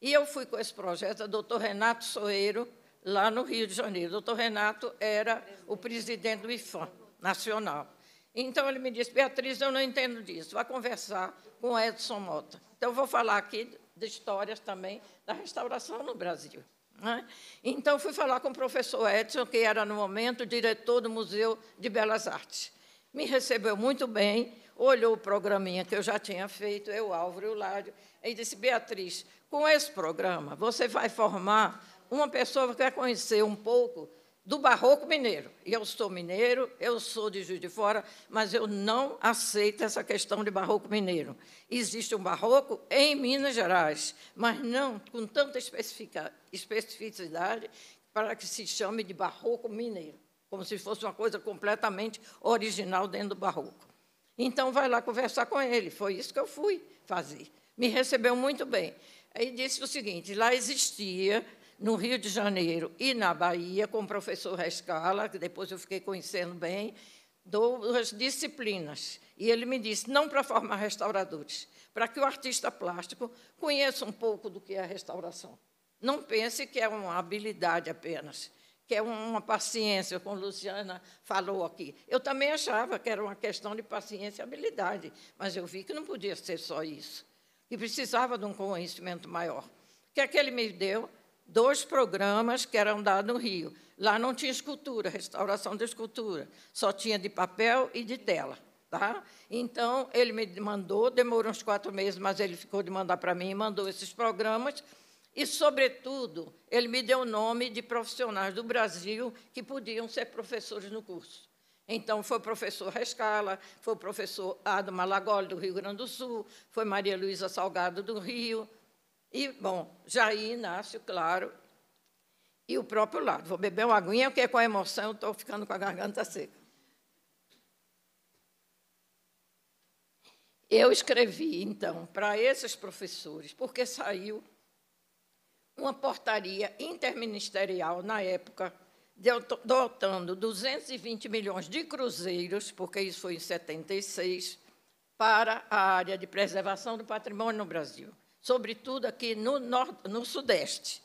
C: E eu fui com esse projeto, doutor Renato Soeiro, lá no Rio de Janeiro. Doutor Renato era o presidente do IFAM nacional. Então, ele me disse, Beatriz, eu não entendo disso, vá conversar com Edson Mota. Então, eu vou falar aqui de histórias também da restauração no Brasil. Né? Então, fui falar com o professor Edson, que era, no momento, diretor do Museu de Belas Artes. Me recebeu muito bem, olhou o programinha que eu já tinha feito, eu, Álvaro e o Ládio, e disse, Beatriz, com esse programa, você vai formar uma pessoa que vai conhecer um pouco do barroco mineiro. Eu sou mineiro, eu sou de Juiz de Fora, mas eu não aceito essa questão de barroco mineiro. Existe um barroco em Minas Gerais, mas não com tanta especificidade para que se chame de barroco mineiro, como se fosse uma coisa completamente original dentro do barroco. Então, vai lá conversar com ele. Foi isso que eu fui fazer. Me recebeu muito bem. Aí disse o seguinte: lá existia, no Rio de Janeiro e na Bahia, com o professor Rescala, que depois eu fiquei conhecendo bem, duas disciplinas. E ele me disse: não para formar restauradores, para que o artista plástico conheça um pouco do que é a restauração. Não pense que é uma habilidade apenas, que é uma paciência, como a Luciana falou aqui. Eu também achava que era uma questão de paciência e habilidade, mas eu vi que não podia ser só isso e precisava de um conhecimento maior. O que é que ele me deu? Dois programas que eram dados no Rio. Lá não tinha escultura, restauração da escultura, só tinha de papel e de tela. Tá? Então, ele me mandou, demorou uns quatro meses, mas ele ficou de mandar para mim, mandou esses programas. E, sobretudo, ele me deu o nome de profissionais do Brasil que podiam ser professores no curso. Então, foi o professor Rescala, foi o professor Ado Malagoli, do Rio Grande do Sul, foi Maria Luísa Salgado, do Rio, e, bom, Jair Inácio, claro, e o próprio lado. Vou beber uma aguinha, porque com a emoção eu estou ficando com a garganta seca. Eu escrevi, então, para esses professores, porque saiu uma portaria interministerial na época, dotando 220 milhões de cruzeiros, porque isso foi em 76, para a área de preservação do patrimônio no Brasil, sobretudo aqui no, norte, no Sudeste.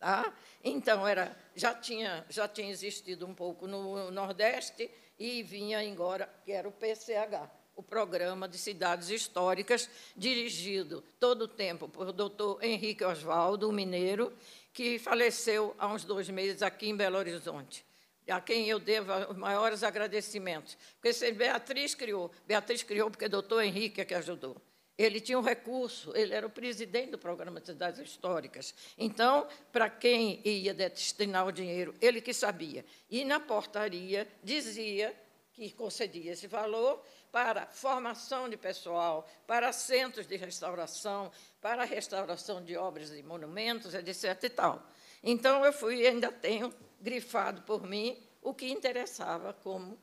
C: Tá? Então, era, já, tinha, já tinha existido um pouco no Nordeste e vinha agora, que era o PCH, o Programa de Cidades Históricas, dirigido todo o tempo por doutor Henrique Osvaldo, mineiro, que faleceu há uns dois meses aqui em Belo Horizonte, a quem eu devo os maiores agradecimentos. Porque Beatriz criou, Beatriz criou porque o doutor Henrique é que ajudou. Ele tinha um recurso, ele era o presidente do programa de cidades históricas. Então, para quem ia destinar o dinheiro, ele que sabia. E na portaria dizia que concedia esse valor para formação de pessoal, para centros de restauração, para restauração de obras e monumentos, etc. E tal. Então, eu fui e ainda tenho grifado por mim o que interessava como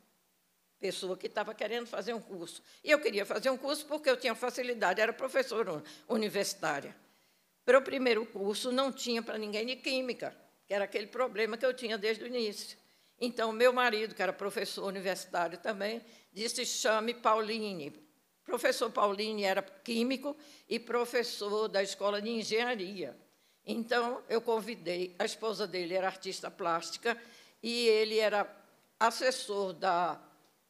C: pessoa que estava querendo fazer um curso. E eu queria fazer um curso porque eu tinha facilidade, era professora universitária. Para o primeiro curso, não tinha para ninguém de química, que era aquele problema que eu tinha desde o início. Então, meu marido, que era professor universitário também, disse chame Pauline. Professor Pauline era químico e professor da escola de engenharia. Então, eu convidei, a esposa dele era artista plástica e ele era assessor da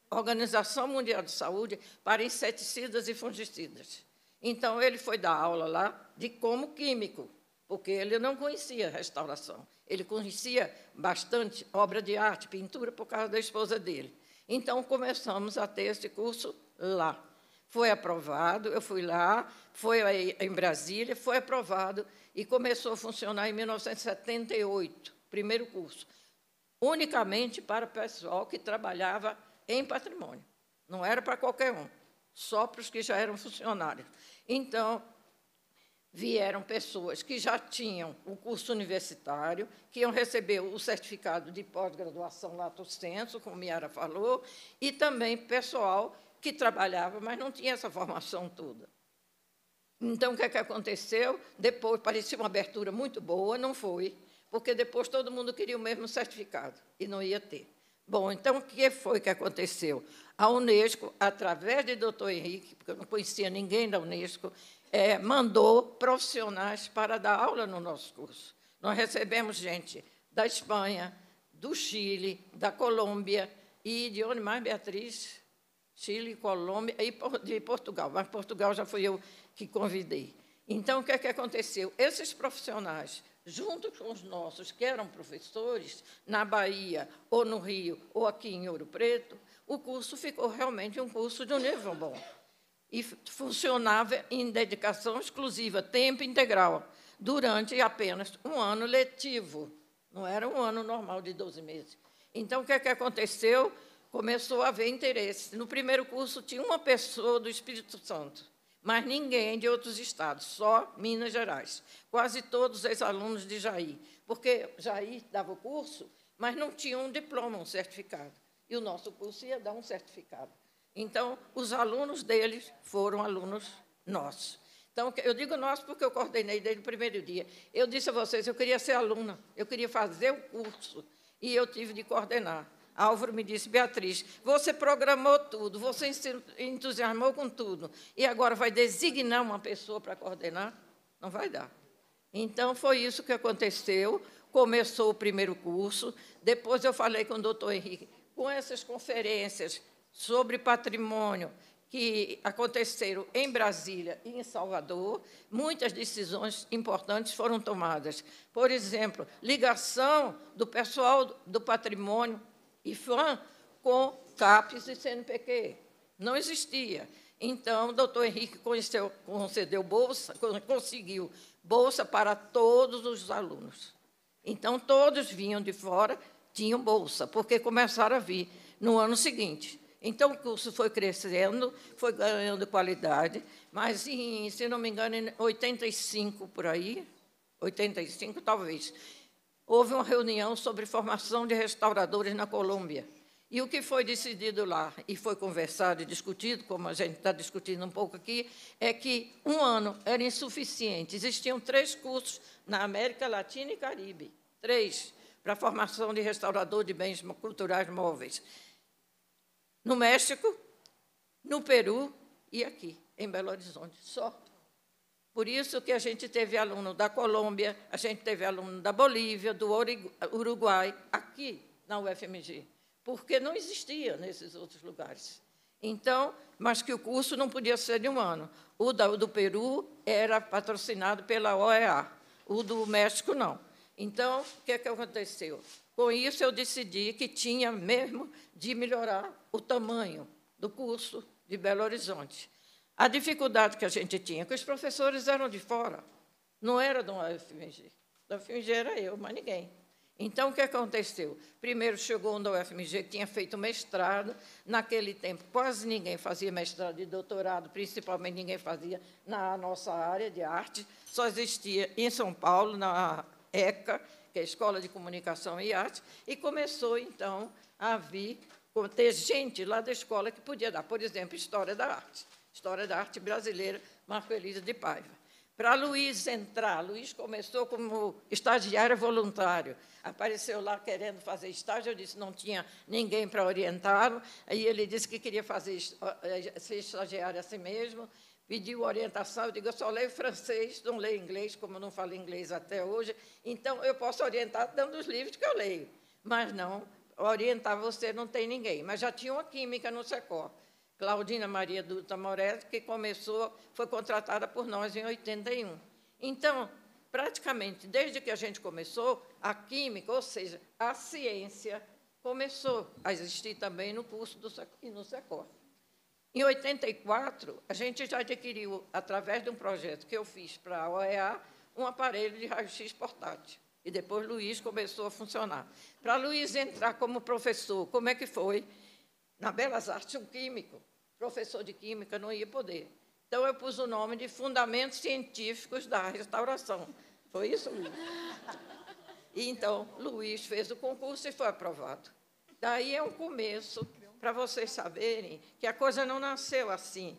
C: Organização Mundial de Saúde para inseticidas e fungicidas. Então, ele foi dar aula lá de como químico, porque ele não conhecia restauração. Ele conhecia bastante obra de arte, pintura, por causa da esposa dele. Então, começamos a ter esse curso lá. Foi aprovado, eu fui lá, foi em Brasília, foi aprovado e começou a funcionar em 1978, primeiro curso, unicamente para o pessoal que trabalhava em patrimônio. Não era para qualquer um, só para os que já eram funcionários. Então, vieram pessoas que já tinham o curso universitário, que iam receber o certificado de pós-graduação lato senso, como Miara falou, e também pessoal que trabalhava, mas não tinha essa formação toda. Então, o que, é que aconteceu? Depois, parecia uma abertura muito boa, não foi, porque depois todo mundo queria o mesmo certificado e não ia ter. Bom, então, o que foi que aconteceu? A Unesco, através de doutor Henrique, porque eu não conhecia ninguém da Unesco, é, mandou profissionais para dar aula no nosso curso. Nós recebemos gente da Espanha, do Chile, da Colômbia e de onde mais, Beatriz? Chile, Colômbia e de Portugal. Mas Portugal já fui eu que convidei. Então, o que, é que aconteceu? Esses profissionais, junto com os nossos que eram professores, na Bahia, ou no Rio, ou aqui em Ouro Preto, o curso ficou realmente um curso de um nível bom e funcionava em dedicação exclusiva, tempo integral, durante apenas um ano letivo. Não era um ano normal de 12 meses. Então, o que, é que aconteceu? Começou a haver interesse. No primeiro curso, tinha uma pessoa do Espírito Santo, mas ninguém de outros estados, só Minas Gerais. Quase todos os alunos de Jair, porque Jair dava o curso, mas não tinha um diploma, um certificado. E o nosso curso ia dar um certificado. Então, os alunos deles foram alunos nossos. Então, eu digo nós porque eu coordenei desde o primeiro dia. Eu disse a vocês, eu queria ser aluna, eu queria fazer o curso, e eu tive de coordenar. Álvaro me disse, Beatriz, você programou tudo, você se entusiasmou com tudo, e agora vai designar uma pessoa para coordenar? Não vai dar. Então, foi isso que aconteceu. Começou o primeiro curso, depois eu falei com o doutor Henrique, com essas conferências sobre patrimônio que aconteceram em Brasília e em Salvador, muitas decisões importantes foram tomadas. Por exemplo, ligação do pessoal do patrimônio IFAM com CAPES e CNPq. Não existia. Então, o doutor Henrique concedeu bolsa, conseguiu bolsa para todos os alunos. Então, todos vinham de fora, tinham bolsa, porque começaram a vir no ano seguinte. Então, o curso foi crescendo, foi ganhando qualidade, mas, em, se não me engano, em 85 por aí, 85 talvez, houve uma reunião sobre formação de restauradores na Colômbia. E o que foi decidido lá e foi conversado e discutido, como a gente está discutindo um pouco aqui, é que um ano era insuficiente. Existiam três cursos na América Latina e Caribe, três, para formação de restaurador de bens culturais móveis no México, no Peru e aqui, em Belo Horizonte, só. Por isso que a gente teve aluno da Colômbia, a gente teve aluno da Bolívia, do Uruguai, aqui na UFMG, porque não existia nesses outros lugares. Então, mas que o curso não podia ser de um ano. O do Peru era patrocinado pela OEA, o do México não. Então, o que, é que aconteceu? Com isso, eu decidi que tinha mesmo de melhorar o tamanho do curso de Belo Horizonte. A dificuldade que a gente tinha, que os professores eram de fora, não era da UFMG. Da UFMG era eu, mas ninguém. Então, o que aconteceu? Primeiro chegou um da UFMG que tinha feito mestrado. Naquele tempo, quase ninguém fazia mestrado e doutorado, principalmente ninguém fazia na nossa área de arte. Só existia em São Paulo, na ECA, que é a Escola de Comunicação e Arte, e começou, então, a vir ter gente lá da escola que podia dar, por exemplo, História da Arte, História da Arte Brasileira, Marco Elisa de Paiva. Para Luiz entrar, Luiz começou como estagiário voluntário, apareceu lá querendo fazer estágio, eu disse que não tinha ninguém para orientá-lo, aí ele disse que queria fazer, eh, ser estagiário a si mesmo, pediu orientação, eu digo, eu só leio francês, não leio inglês, como eu não falo inglês até hoje, então eu posso orientar dando os livros que eu leio, mas não orientar você não tem ninguém. Mas já tinha uma química no Secor, Claudina Maria Dutra Moretti, que começou, foi contratada por nós em 81. Então, praticamente desde que a gente começou, a química, ou seja, a ciência, começou a existir também no curso do, e no Secor. Em 84, a gente já adquiriu, através de um projeto que eu fiz para a OEA, um aparelho de raio-x portátil. E depois Luiz começou a funcionar. Para Luiz entrar como professor, como é que foi? Na Belas Artes, um químico, professor de química, não ia poder. Então, eu pus o nome de Fundamentos Científicos da Restauração. Foi isso, Luiz? E, então, Luiz fez o concurso e foi aprovado. Daí é um começo para vocês saberem que a coisa não nasceu assim.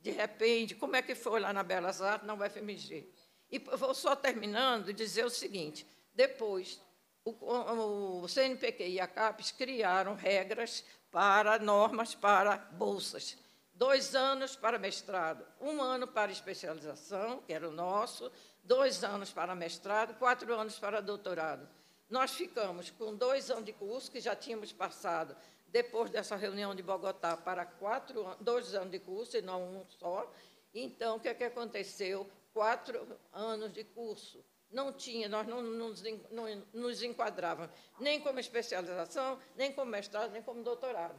C: De repente, como é que foi lá na Belas Artes, na UFMG? E vou só terminando dizer o seguinte: depois, o, o CNPq e a CAPES criaram regras para normas para bolsas. Dois anos para mestrado, um ano para especialização, que era o nosso, dois anos para mestrado, quatro anos para doutorado. Nós ficamos com dois anos de curso, que já tínhamos passado depois dessa reunião de Bogotá, para quatro, dois anos de curso e não um só. Então, o que, é que aconteceu? Quatro anos de curso. Não tinha, nós não, não, não nos enquadrávamos nem como especialização, nem como mestrado, nem como doutorado.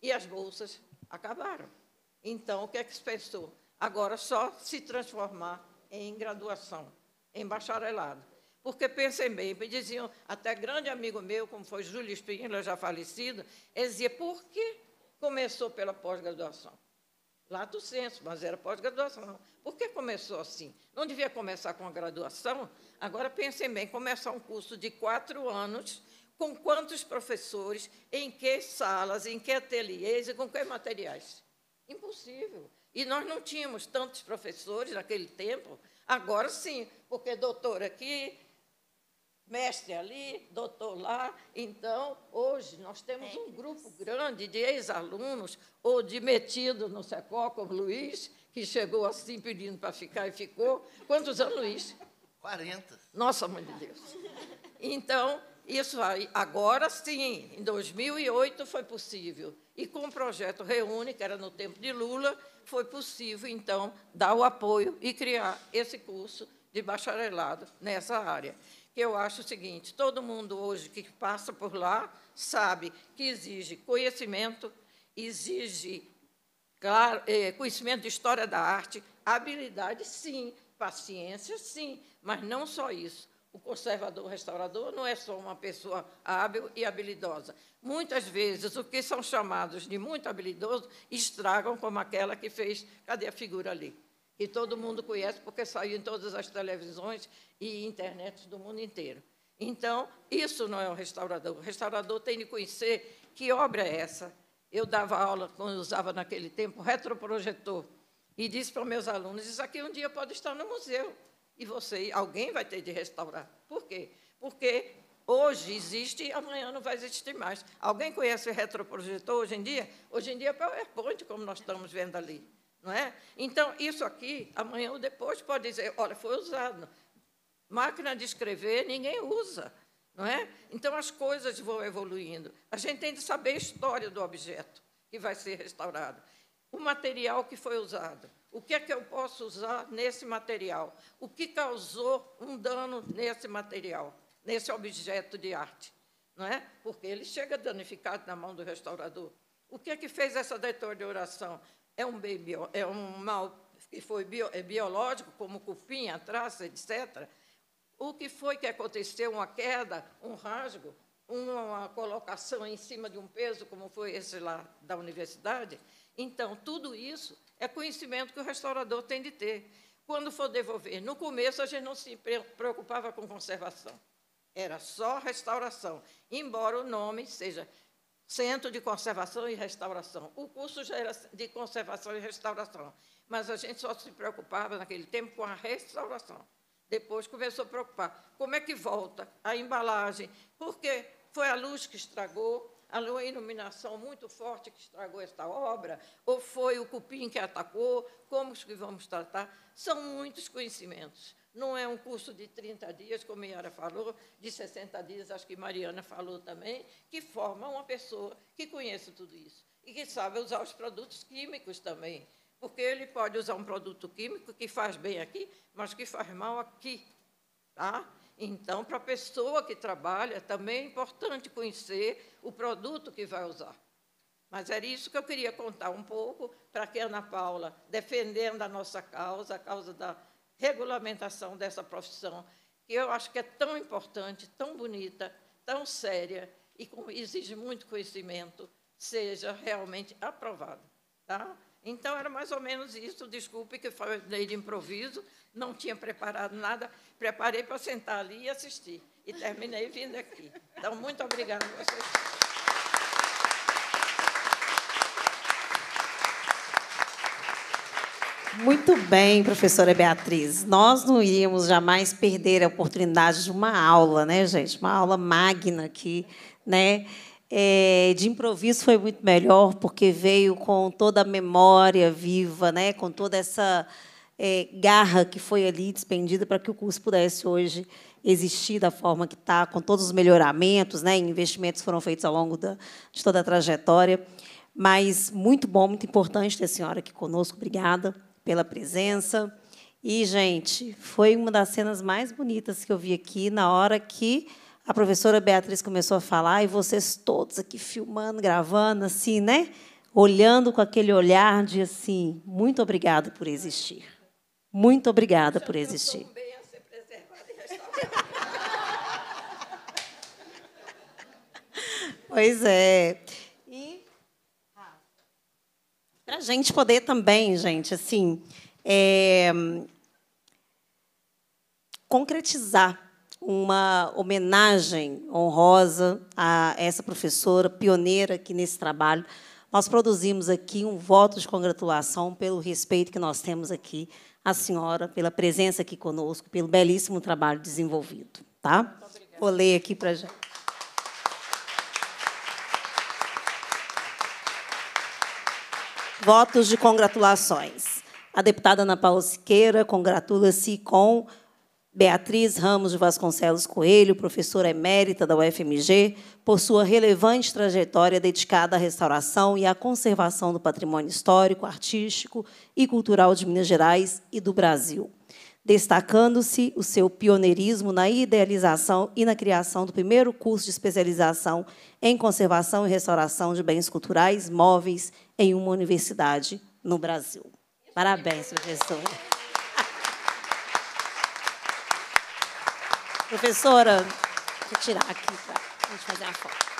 C: E as bolsas acabaram. Então, o que é que se pensou? Agora só se transformar em graduação, em bacharelado. Porque pensem bem, me diziam, até grande amigo meu, como foi Júlio Espíndola, já falecido, ele dizia, por que começou pela pós-graduação? Lá do censo, mas era pós-graduação. Por que começou assim? Não devia começar com a graduação? Agora pensem bem, começar um curso de quatro anos, com quantos professores, em que salas, em que ateliês e com que materiais? Impossível. E nós não tínhamos tantos professores naquele tempo. Agora sim, porque doutor aqui, mestre ali, doutor lá. Então, hoje, nós temos é um grupo grande de ex-alunos ou de metido no SECOL, como Luiz, que chegou assim pedindo para ficar e ficou. Quantos anos, Luiz? 40. Nossa, mãe de Deus. Então, isso aí, agora sim, em 2008 foi possível. E com o projeto Reúne, que era no tempo de Lula, foi possível, então, dar o apoio e criar esse curso de bacharelado nessa área eu acho o seguinte: todo mundo hoje que passa por lá sabe que exige conhecimento, exige claro, é, eh, conhecimento de história da arte, habilidade, sim, paciência, sim, mas não só isso. O conservador restaurador não é só uma pessoa hábil e habilidosa. Muitas vezes, o que são chamados de muito habilidoso estragam como aquela que fez. Cadê a figura ali? E todo mundo conhece porque saiu em todas as televisões e internet do mundo inteiro. Então, isso não é um restaurador. O restaurador tem de conhecer que obra é essa. Eu dava aula, quando usava naquele tempo, retroprojetor. E disse para meus alunos, isso aqui um dia pode estar no museu. E você, alguém vai ter de restaurar. Por quê? Porque hoje existe, e amanhã não vai existir mais. Alguém conhece o retroprojetor hoje em dia? Hoje em dia é PowerPoint, como nós estamos vendo ali. Não é? Então, isso aqui, amanhã ou depois, pode dizer, olha, foi usado. Máquina de escrever, ninguém usa. Não é? Então, as coisas vão evoluindo. A gente tem de saber a história do objeto que vai ser restaurado, o material que foi usado. O que é que eu posso usar nesse material? O que causou um dano nesse material, nesse objeto de arte? Não é? Porque ele chega danificado na mão do restaurador. O que é que fez essa deterioração? é um bem bio, é um mal que foi bio, é biológico, como cupinha, traça, etc., o que foi que aconteceu? Uma queda, um rasgo, uma colocação em cima de um peso, como foi esse lá da universidade? Então, tudo isso é conhecimento que o restaurador tem de ter. Quando for devolver, no começo a gente não se preocupava com conservação, era só restauração, embora o nome seja Centro de Conservação e Restauração. O curso já era de conservação e restauração, mas a gente só se preocupava naquele tempo com a restauração. Depois começou a preocupar como é que volta a embalagem, porque foi a luz que estragou, a iluminação muito forte que estragou esta obra, ou foi o cupim que atacou, como que vamos tratar? São muitos conhecimentos. Não é um curso de 30 dias, como Yara falou, de 60 dias, acho que Mariana falou também, que forma uma pessoa que conhece tudo isso e que sabe usar os produtos químicos também, porque ele pode usar um produto químico que faz bem aqui, mas que faz mal aqui. Tá? Então, para a pessoa que trabalha, também é importante conhecer o produto que vai usar. Mas era isso que eu queria contar um pouco, para que a Ana Paula, defendendo a nossa causa, a causa da regulamentação dessa profissão, que eu acho que é tão importante, tão bonita, tão séria e com, exige muito conhecimento, seja realmente aprovada. Tá? Então, era mais ou menos isso. Desculpe que falei de improviso, não tinha preparado nada. Preparei para sentar ali e assistir. E terminei vindo aqui. Então, muito obrigada a vocês.
A: Muito bem, professora Beatriz. Nós não iríamos jamais perder a oportunidade de uma aula, né, gente? Uma aula magna aqui, né? É, de improviso foi muito melhor, porque veio com toda a memória viva, né? com toda essa é, garra que foi ali despendida para que o curso pudesse hoje existir da forma que está, com todos os melhoramentos, né? investimentos foram feitos ao longo da, de toda a trajetória. Mas muito bom, muito importante ter a senhora aqui conosco. Obrigada pela presença. E, gente, foi uma das cenas mais bonitas que eu vi aqui na hora que a professora Beatriz começou a falar e vocês todos aqui filmando, gravando, assim, né? Olhando com aquele olhar de assim, muito obrigada por existir. Muito obrigada por existir. Pois é gente poder também, gente, assim, é, concretizar uma homenagem honrosa a essa professora pioneira aqui nesse trabalho. Nós produzimos aqui um voto de congratulação pelo respeito que nós temos aqui à senhora, pela presença aqui conosco, pelo belíssimo trabalho desenvolvido. Tá? Vou ler aqui para a gente. Votos de congratulações. A deputada Ana Paula Siqueira congratula-se com Beatriz Ramos de Vasconcelos Coelho, professora emérita da UFMG, por sua relevante trajetória dedicada à restauração e à conservação do patrimônio histórico, artístico e cultural de Minas Gerais e do Brasil destacando-se o seu pioneirismo na idealização e na criação do primeiro curso de especialização em conservação e restauração de bens culturais móveis em uma universidade no Brasil. Parabéns, professor. Professora, vou tirar aqui para a gente fazer a foto.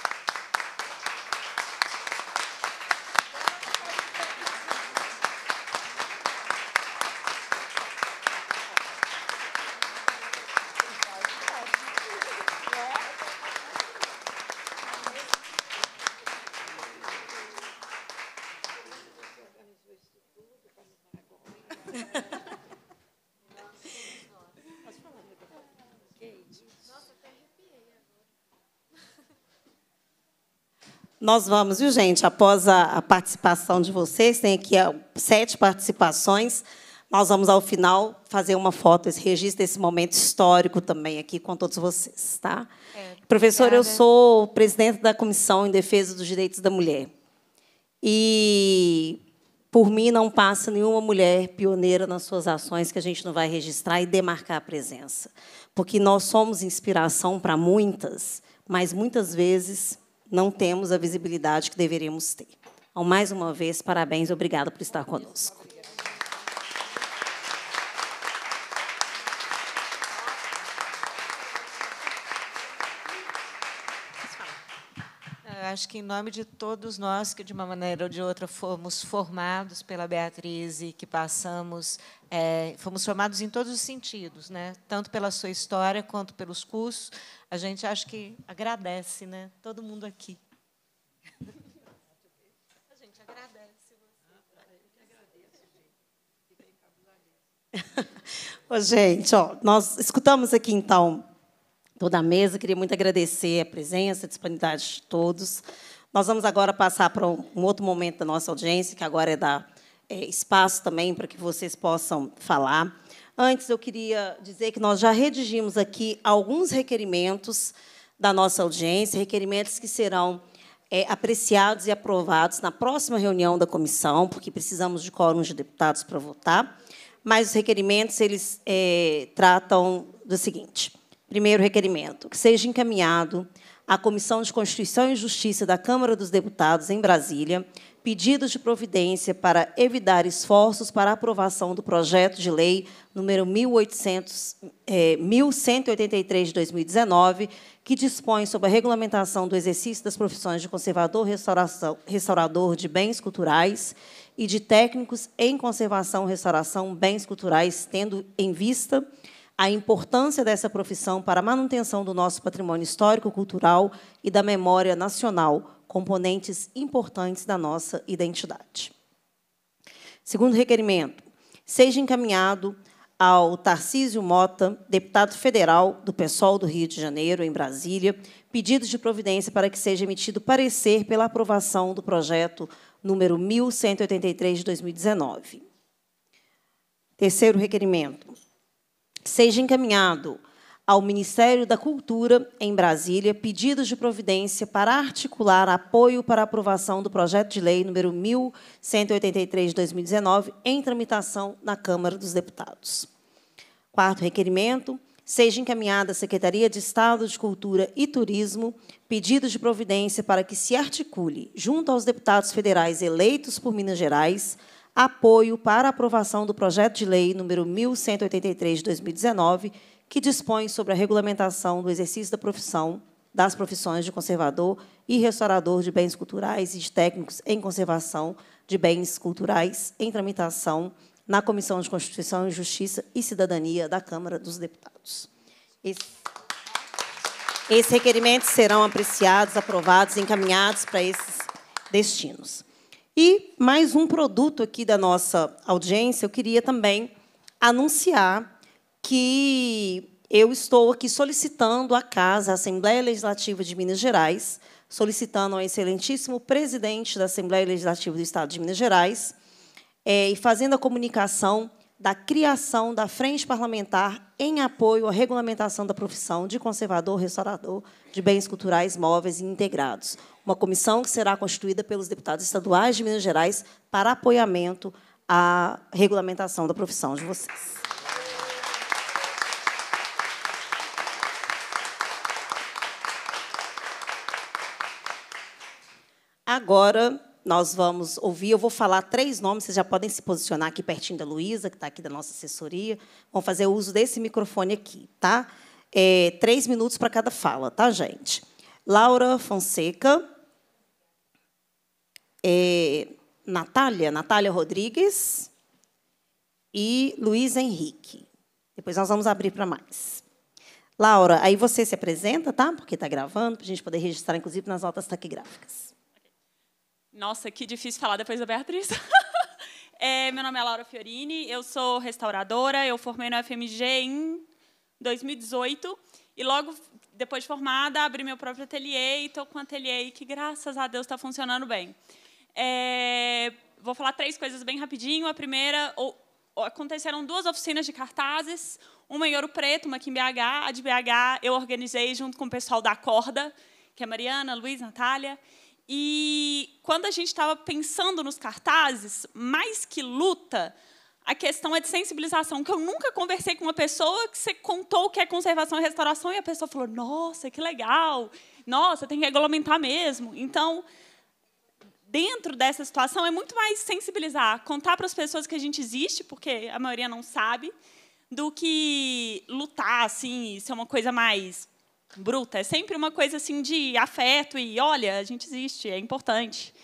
A: Nós vamos, viu, gente? Após a, a participação de vocês, tem aqui a, sete participações. Nós vamos, ao final, fazer uma foto, esse registro desse momento histórico também aqui com todos vocês. Tá? É, Professora, eu sou presidente da Comissão em Defesa dos Direitos da Mulher. E por mim não passa nenhuma mulher pioneira nas suas ações que a gente não vai registrar e demarcar a presença. Porque nós somos inspiração para muitas, mas muitas vezes não temos a visibilidade que deveríamos ter. Então, mais uma vez, parabéns e obrigada por estar conosco.
B: acho que em nome de todos nós que de uma maneira ou de outra fomos formados pela Beatriz e que passamos, é, fomos formados em todos os sentidos, né? Tanto pela sua história quanto pelos cursos, a gente acho que agradece, né? Todo mundo aqui. A gente agradece
A: você. Ô, gente, ó, nós escutamos aqui então toda a mesa. Queria muito agradecer a presença, a disponibilidade de todos. Nós vamos agora passar para um outro momento da nossa audiência, que agora é dar é, espaço também para que vocês possam falar. Antes, eu queria dizer que nós já redigimos aqui alguns requerimentos da nossa audiência, requerimentos que serão é, apreciados e aprovados na próxima reunião da comissão, porque precisamos de quórum de deputados para votar. Mas os requerimentos eles é, tratam do seguinte: primeiro requerimento, que seja encaminhado à Comissão de Constituição e Justiça da Câmara dos Deputados em Brasília pedidos de providência para evitar esforços para aprovação do projeto de lei número 1800, 1183 é, de 2019, que dispõe sobre a regulamentação do exercício das profissões de conservador, restaurador de bens culturais e de técnicos em conservação, restauração, bens culturais, tendo em vista a importância dessa profissão para a manutenção do nosso patrimônio histórico, cultural e da memória nacional componentes importantes da nossa identidade. Segundo requerimento, seja encaminhado ao Tarcísio Mota, deputado federal do PSOL do Rio de Janeiro, em Brasília, pedidos de providência para que seja emitido parecer pela aprovação do projeto número 1183 de 2019. Terceiro requerimento. Seja encaminhado ao Ministério da Cultura, em Brasília, pedidos de providência para articular apoio para aprovação do projeto de lei número 1183 de 2019, em tramitação na Câmara dos Deputados. Quarto requerimento, seja encaminhada à Secretaria de Estado de Cultura e Turismo pedidos de providência para que se articule, junto aos deputados federais eleitos por Minas Gerais, apoio para aprovação do projeto de lei número 1183 de 2019, que dispõe sobre a regulamentação do exercício da profissão, das profissões de conservador e restaurador de bens culturais e de técnicos em conservação de bens culturais em tramitação na Comissão de Constituição, Justiça e Cidadania da Câmara dos Deputados. Esse... Esses requerimentos serão apreciados, aprovados, encaminhados para esses destinos. E mais um produto aqui da nossa audiência, eu queria também anunciar que eu estou aqui solicitando à Casa, à Assembleia Legislativa de Minas Gerais, solicitando ao excelentíssimo presidente da Assembleia Legislativa do Estado de Minas Gerais, é, e fazendo a comunicação da criação da Frente Parlamentar em apoio à regulamentação da profissão de conservador, restaurador de bens culturais móveis e integrados. Uma comissão que será constituída pelos deputados estaduais de Minas Gerais para apoiamento à regulamentação da profissão de vocês. Agora nós vamos ouvir, eu vou falar três nomes, vocês já podem se posicionar aqui pertinho da Luísa, que está aqui da nossa assessoria. Vão fazer uso desse microfone aqui, tá? É, três minutos para cada fala, tá, gente? Laura Fonseca. É, Natália, Natália Rodrigues e Luiz Henrique. Depois nós vamos abrir para mais. Laura, aí você se apresenta, tá? Porque está gravando, para a gente poder registrar, inclusive, nas notas taquigráficas.
J: Nossa, que difícil falar depois da Beatriz. é, meu nome é Laura Fiorini, eu sou restauradora, eu formei no FMG em 2018 e logo depois de formada abri meu próprio ateliê e estou com um ateliê que, graças a Deus, está funcionando bem. É, vou falar três coisas bem rapidinho. A primeira, ou, aconteceram duas oficinas de cartazes, uma em Ouro Preto, uma aqui em BH. A de BH eu organizei junto com o pessoal da Corda, que é Mariana, Luiz, Natália. E quando a gente estava pensando nos cartazes, mais que luta, a questão é de sensibilização, que eu nunca conversei com uma pessoa que você contou o que é conservação e restauração e a pessoa falou: "Nossa, que legal. Nossa, tem que regulamentar mesmo". Então, dentro dessa situação é muito mais sensibilizar, contar para as pessoas que a gente existe, porque a maioria não sabe, do que lutar assim, isso é uma coisa mais bruta. É sempre uma coisa assim de afeto e olha, a gente existe, é importante.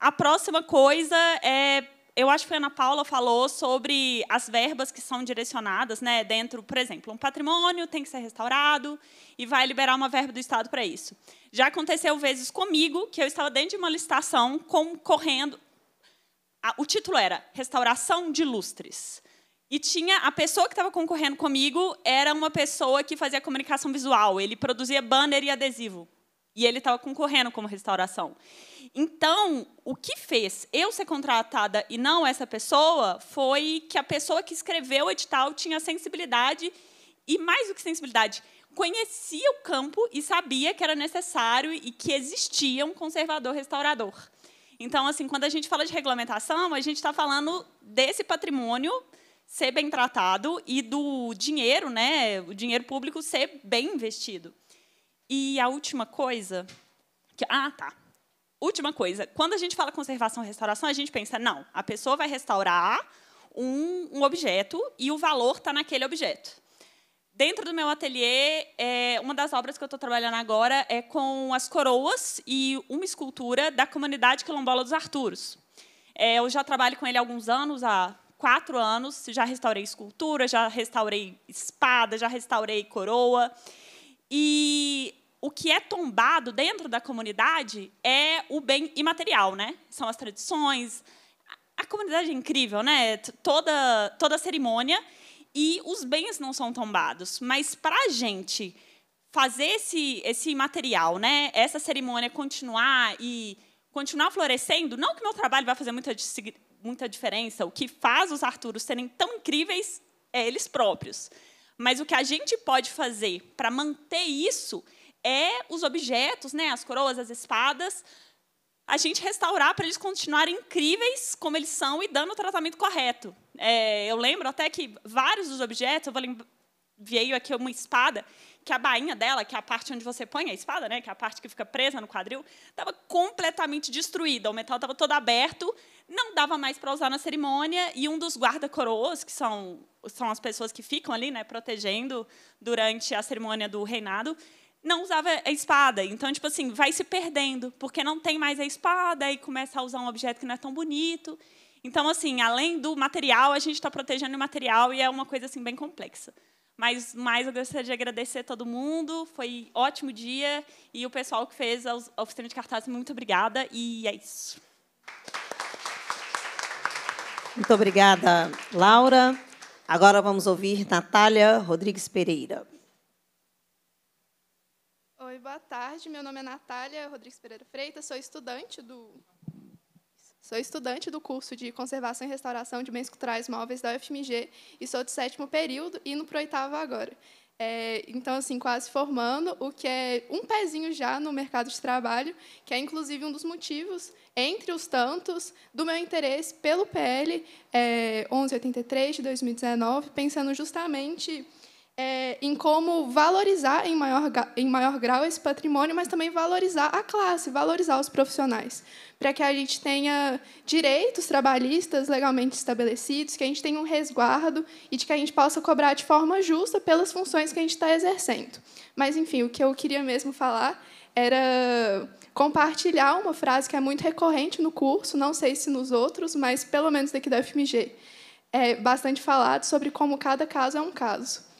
J: A próxima coisa é, eu acho que a Ana Paula falou sobre as verbas que são direcionadas, né, dentro, por exemplo, um patrimônio tem que ser restaurado e vai liberar uma verba do Estado para isso. Já aconteceu vezes comigo que eu estava dentro de uma licitação concorrendo o título era Restauração de Lustres. E tinha a pessoa que estava concorrendo comigo era uma pessoa que fazia comunicação visual. Ele produzia banner e adesivo. E ele estava concorrendo como restauração. Então, o que fez eu ser contratada e não essa pessoa foi que a pessoa que escreveu o edital tinha sensibilidade e mais do que sensibilidade, conhecia o campo e sabia que era necessário e que existia um conservador restaurador. Então, assim, quando a gente fala de regulamentação, a gente está falando desse patrimônio ser bem tratado e do dinheiro, né, o dinheiro público ser bem investido. E a última coisa, que, ah, tá. Última coisa, quando a gente fala conservação e restauração, a gente pensa, não, a pessoa vai restaurar um, um objeto e o valor está naquele objeto. Dentro do meu ateliê, é, uma das obras que eu estou trabalhando agora é com as coroas e uma escultura da comunidade quilombola dos Arturos. É, eu já trabalho com ele há alguns anos, há quatro anos, já restaurei escultura, já restaurei espada, já restaurei coroa. E o que é tombado dentro da comunidade é o bem imaterial, né? São as tradições. A comunidade é incrível, né? Toda toda a cerimônia e os bens não são tombados, mas para a gente fazer esse esse material, né? Essa cerimônia continuar e continuar florescendo, não que meu trabalho vai fazer muita muita diferença. O que faz os Arturos serem tão incríveis é eles próprios. Mas o que a gente pode fazer para manter isso é os objetos, né, as coroas, as espadas, a gente restaurar para eles continuarem incríveis como eles são e dando o tratamento correto. É, eu lembro até que vários dos objetos, eu vou veio aqui uma espada que a bainha dela, que é a parte onde você põe a espada, né, que é a parte que fica presa no quadril, estava completamente destruída. O metal estava todo aberto, não dava mais para usar na cerimônia, e um dos guarda-coroas, que são, são as pessoas que ficam ali, né, protegendo durante a cerimônia do reinado, não usava a espada. Então, tipo assim, vai se perdendo, porque não tem mais a espada e começa a usar um objeto que não é tão bonito. Então, assim, além do material, a gente está protegendo o material e é uma coisa assim bem complexa. Mas mais eu gostaria de agradecer a todo mundo, foi ótimo dia. E o pessoal que fez a oficina de cartazes, muito obrigada. E é isso.
A: Muito obrigada, Laura. Agora vamos ouvir Natália Rodrigues Pereira.
K: Oi, boa tarde. Meu nome é Natália Rodrigues Pereira Freitas, sou estudante do Sou estudante do curso de Conservação e Restauração de Bens Culturais Móveis da UFMG e sou do sétimo período e indo para o oitavo agora. É, então, assim, quase formando, o que é um pezinho já no mercado de trabalho, que é inclusive um dos motivos, entre os tantos, do meu interesse pelo PL é, 1183 de 2019, pensando justamente é, em como valorizar em maior, em maior grau esse patrimônio, mas também valorizar a classe, valorizar os profissionais, para que a gente tenha direitos trabalhistas legalmente estabelecidos, que a gente tenha um resguardo e de que a gente possa cobrar de forma justa pelas funções que a gente está exercendo. Mas, enfim, o que eu queria mesmo falar era compartilhar uma frase que é muito recorrente no curso, não sei se nos outros, mas pelo menos daqui da FMG. É bastante falado sobre como cada caso é um caso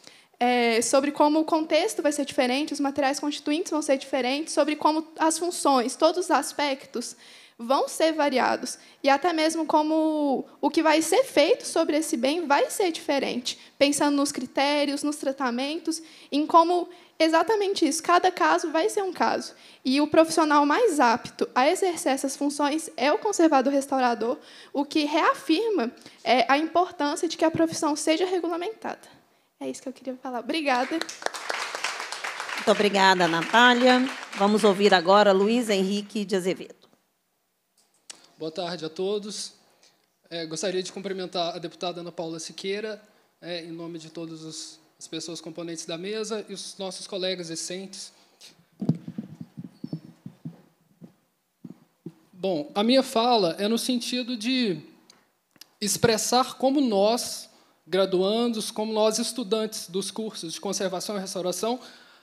K: é, sobre como o contexto vai ser diferente, os materiais constituintes vão ser diferentes, sobre como as funções, todos os aspectos vão ser variados e até mesmo como o que vai ser feito sobre esse bem vai ser diferente, pensando nos critérios, nos tratamentos, em como exatamente isso, cada caso vai ser um caso. E o profissional mais apto a exercer essas funções é o conservador restaurador, o que reafirma é, a importância de que a profissão seja regulamentada. É isso que eu queria falar. Obrigada. Muito
A: obrigada, Natália. Vamos ouvir agora Luiz Henrique de Azevedo.
L: Boa tarde a todos. É, gostaria de cumprimentar a deputada Ana Paula Siqueira, é, em nome de todas as pessoas componentes da mesa e os nossos colegas recentes. Bom, a minha fala é no sentido de expressar como nós, graduandos, como nós, estudantes dos cursos de conservação e restauração,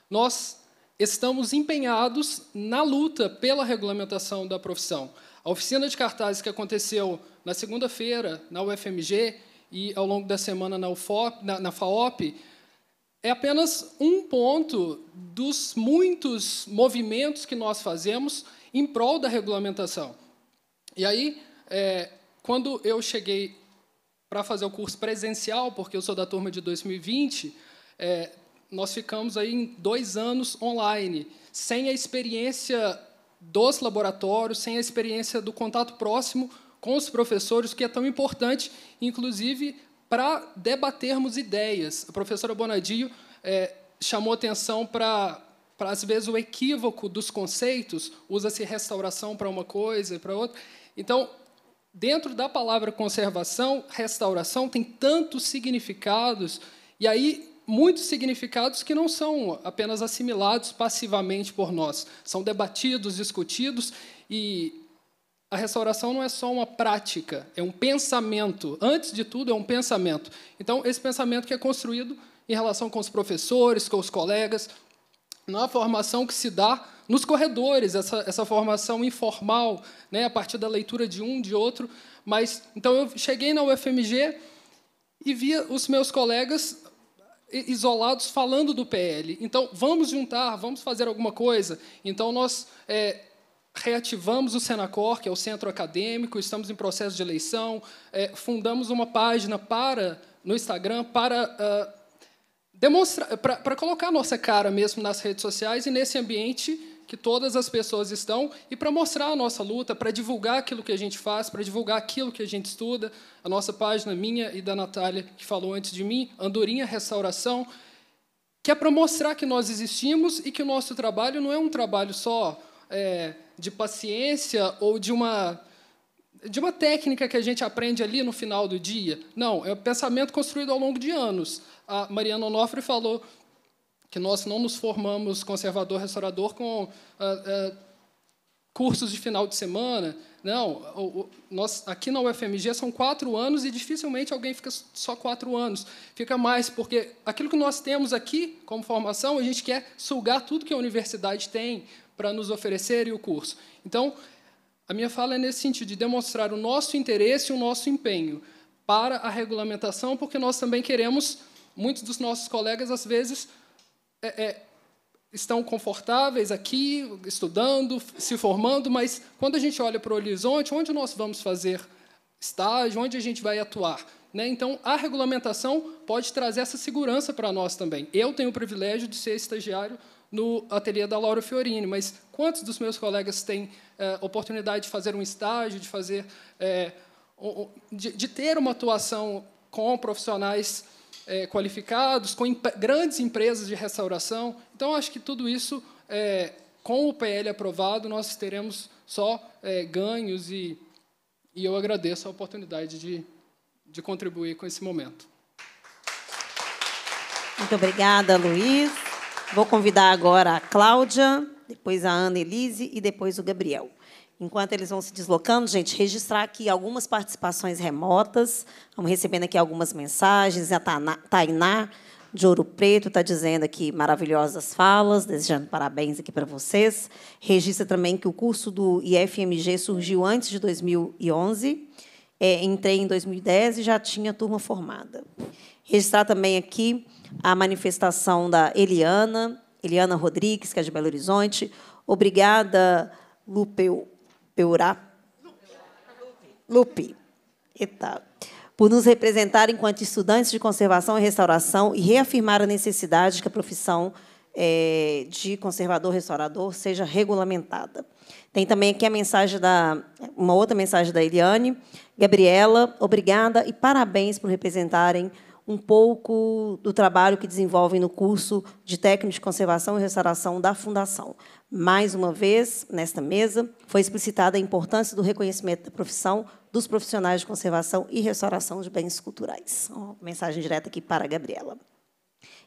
L: nós estamos empenhados na luta pela regulamentação da profissão. A oficina de cartazes que aconteceu na segunda-feira na UFMG e ao longo da semana na, UFOP, na, na FAOP é apenas um ponto dos muitos movimentos que nós fazemos em prol da regulamentação. E aí, é, quando eu cheguei para fazer o curso presencial, porque eu sou da turma de 2020, é, nós ficamos aí em dois anos online, sem a experiência dos laboratórios, sem a experiência do contato próximo com os professores, que é tão importante, inclusive para debatermos ideias. A professora Bonadio é, chamou atenção para para às vezes o equívoco dos conceitos, usa-se restauração para uma coisa e para outra. Então, dentro da palavra conservação, restauração tem tantos significados, e aí muitos significados que não são apenas assimilados passivamente por nós, são debatidos, discutidos e a restauração não é só uma prática, é um pensamento. Antes de tudo, é um pensamento. Então, esse pensamento que é construído em relação com os professores, com os colegas, na formação que se dá nos corredores, essa, essa formação informal, né, a partir da leitura de um, de outro. Mas Então, eu cheguei na UFMG e via os meus colegas isolados falando do PL. Então, vamos juntar, vamos fazer alguma coisa. Então, nós é, reativamos o Senacor, que é o centro acadêmico, estamos em processo de eleição, é, fundamos uma página para no Instagram para uh, ah, demonstrar, para colocar nossa cara mesmo nas redes sociais e nesse ambiente que todas as pessoas estão e para mostrar a nossa luta, para divulgar aquilo que a gente faz, para divulgar aquilo que a gente estuda. A nossa página, minha e da Natália, que falou antes de mim, Andorinha Restauração, que é para mostrar que nós existimos e que o nosso trabalho não é um trabalho só é, de paciência ou de uma de uma técnica que a gente aprende ali no final do dia. Não, é um pensamento construído ao longo de anos. A Mariana Onofre falou que nós não nos formamos conservador-restaurador com uh, uh, cursos de final de semana. Não, o, o, nós, aqui na UFMG são quatro anos e dificilmente alguém fica só quatro anos. Fica mais, porque aquilo que nós temos aqui como formação, a gente quer sugar tudo que a universidade tem para nos oferecer e o curso. Então, a minha fala é nesse sentido, de demonstrar o nosso interesse e o nosso empenho para a regulamentação, porque nós também queremos, muitos dos nossos colegas, às vezes, é, é, estão confortáveis aqui, estudando, se formando, mas quando a gente olha para o horizonte, onde nós vamos fazer estágio, onde a gente vai atuar? Né? Então, a regulamentação pode trazer essa segurança para nós também. Eu tenho o privilégio de ser estagiário no ateliê da Laura Fiorini, mas quantos dos meus colegas têm é, oportunidade de fazer um estágio, de fazer, é, de, de, ter uma atuação com profissionais é, qualificados, com imp grandes empresas de restauração. Então, acho que tudo isso, é, com o PL aprovado, nós teremos só é, ganhos e, e eu agradeço a oportunidade de, de contribuir com esse momento.
A: Muito obrigada, Luiz. Vou convidar agora a Cláudia, depois a Ana Elise e depois o Gabriel. Enquanto eles vão se deslocando, gente, registrar aqui algumas participações remotas. Vamos recebendo aqui algumas mensagens. A Tainá de Ouro Preto está dizendo aqui maravilhosas falas, desejando parabéns aqui para vocês. Registra também que o curso do IFMG surgiu antes de 2011. É, entrei em 2010 e já tinha turma formada. Registrar também aqui a manifestação da Eliana, Eliana Rodrigues, que é de Belo Horizonte. Obrigada, Lupeu, Peurá? Lupe. E por nos representar enquanto estudantes de conservação e restauração e reafirmar a necessidade de que a profissão é, de conservador-restaurador seja regulamentada. Tem também aqui a mensagem da uma outra mensagem da Eliane, Gabriela, obrigada e parabéns por representarem um pouco do trabalho que desenvolvem no curso de técnico de conservação e restauração da Fundação. Mais uma vez, nesta mesa, foi explicitada a importância do reconhecimento da profissão dos profissionais de conservação e restauração de bens culturais. Uma mensagem direta aqui para a Gabriela.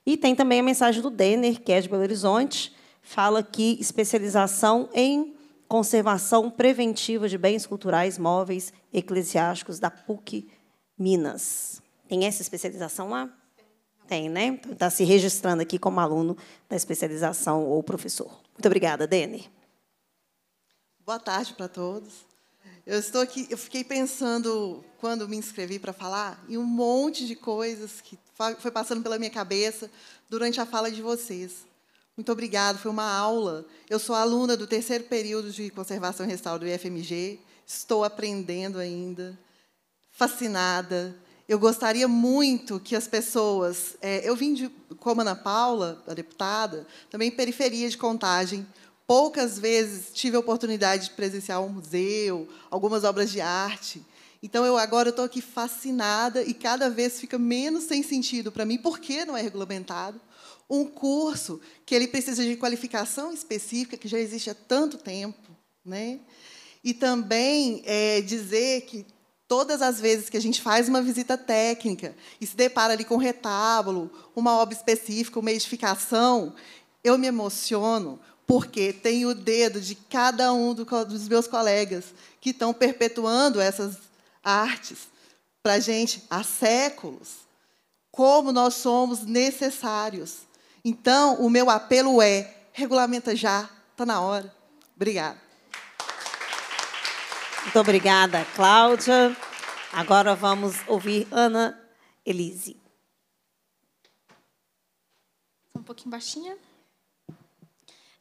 A: E tem também a mensagem do Denner, que é de Belo Horizonte, fala que especialização em conservação preventiva de bens culturais, móveis, eclesiásticos da PUC Minas. Tem essa especialização lá? Tem, né? Está então, se registrando aqui como aluno da especialização ou professor. Muito obrigada, Dene.
M: Boa tarde para todos. Eu estou aqui, eu fiquei pensando quando me inscrevi para falar em um monte de coisas que foi passando pela minha cabeça durante a fala de vocês. Muito obrigada, foi uma aula. Eu sou aluna do terceiro período de conservação e restauro do IFMG, estou aprendendo ainda, fascinada. Eu gostaria muito que as pessoas. É, eu vim de, como Ana Paula, a deputada, também periferia de contagem. Poucas vezes tive a oportunidade de presenciar um museu, algumas obras de arte. Então, eu agora estou aqui fascinada e cada vez fica menos sem sentido para mim, porque não é regulamentado um curso que ele precisa de qualificação específica, que já existe há tanto tempo. Né? E também é, dizer que Todas as vezes que a gente faz uma visita técnica e se depara ali com um retábulo, uma obra específica, uma edificação, eu me emociono porque tem o dedo de cada um dos meus colegas que estão perpetuando essas artes para a gente há séculos. Como nós somos necessários. Então, o meu apelo é: regulamenta já,
A: está na hora. Obrigada. Muito obrigada, Cláudia. Agora vamos ouvir Ana Elise.
N: Um pouquinho baixinha.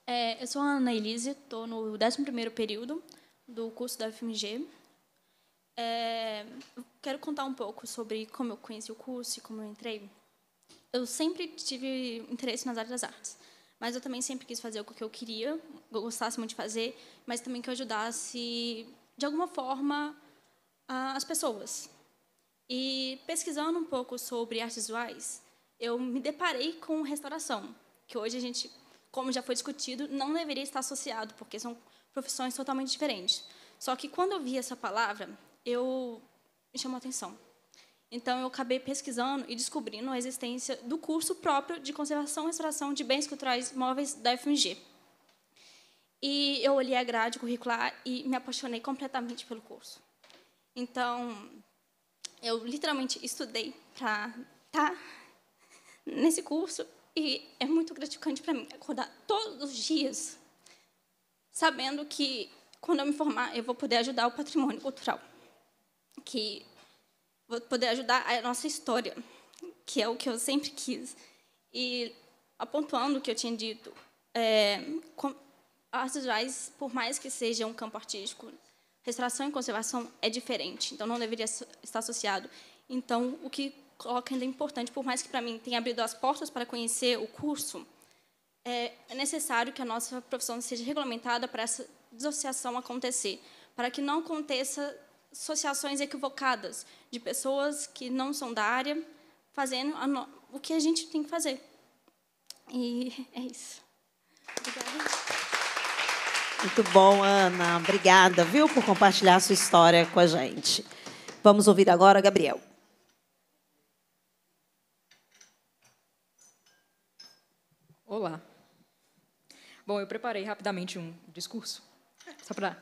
N: É, eu sou a Ana Elise, estou no 11º período do curso da FMG. É, quero contar um pouco sobre como eu conheci o curso e como eu entrei. Eu sempre tive interesse nas áreas das artes, mas eu também sempre quis fazer o que eu queria, gostasse muito de fazer, mas também que eu ajudasse de alguma forma, as pessoas. E pesquisando um pouco sobre artes visuais, eu me deparei com restauração, que hoje a gente, como já foi discutido, não deveria estar associado, porque são profissões totalmente diferentes. Só que quando eu vi essa palavra, eu me chamou a atenção. Então eu acabei pesquisando e descobrindo a existência do curso próprio de conservação e restauração de bens culturais móveis da FMG. E eu olhei a grade curricular e me apaixonei completamente pelo curso. Então, eu literalmente estudei para estar tá nesse curso e é muito gratificante para mim acordar todos os dias sabendo que quando eu me formar eu vou poder ajudar o patrimônio cultural, que vou poder ajudar a nossa história, que é o que eu sempre quis. E apontando o que eu tinha dito, é, artes visuais, por mais que seja um campo artístico, restauração e conservação é diferente, então não deveria estar associado. Então, o que coloca ainda é importante, por mais que para mim tenha abrido as portas para conhecer o curso, é, é necessário que a nossa profissão seja regulamentada para essa dissociação acontecer, para que não aconteça associações equivocadas de pessoas que não são da área fazendo o que a gente tem que fazer. E é isso. Obrigada.
A: Muito bom, Ana. Obrigada, viu, por compartilhar a sua história com a gente. Vamos ouvir agora Gabriel.
O: Olá. Bom, eu preparei rapidamente um discurso, só para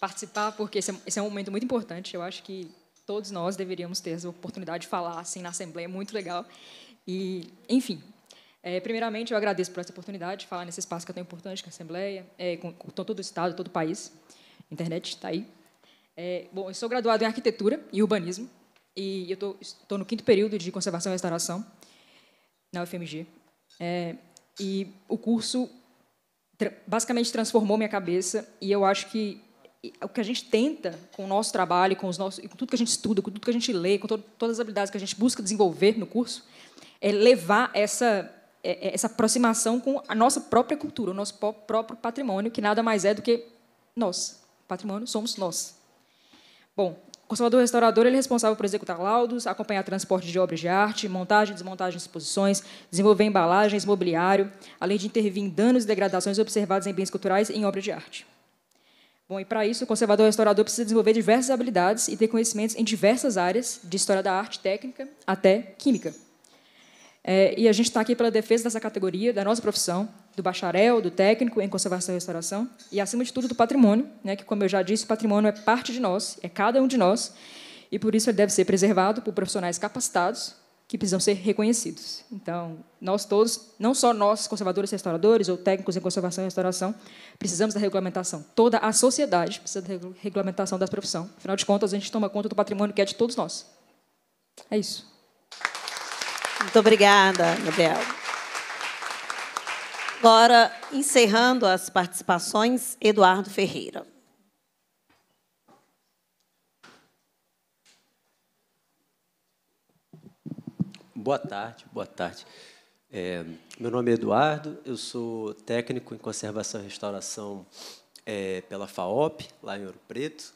O: participar, porque é, esse é um momento muito importante. Eu acho que todos nós deveríamos ter a oportunidade de falar assim na Assembleia, é muito legal. E, enfim, é, primeiramente, eu agradeço por essa oportunidade de falar nesse espaço que é tão importante, com é a Assembleia, é, com, com, todo o Estado, todo o país. A internet está aí. É, bom, eu sou graduado em Arquitetura e Urbanismo, e eu estou no quinto período de Conservação e Restauração, na UFMG. É, e o curso tra basicamente transformou minha cabeça, e eu acho que o que a gente tenta com o nosso trabalho, com, os nossos, com tudo que a gente estuda, com tudo que a gente lê, com todas as habilidades que a gente busca desenvolver no curso, é levar essa é, é, essa aproximação com a nossa própria cultura, o nosso próprio patrimônio, que nada mais é do que nós. O patrimônio somos nós. Bom, o conservador restaurador ele é responsável por executar laudos, acompanhar transporte de obras de arte, montagem e desmontagem de exposições, desenvolver embalagens, mobiliário, além de intervir em danos e degradações observados em bens culturais e em obras de arte. Bom, e para isso, o conservador restaurador precisa desenvolver diversas habilidades e ter conhecimentos em diversas áreas, de história da arte, técnica até química. É, e a gente está aqui pela defesa dessa categoria, da nossa profissão, do bacharel, do técnico em conservação e restauração, e, acima de tudo, do patrimônio, né, que, como eu já disse, o patrimônio é parte de nós, é cada um de nós, e por isso ele deve ser preservado por profissionais capacitados que precisam ser reconhecidos. Então, nós todos, não só nós, conservadores e restauradores, ou técnicos em conservação e restauração, precisamos da regulamentação. Toda a sociedade precisa da regulamentação das profissão. Afinal de contas, a gente toma conta do patrimônio que é de todos nós. É isso. Muito obrigada,
A: Gabriel. Agora, encerrando as participações, Eduardo Ferreira.
P: Boa tarde, boa tarde. É, meu nome é Eduardo, eu sou técnico em conservação e restauração é, pela FAOP, lá em Ouro Preto.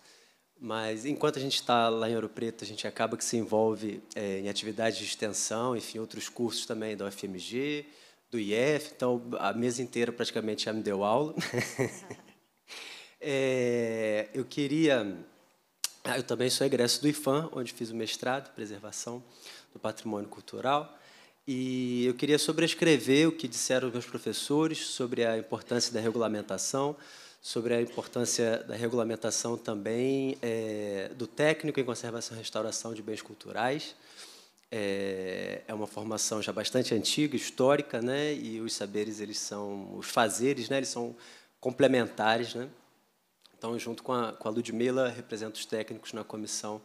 P: Mas enquanto a gente está lá em Ouro Preto, a gente acaba que se envolve é, em atividades de extensão, enfim, outros cursos também da UFMG, do IEF. Então, a mesa inteira praticamente já me deu aula. é, eu queria. Ah, eu também sou egresso do IFAM, onde fiz o mestrado, preservação do patrimônio cultural. E eu queria sobrescrever o que disseram os meus professores sobre a importância da regulamentação, sobre a importância da regulamentação também é, do técnico em conservação e restauração de bens culturais. É, é, uma formação já bastante antiga, histórica, né? E os saberes eles são os fazeres, né? Eles são complementares, né? Então, junto com a, com a Ludmila, represento os técnicos na comissão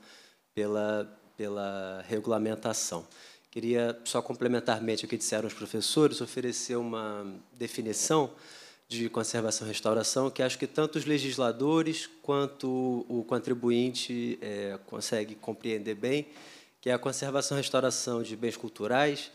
P: pela pela regulamentação. Queria só complementarmente o que disseram os professores, oferecer uma definição de conservação e restauração, que acho que tanto os legisladores quanto o contribuinte é, consegue compreender bem, que a conservação e restauração de bens culturais,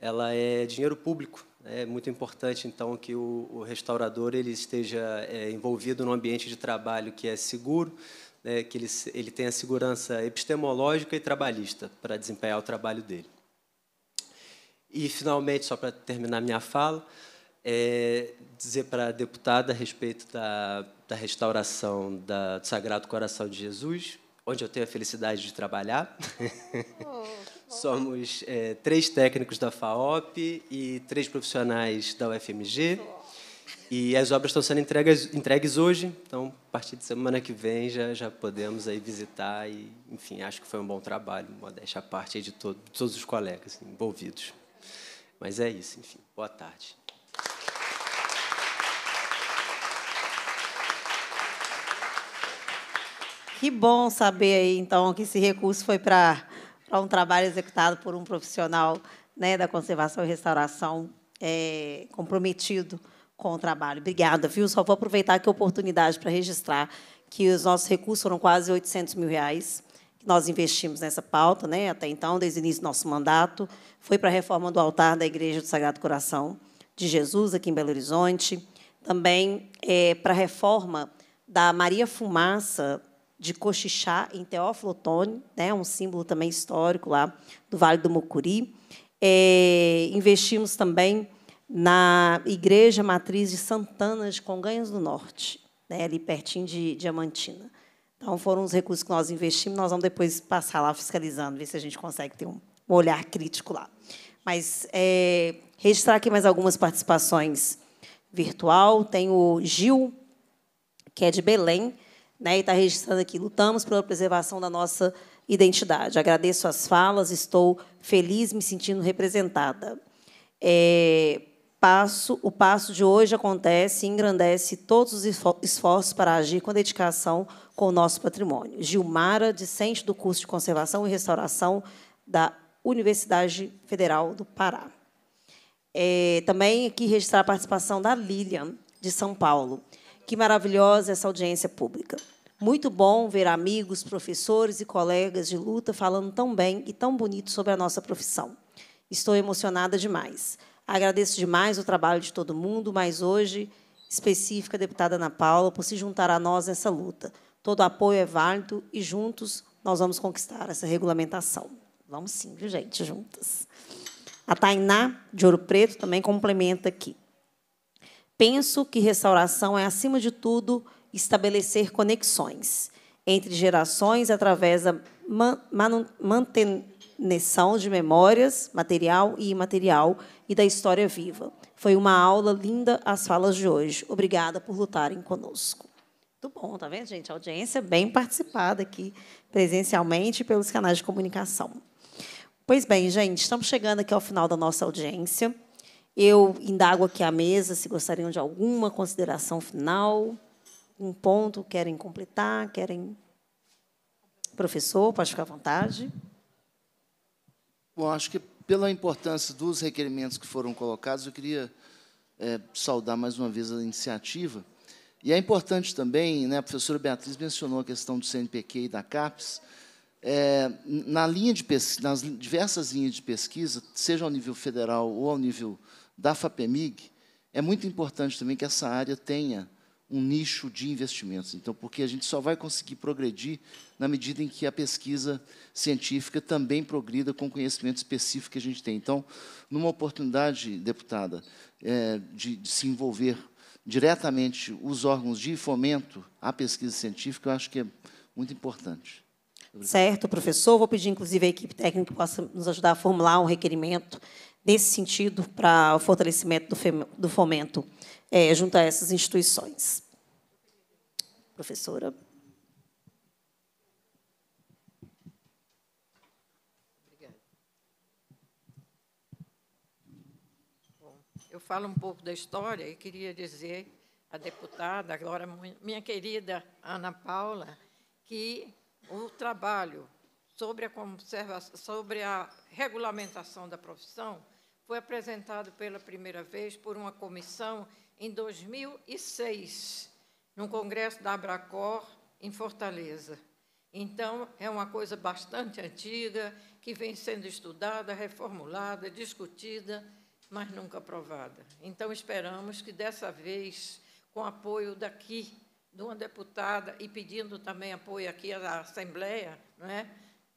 P: ela é dinheiro público. Né? É muito importante, então, que o, o restaurador ele esteja é, envolvido num ambiente de trabalho que é seguro, né, que ele, ele tenha segurança epistemológica e trabalhista para desempenhar o trabalho dele. E, finalmente, só para terminar minha fala, é dizer para a deputada a respeito da, da restauração da, do Sagrado Coração de Jesus, onde eu tenho a felicidade de trabalhar. Oh, oh. Somos é, três técnicos da FAOP e três profissionais da UFMG. Oh. E as obras estão sendo entregues, entregues, hoje, então, a partir de semana que vem já, já podemos aí visitar. E, enfim, acho que foi um bom trabalho, modéstia à parte de, todo, de todos os colegas envolvidos. Mas é isso, enfim. Boa tarde.
A: Que bom saber aí, então, que esse recurso foi para um trabalho executado por um profissional né, da conservação e restauração é, comprometido com o trabalho. Obrigada, viu? Só vou aproveitar aqui a oportunidade para registrar que os nossos recursos foram quase 800 mil reais que nós investimos nessa pauta, né, até então, desde o início do nosso mandato, foi para a reforma do altar da Igreja do Sagrado Coração de Jesus, aqui em Belo Horizonte, também é, para a reforma da Maria Fumaça, de Cochixá, em Teófilo Otoni, né, um símbolo também histórico lá do Vale do Mucuri. É, investimos também na Igreja Matriz de Santana de Conganhos do Norte, né, ali pertinho de Diamantina. Então, foram os recursos que nós investimos. Nós vamos depois passar lá fiscalizando, ver se a gente consegue ter um, um olhar crítico lá. Mas é, registrar aqui mais algumas participações virtual. Tem o Gil, que é de Belém, né, e está registrando aqui. Lutamos pela preservação da nossa identidade. Agradeço as falas, estou feliz me sentindo representada. É, passo, o passo de hoje acontece e engrandece todos os esforços para agir com dedicação com o nosso patrimônio. Gilmara, discente do curso de Conservação e Restauração da Universidade Federal do Pará. É, também aqui registrar a participação da Lilian, de São Paulo. Que maravilhosa essa audiência pública. Muito bom ver amigos, professores e colegas de luta falando tão bem e tão bonito sobre a nossa profissão. Estou emocionada demais. Agradeço demais o trabalho de todo mundo, mas hoje, específica a deputada Ana Paula, por se juntar a nós nessa luta. Todo apoio é válido e juntos nós vamos conquistar essa regulamentação. Vamos sim, viu, gente? Juntas. A Tainá, de Ouro Preto, também complementa aqui. Penso que restauração é, acima de tudo, estabelecer conexões entre gerações através da manutenção de memórias, material e imaterial, e da história viva. Foi uma aula linda as falas de hoje. Obrigada por lutarem conosco. Muito bom, tá vendo, gente? A audiência bem participada aqui, presencialmente, pelos canais de comunicação. Pois bem, gente, estamos chegando aqui ao final da nossa audiência. Eu indago aqui à mesa se gostariam de alguma consideração final, um ponto, querem completar, querem. Professor, pode ficar à vontade.
H: Bom, acho que pela importância dos requerimentos que foram colocados, eu queria é, saudar mais uma vez a iniciativa. E é importante também, né, a professora Beatriz mencionou a questão do CNPq e da CAPES, é, na linha de nas diversas linhas de pesquisa, seja ao nível federal ou ao nível da FAPEMIG, é muito importante também que essa área tenha um nicho de investimentos. Então, porque a gente só vai conseguir progredir na medida em que a pesquisa científica também progrida com o conhecimento específico que a gente tem. Então, numa oportunidade, deputada, é, de, de, se envolver diretamente os órgãos de fomento à pesquisa científica, eu acho que é muito importante.
A: Certo, professor. Vou pedir, inclusive, à equipe técnica que possa nos ajudar a formular um requerimento nesse sentido, para o fortalecimento do fomento é, junto a essas instituições. Professora.
C: eu falo um pouco da história e queria dizer à deputada, agora minha querida Ana Paula, que o trabalho sobre a, sobre a regulamentação da profissão foi apresentado pela primeira vez por uma comissão em 2006, no congresso da Abracor, em Fortaleza. Então, é uma coisa bastante antiga, que vem sendo estudada, reformulada, discutida, mas nunca aprovada. Então, esperamos que dessa vez, com apoio daqui, de uma deputada, e pedindo também apoio aqui à Assembleia, não é?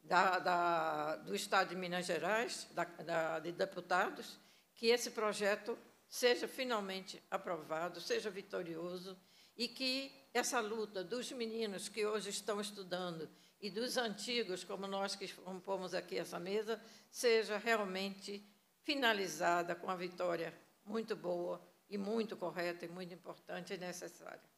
C: da, da, do Estado de Minas Gerais, da, de deputados, que esse projeto seja finalmente aprovado, seja vitorioso e que essa luta dos meninos que hoje estão estudando e dos antigos, como nós que compomos aqui essa mesa, seja realmente finalizada com a vitória muito boa e muito correta e muito importante e necessária.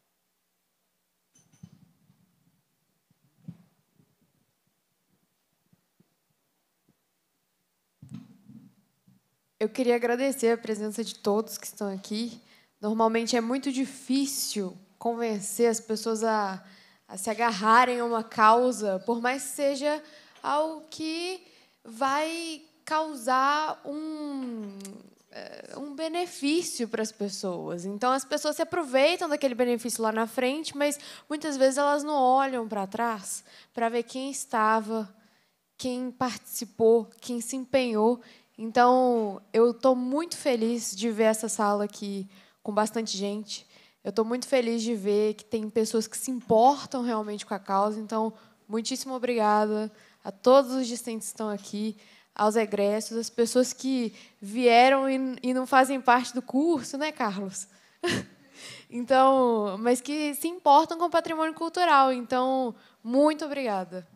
E: Eu queria agradecer a presença de todos que estão aqui. Normalmente é muito difícil convencer as pessoas a, a se agarrarem a uma causa, por mais que seja algo que vai causar um, eh, um benefício para as pessoas. Então, as pessoas se aproveitam daquele benefício lá na frente, mas muitas vezes elas não olham para trás para ver quem estava, quem participou, quem se empenhou então, eu estou muito feliz de ver essa sala aqui com bastante gente. Eu estou muito feliz de ver que tem pessoas que se importam realmente com a causa. Então, muitíssimo obrigada a todos os distantes que estão aqui, aos egressos, às pessoas que vieram e não fazem parte do curso, né, Carlos? Então, mas que se importam com o patrimônio cultural. Então, muito obrigada.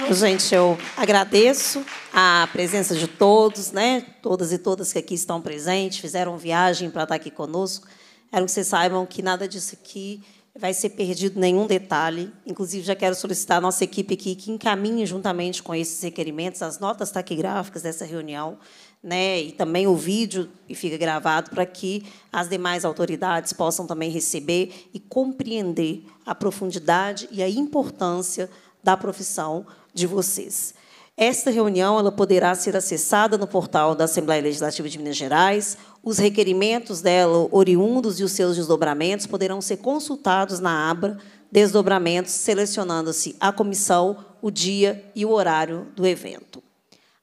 A: Então, gente, eu agradeço a presença de todos, né? todas e todas que aqui estão presentes, fizeram viagem para estar tá aqui conosco. Quero que vocês saibam que nada disso aqui vai ser perdido, nenhum detalhe. Inclusive, já quero solicitar à nossa equipe aqui que encaminhe, juntamente com esses requerimentos, as notas taquigráficas dessa reunião, né? e também o vídeo, e fica gravado, para que as demais autoridades possam também receber e compreender a profundidade e a importância da profissão de vocês. Esta reunião ela poderá ser acessada no portal da Assembleia Legislativa de Minas Gerais. Os requerimentos dela, oriundos e os seus desdobramentos, poderão ser consultados na Abra Desdobramentos, selecionando-se a comissão, o dia e o horário do evento.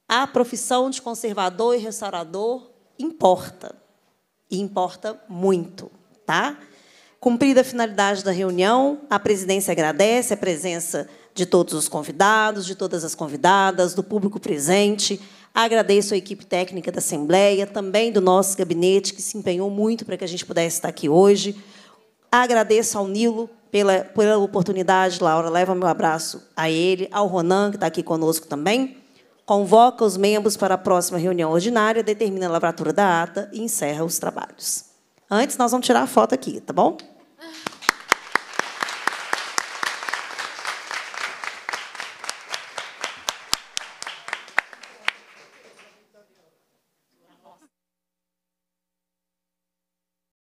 A: A profissão de conservador e restaurador importa, e importa muito, tá? Cumprida a finalidade da reunião, a presidência agradece a presença de todos os convidados, de todas as convidadas, do público presente. Agradeço a equipe técnica da Assembleia, também do nosso gabinete, que se empenhou muito para que a gente pudesse estar aqui hoje. Agradeço ao Nilo pela, pela oportunidade, Laura, leva meu abraço a ele, ao Ronan, que está aqui conosco também. Convoca os membros para a próxima reunião ordinária, determina a lavratura da ata e encerra os trabalhos. Antes, nós vamos tirar a foto aqui, tá bom?